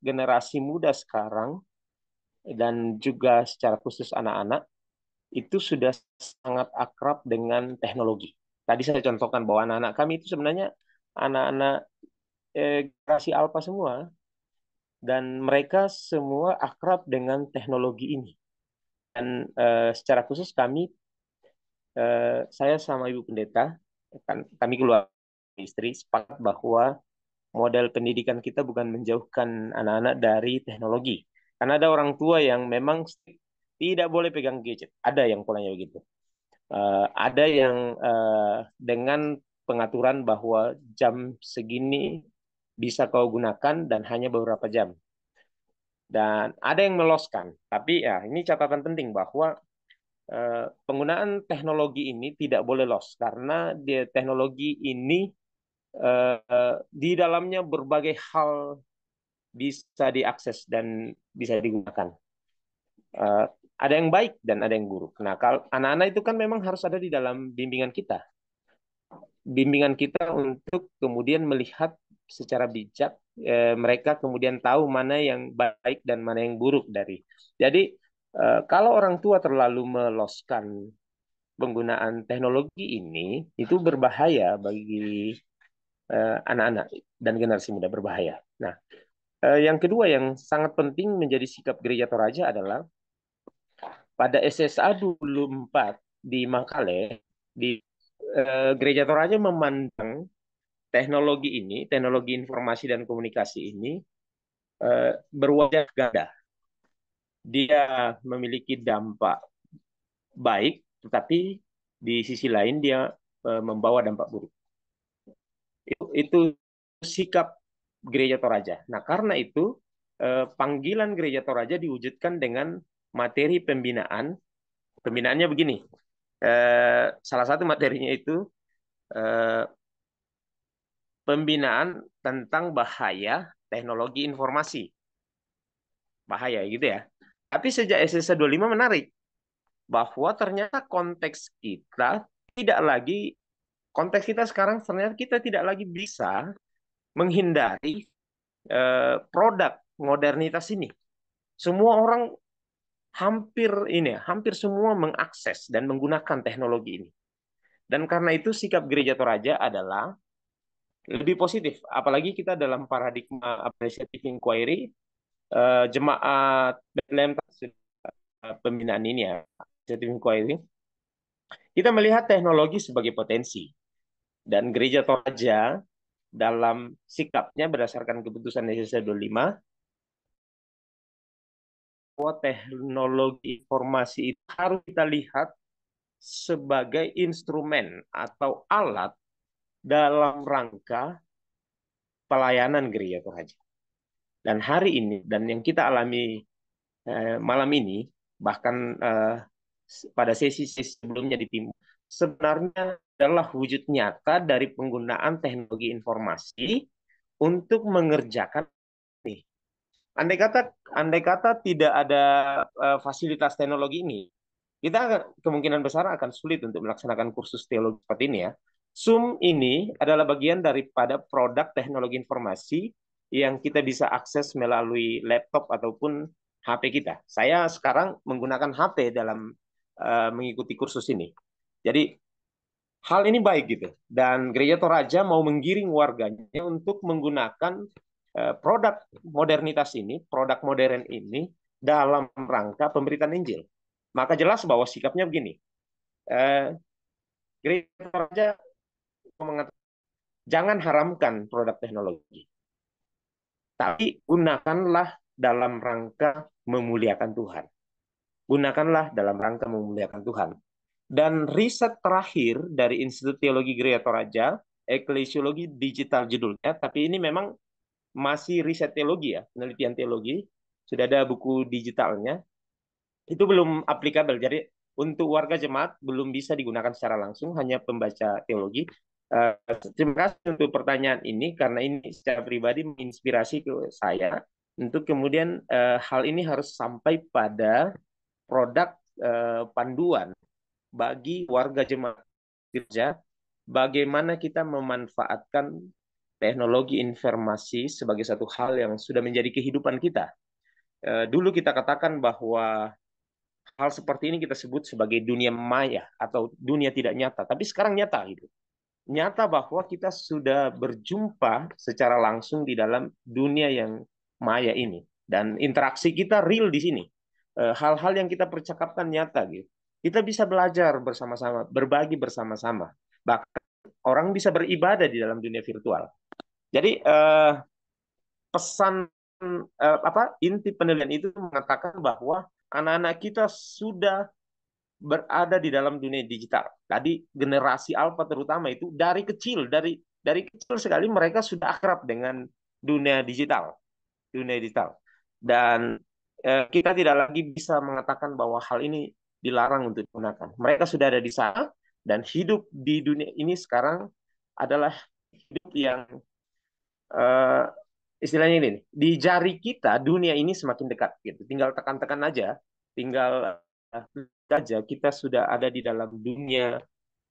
generasi muda sekarang dan juga secara khusus anak-anak itu sudah sangat akrab dengan teknologi. Tadi saya contohkan bahwa anak-anak kami itu sebenarnya anak-anak eh, generasi alpha semua dan mereka semua akrab dengan teknologi ini. Dan uh, secara khusus kami, uh, saya sama Ibu Pendeta, kan kami keluar istri sepakat bahwa model pendidikan kita bukan menjauhkan anak-anak dari teknologi. Karena ada orang tua yang memang tidak boleh pegang gadget. Ada yang polanya begitu. Uh, ada yang uh, dengan pengaturan bahwa jam segini bisa kau gunakan dan hanya beberapa jam. Dan ada yang meloskan, tapi ya ini catatan penting bahwa eh, penggunaan teknologi ini tidak boleh los karena di teknologi ini eh, di dalamnya berbagai hal bisa diakses dan bisa digunakan. Eh, ada yang baik dan ada yang buruk. Nah, kalau anak-anak itu kan memang harus ada di dalam bimbingan kita. Bimbingan kita untuk kemudian melihat secara bijak eh, mereka kemudian tahu mana yang baik dan mana yang buruk dari. Jadi eh, kalau orang tua terlalu meloskan penggunaan teknologi ini itu berbahaya bagi anak eh, anak-anak dan generasi muda berbahaya. Nah, eh, yang kedua yang sangat penting menjadi sikap gereja Toraja adalah pada SSA dulu 4 di Makale di eh, gereja Toraja memandang teknologi ini, teknologi informasi dan komunikasi ini eh, berwajah ganda. Dia memiliki dampak baik, tetapi di sisi lain dia eh, membawa dampak buruk. Itu, itu sikap gereja Toraja. Nah, karena itu eh, panggilan gereja Toraja diwujudkan dengan materi pembinaan. Pembinaannya begini. salah satu materinya itu pembinaan tentang bahaya teknologi informasi. Bahaya gitu ya. Tapi sejak ss 25 menarik bahwa ternyata konteks kita tidak lagi konteks kita sekarang ternyata kita tidak lagi bisa menghindari eh, produk modernitas ini. Semua orang hampir ini hampir semua mengakses dan menggunakan teknologi ini. Dan karena itu sikap gereja Toraja adalah lebih positif. Apalagi kita dalam paradigma appreciative inquiry, uh, jemaat Bethlehem eh, pembinaan ini ya, appreciative inquiry, kita melihat teknologi sebagai potensi. Dan gereja Toraja dalam sikapnya berdasarkan keputusan Yesus 25, bahwa teknologi informasi itu harus kita lihat sebagai instrumen atau alat dalam rangka pelayanan gereja Tuhan. Dan hari ini dan yang kita alami eh, malam ini bahkan eh, pada sesi, sesi sebelumnya di tim sebenarnya adalah wujud nyata dari penggunaan teknologi informasi untuk mengerjakan ini. Andai kata andai kata tidak ada uh, fasilitas teknologi ini, kita kemungkinan besar akan sulit untuk melaksanakan kursus teologi seperti ini ya. Zoom ini adalah bagian daripada produk teknologi informasi yang kita bisa akses melalui laptop ataupun HP kita. Saya sekarang menggunakan HP dalam uh, mengikuti kursus ini. Jadi hal ini baik gitu. Dan Gereja Toraja mau menggiring warganya untuk menggunakan uh, produk modernitas ini, produk modern ini dalam rangka pemberitaan Injil. Maka jelas bahwa sikapnya begini. Uh, Gereja Toraja mengatakan jangan haramkan produk teknologi. Tapi gunakanlah dalam rangka memuliakan Tuhan. Gunakanlah dalam rangka memuliakan Tuhan. Dan riset terakhir dari Institut Teologi Gereja Toraja, Eklesiologi Digital judulnya, eh, tapi ini memang masih riset teologi ya, penelitian teologi. Sudah ada buku digitalnya. Itu belum aplikabel, jadi untuk warga jemaat belum bisa digunakan secara langsung, hanya pembaca teologi. Uh, terima kasih untuk pertanyaan ini karena ini secara pribadi menginspirasi ke saya untuk kemudian uh, hal ini harus sampai pada produk uh, panduan bagi warga jemaah kerja bagaimana kita memanfaatkan teknologi informasi sebagai satu hal yang sudah menjadi kehidupan kita. dulu kita katakan bahwa hal seperti ini kita sebut sebagai dunia maya atau dunia tidak nyata, tapi sekarang nyata gitu nyata bahwa kita sudah berjumpa secara langsung di dalam dunia yang maya ini dan interaksi kita real di sini. Eh, hal-hal yang kita percakapkan nyata gitu. Kita bisa belajar bersama-sama, berbagi bersama-sama. Bahkan orang bisa beribadah di dalam dunia virtual. Jadi eh, pesan eh, apa inti penelitian itu mengatakan bahwa anak-anak kita sudah berada di dalam dunia digital. Tadi generasi alpha terutama itu dari kecil dari dari kecil sekali mereka sudah akrab dengan dunia digital, dunia digital. Dan eh, kita tidak lagi bisa mengatakan bahwa hal ini dilarang untuk digunakan. Mereka sudah ada di sana dan hidup di dunia ini sekarang adalah hidup yang eh, istilahnya ini di jari kita dunia ini semakin dekat gitu. Tinggal tekan-tekan aja, tinggal Nah, saja kita sudah ada di dalam dunia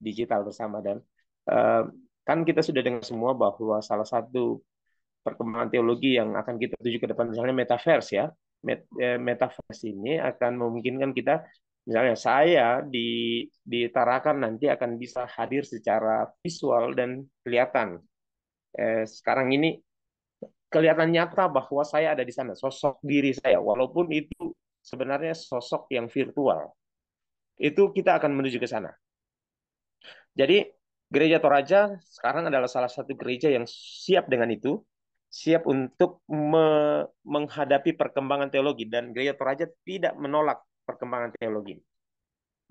digital bersama dan uh, kan kita sudah dengar semua bahwa salah satu perkembangan teologi yang akan kita tuju ke depan misalnya metaverse ya Met, eh, metaverse ini akan memungkinkan kita misalnya saya di di nanti akan bisa hadir secara visual dan kelihatan eh, sekarang ini kelihatan nyata bahwa saya ada di sana sosok diri saya walaupun itu sebenarnya sosok yang virtual. Itu kita akan menuju ke sana. Jadi gereja Toraja sekarang adalah salah satu gereja yang siap dengan itu, siap untuk me menghadapi perkembangan teologi dan gereja Toraja tidak menolak perkembangan teologi.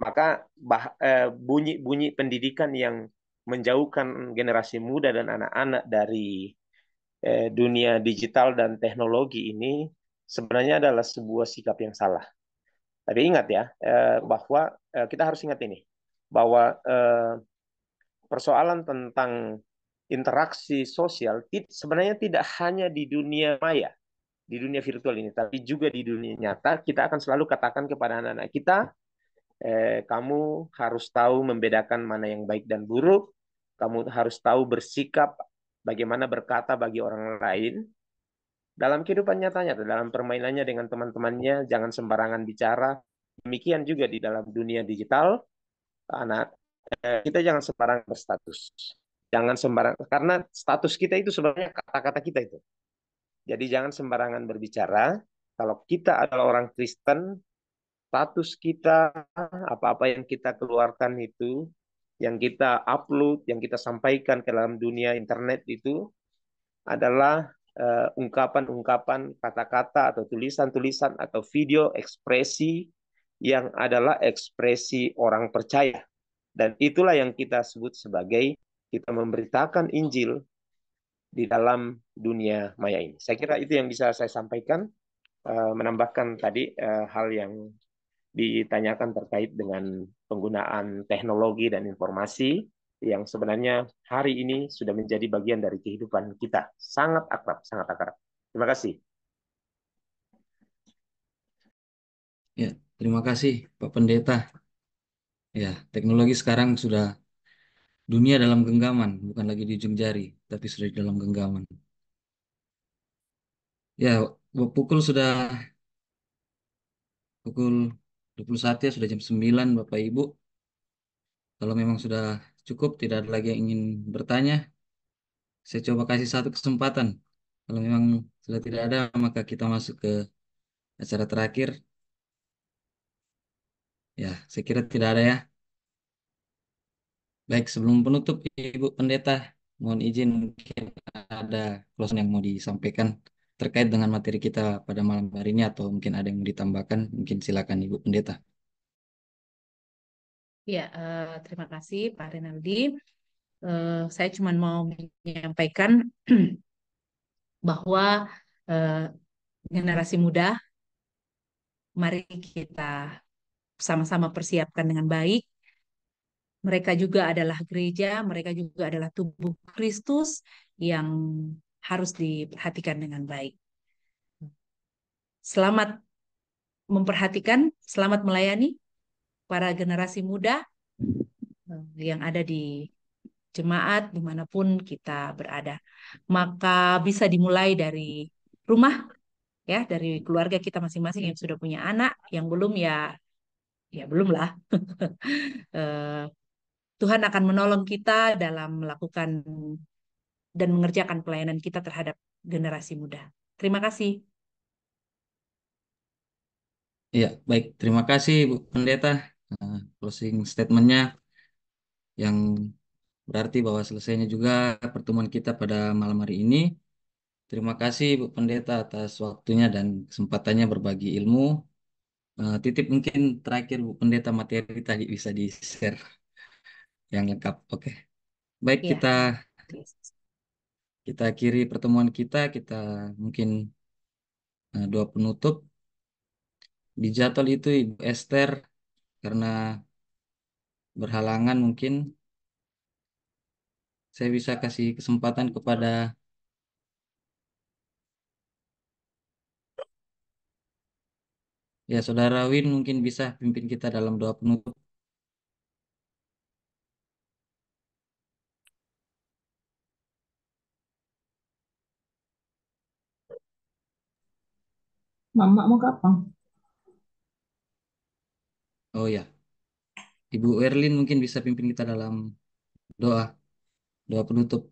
Maka bunyi-bunyi eh, pendidikan yang menjauhkan generasi muda dan anak-anak dari eh, dunia digital dan teknologi ini sebenarnya adalah sebuah sikap yang salah. Tapi ingat ya eh, bahwa eh, kita harus ingat ini bahwa eh, persoalan tentang interaksi sosial sebenarnya tidak hanya di dunia maya, di dunia virtual ini, tapi juga di dunia nyata. Kita akan selalu katakan kepada anak-anak kita, kamu harus tahu membedakan mana yang baik dan buruk. Kamu harus tahu bersikap bagaimana berkata bagi orang lain dalam kehidupan nyatanya, dalam permainannya dengan teman-temannya, jangan sembarangan bicara. Demikian juga di dalam dunia digital, anak eh, kita jangan sembarangan berstatus. Jangan sembarang karena status kita itu sebenarnya kata-kata kita itu. Jadi jangan sembarangan berbicara. Kalau kita adalah orang Kristen, status kita, apa-apa yang kita keluarkan itu, yang kita upload, yang kita sampaikan ke dalam dunia internet itu adalah Eh, ungkapan-ungkapan, kata-kata atau tulisan-tulisan atau video ekspresi yang adalah ekspresi orang percaya. Dan itulah yang kita sebut sebagai kita memberitakan Injil di dalam dunia maya ini. Saya kira itu yang bisa saya sampaikan, eh, menambahkan tadi eh, hal yang ditanyakan terkait dengan penggunaan teknologi dan informasi yang sebenarnya hari ini sudah menjadi bagian dari kehidupan kita. Sangat akrab, sangat akrab. Terima kasih.
Ya, terima kasih Pak Pendeta. Ya, teknologi sekarang sudah dunia dalam genggaman, bukan lagi di ujung jari, tapi sudah di dalam genggaman. Ya, pukul sudah pukul 21 ya, sudah jam 9 Bapak Ibu. Kalau memang sudah Cukup, tidak ada lagi yang ingin bertanya. Saya coba kasih satu kesempatan. Kalau memang sudah tidak ada, maka kita masuk ke acara terakhir. Ya, saya kira tidak ada ya. Baik, sebelum penutup, Ibu Pendeta, mohon izin mungkin ada closing yang mau disampaikan terkait dengan materi kita pada malam hari ini atau mungkin ada yang mau ditambahkan, mungkin silakan Ibu Pendeta.
Ya, uh, terima kasih Pak Renaldi. Uh, saya cuma mau menyampaikan [CLEARS THROAT] bahwa uh, generasi muda, mari kita sama-sama persiapkan dengan baik. Mereka juga adalah gereja, mereka juga adalah tubuh Kristus yang harus diperhatikan dengan baik. Selamat memperhatikan, selamat melayani para generasi muda eh, yang ada di jemaat dimanapun kita berada. Maka bisa dimulai dari rumah, ya, dari keluarga kita masing-masing yang sudah punya anak, yang belum ya, ya belum lah [LAUGHS] eh, Tuhan akan menolong kita dalam melakukan dan mengerjakan pelayanan kita terhadap generasi muda. Terima kasih.
Ya, baik. Terima kasih, Bu Pendeta. Nah, closing statementnya yang berarti bahwa selesainya juga pertemuan kita pada malam hari ini. Terima kasih Bu Pendeta atas waktunya dan kesempatannya berbagi ilmu. Uh, titip mungkin terakhir Bu Pendeta materi tadi bisa di-share yang lengkap. Oke. Okay. Baik, yeah. kita kita akhiri pertemuan kita, kita mungkin uh, dua penutup. Di jadwal itu Ibu Esther karena berhalangan mungkin saya bisa kasih kesempatan kepada ya saudara Win mungkin bisa pimpin kita dalam doa penutup
Mama mau kapan?
Oh ya, Ibu Erlin mungkin bisa pimpin kita dalam doa, doa penutup.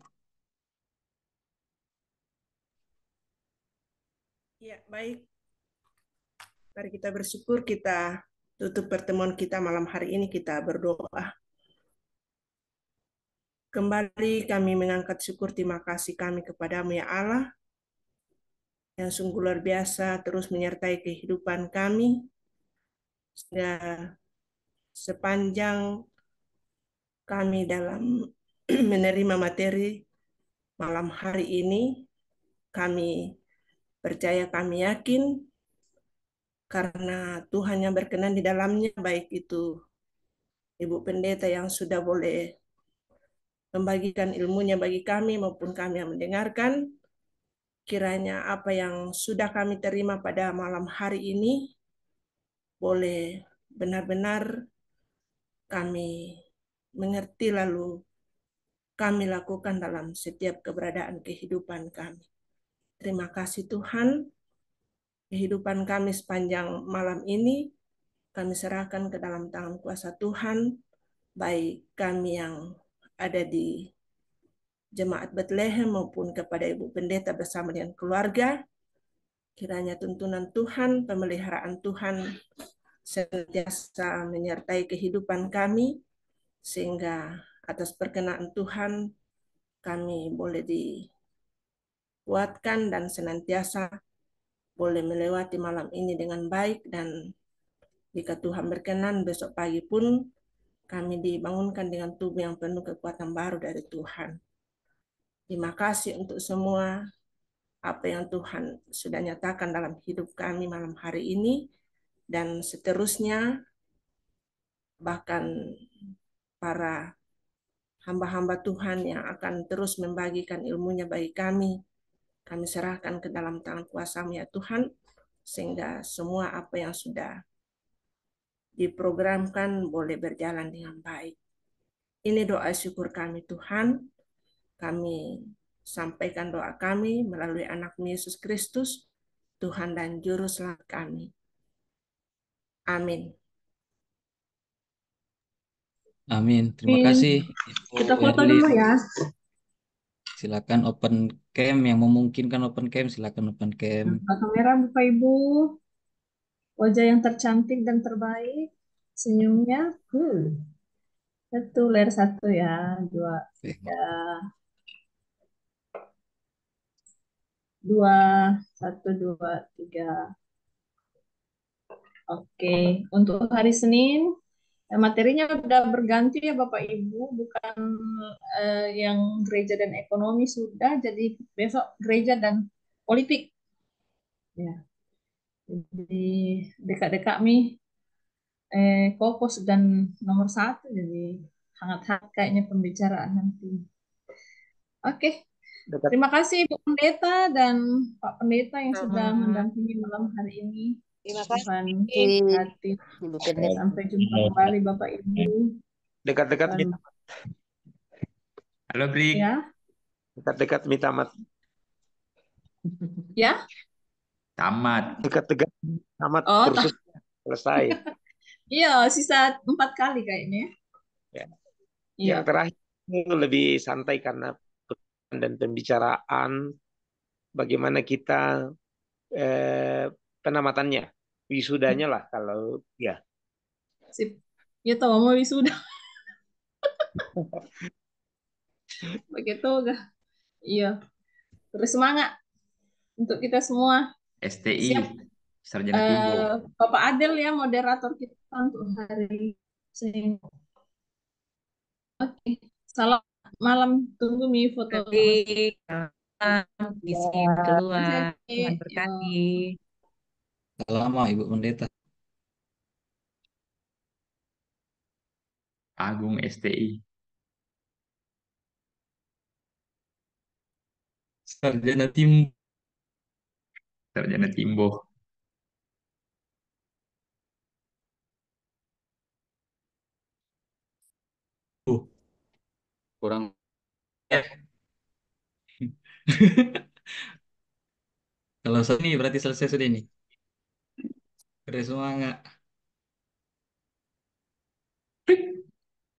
Ya, baik. Mari kita bersyukur kita tutup pertemuan kita malam hari ini kita berdoa. Kembali kami mengangkat syukur terima kasih kami kepadamu ya Allah yang sungguh luar biasa terus menyertai kehidupan kami, ya sepanjang kami dalam [CLEARS THROAT] menerima materi malam hari ini kami percaya kami yakin karena Tuhan yang berkenan di dalamnya baik itu Ibu Pendeta yang sudah boleh membagikan ilmunya bagi kami maupun kami yang mendengarkan kiranya apa yang sudah kami terima pada malam hari ini boleh benar-benar kami mengerti lalu kami lakukan dalam setiap keberadaan kehidupan kami. Terima kasih Tuhan, kehidupan kami sepanjang malam ini kami serahkan ke dalam tangan kuasa Tuhan, baik kami yang ada di jemaat Bethlehem maupun kepada Ibu Pendeta bersama dengan keluarga, Kiranya tuntunan Tuhan, pemeliharaan Tuhan senantiasa menyertai kehidupan kami, sehingga atas perkenaan Tuhan kami boleh dikuatkan dan senantiasa boleh melewati malam ini dengan baik dan jika Tuhan berkenan besok pagi pun kami dibangunkan dengan tubuh yang penuh kekuatan baru dari Tuhan. Terima kasih untuk semua apa yang Tuhan sudah nyatakan dalam hidup kami malam hari ini dan seterusnya bahkan para hamba-hamba Tuhan yang akan terus membagikan ilmunya bagi kami kami serahkan ke dalam tangan kuasa-Mu ya Tuhan sehingga semua apa yang sudah diprogramkan boleh berjalan dengan baik. Ini doa syukur kami Tuhan. Kami Sampaikan doa kami melalui anakmu Yesus Kristus, Tuhan dan Juru Selamat kami. Amin.
Amin. Terima Amin. kasih. Ibu Kita foto dulu ya. Silakan open cam yang memungkinkan open cam, silakan open cam.
Buka kamera Buka Ibu. Wajah yang tercantik dan terbaik, senyumnya. Hmm. Satu, layer satu ya, dua, tiga. dua satu dua tiga Oke, untuk hari Senin eh, materinya sudah berganti ya Bapak Ibu, bukan uh, yang gereja dan ekonomi sudah, jadi besok gereja dan politik. Ya. Jadi dekat-dekat nih eh, kokos dan nomor satu, jadi hangat-hangat kayaknya pembicaraan nanti. Oke, Dekat. Terima kasih Bu Pendeta dan Pak Pendeta yang sudah mendampingi malam hari ini. Terima kasih. Ibu Pendeta. Sampai jumpa kembali Bapak Ibu.
Dekat-dekat dan... minta Halo Bri. Ya. Dekat-dekat minta mat. Ya. Tamat. Dekat-dekat
tamat oh, kursus tam
selesai.
[LAUGHS] iya, sisa empat kali kayaknya.
Ya. ya. Yang terakhir lebih santai karena dan pembicaraan bagaimana kita eh, penamatannya wisudanya lah kalau ya
sip ya tahu mau wisuda begitu [LAUGHS] enggak iya terus semangat untuk kita semua
STI Siap. sarjana uh,
Bapak Adel ya moderator kita untuk hari ini. Oke, okay. salam malam tunggu mi foto di iya. sini keluar Tuhan
lama Ibu Pendeta
Agung STI Sarjana tim
Sarjana Timbo
kurang eh.
[LAUGHS] kalau ini berarti selesai sudah ini. beres semua nggak?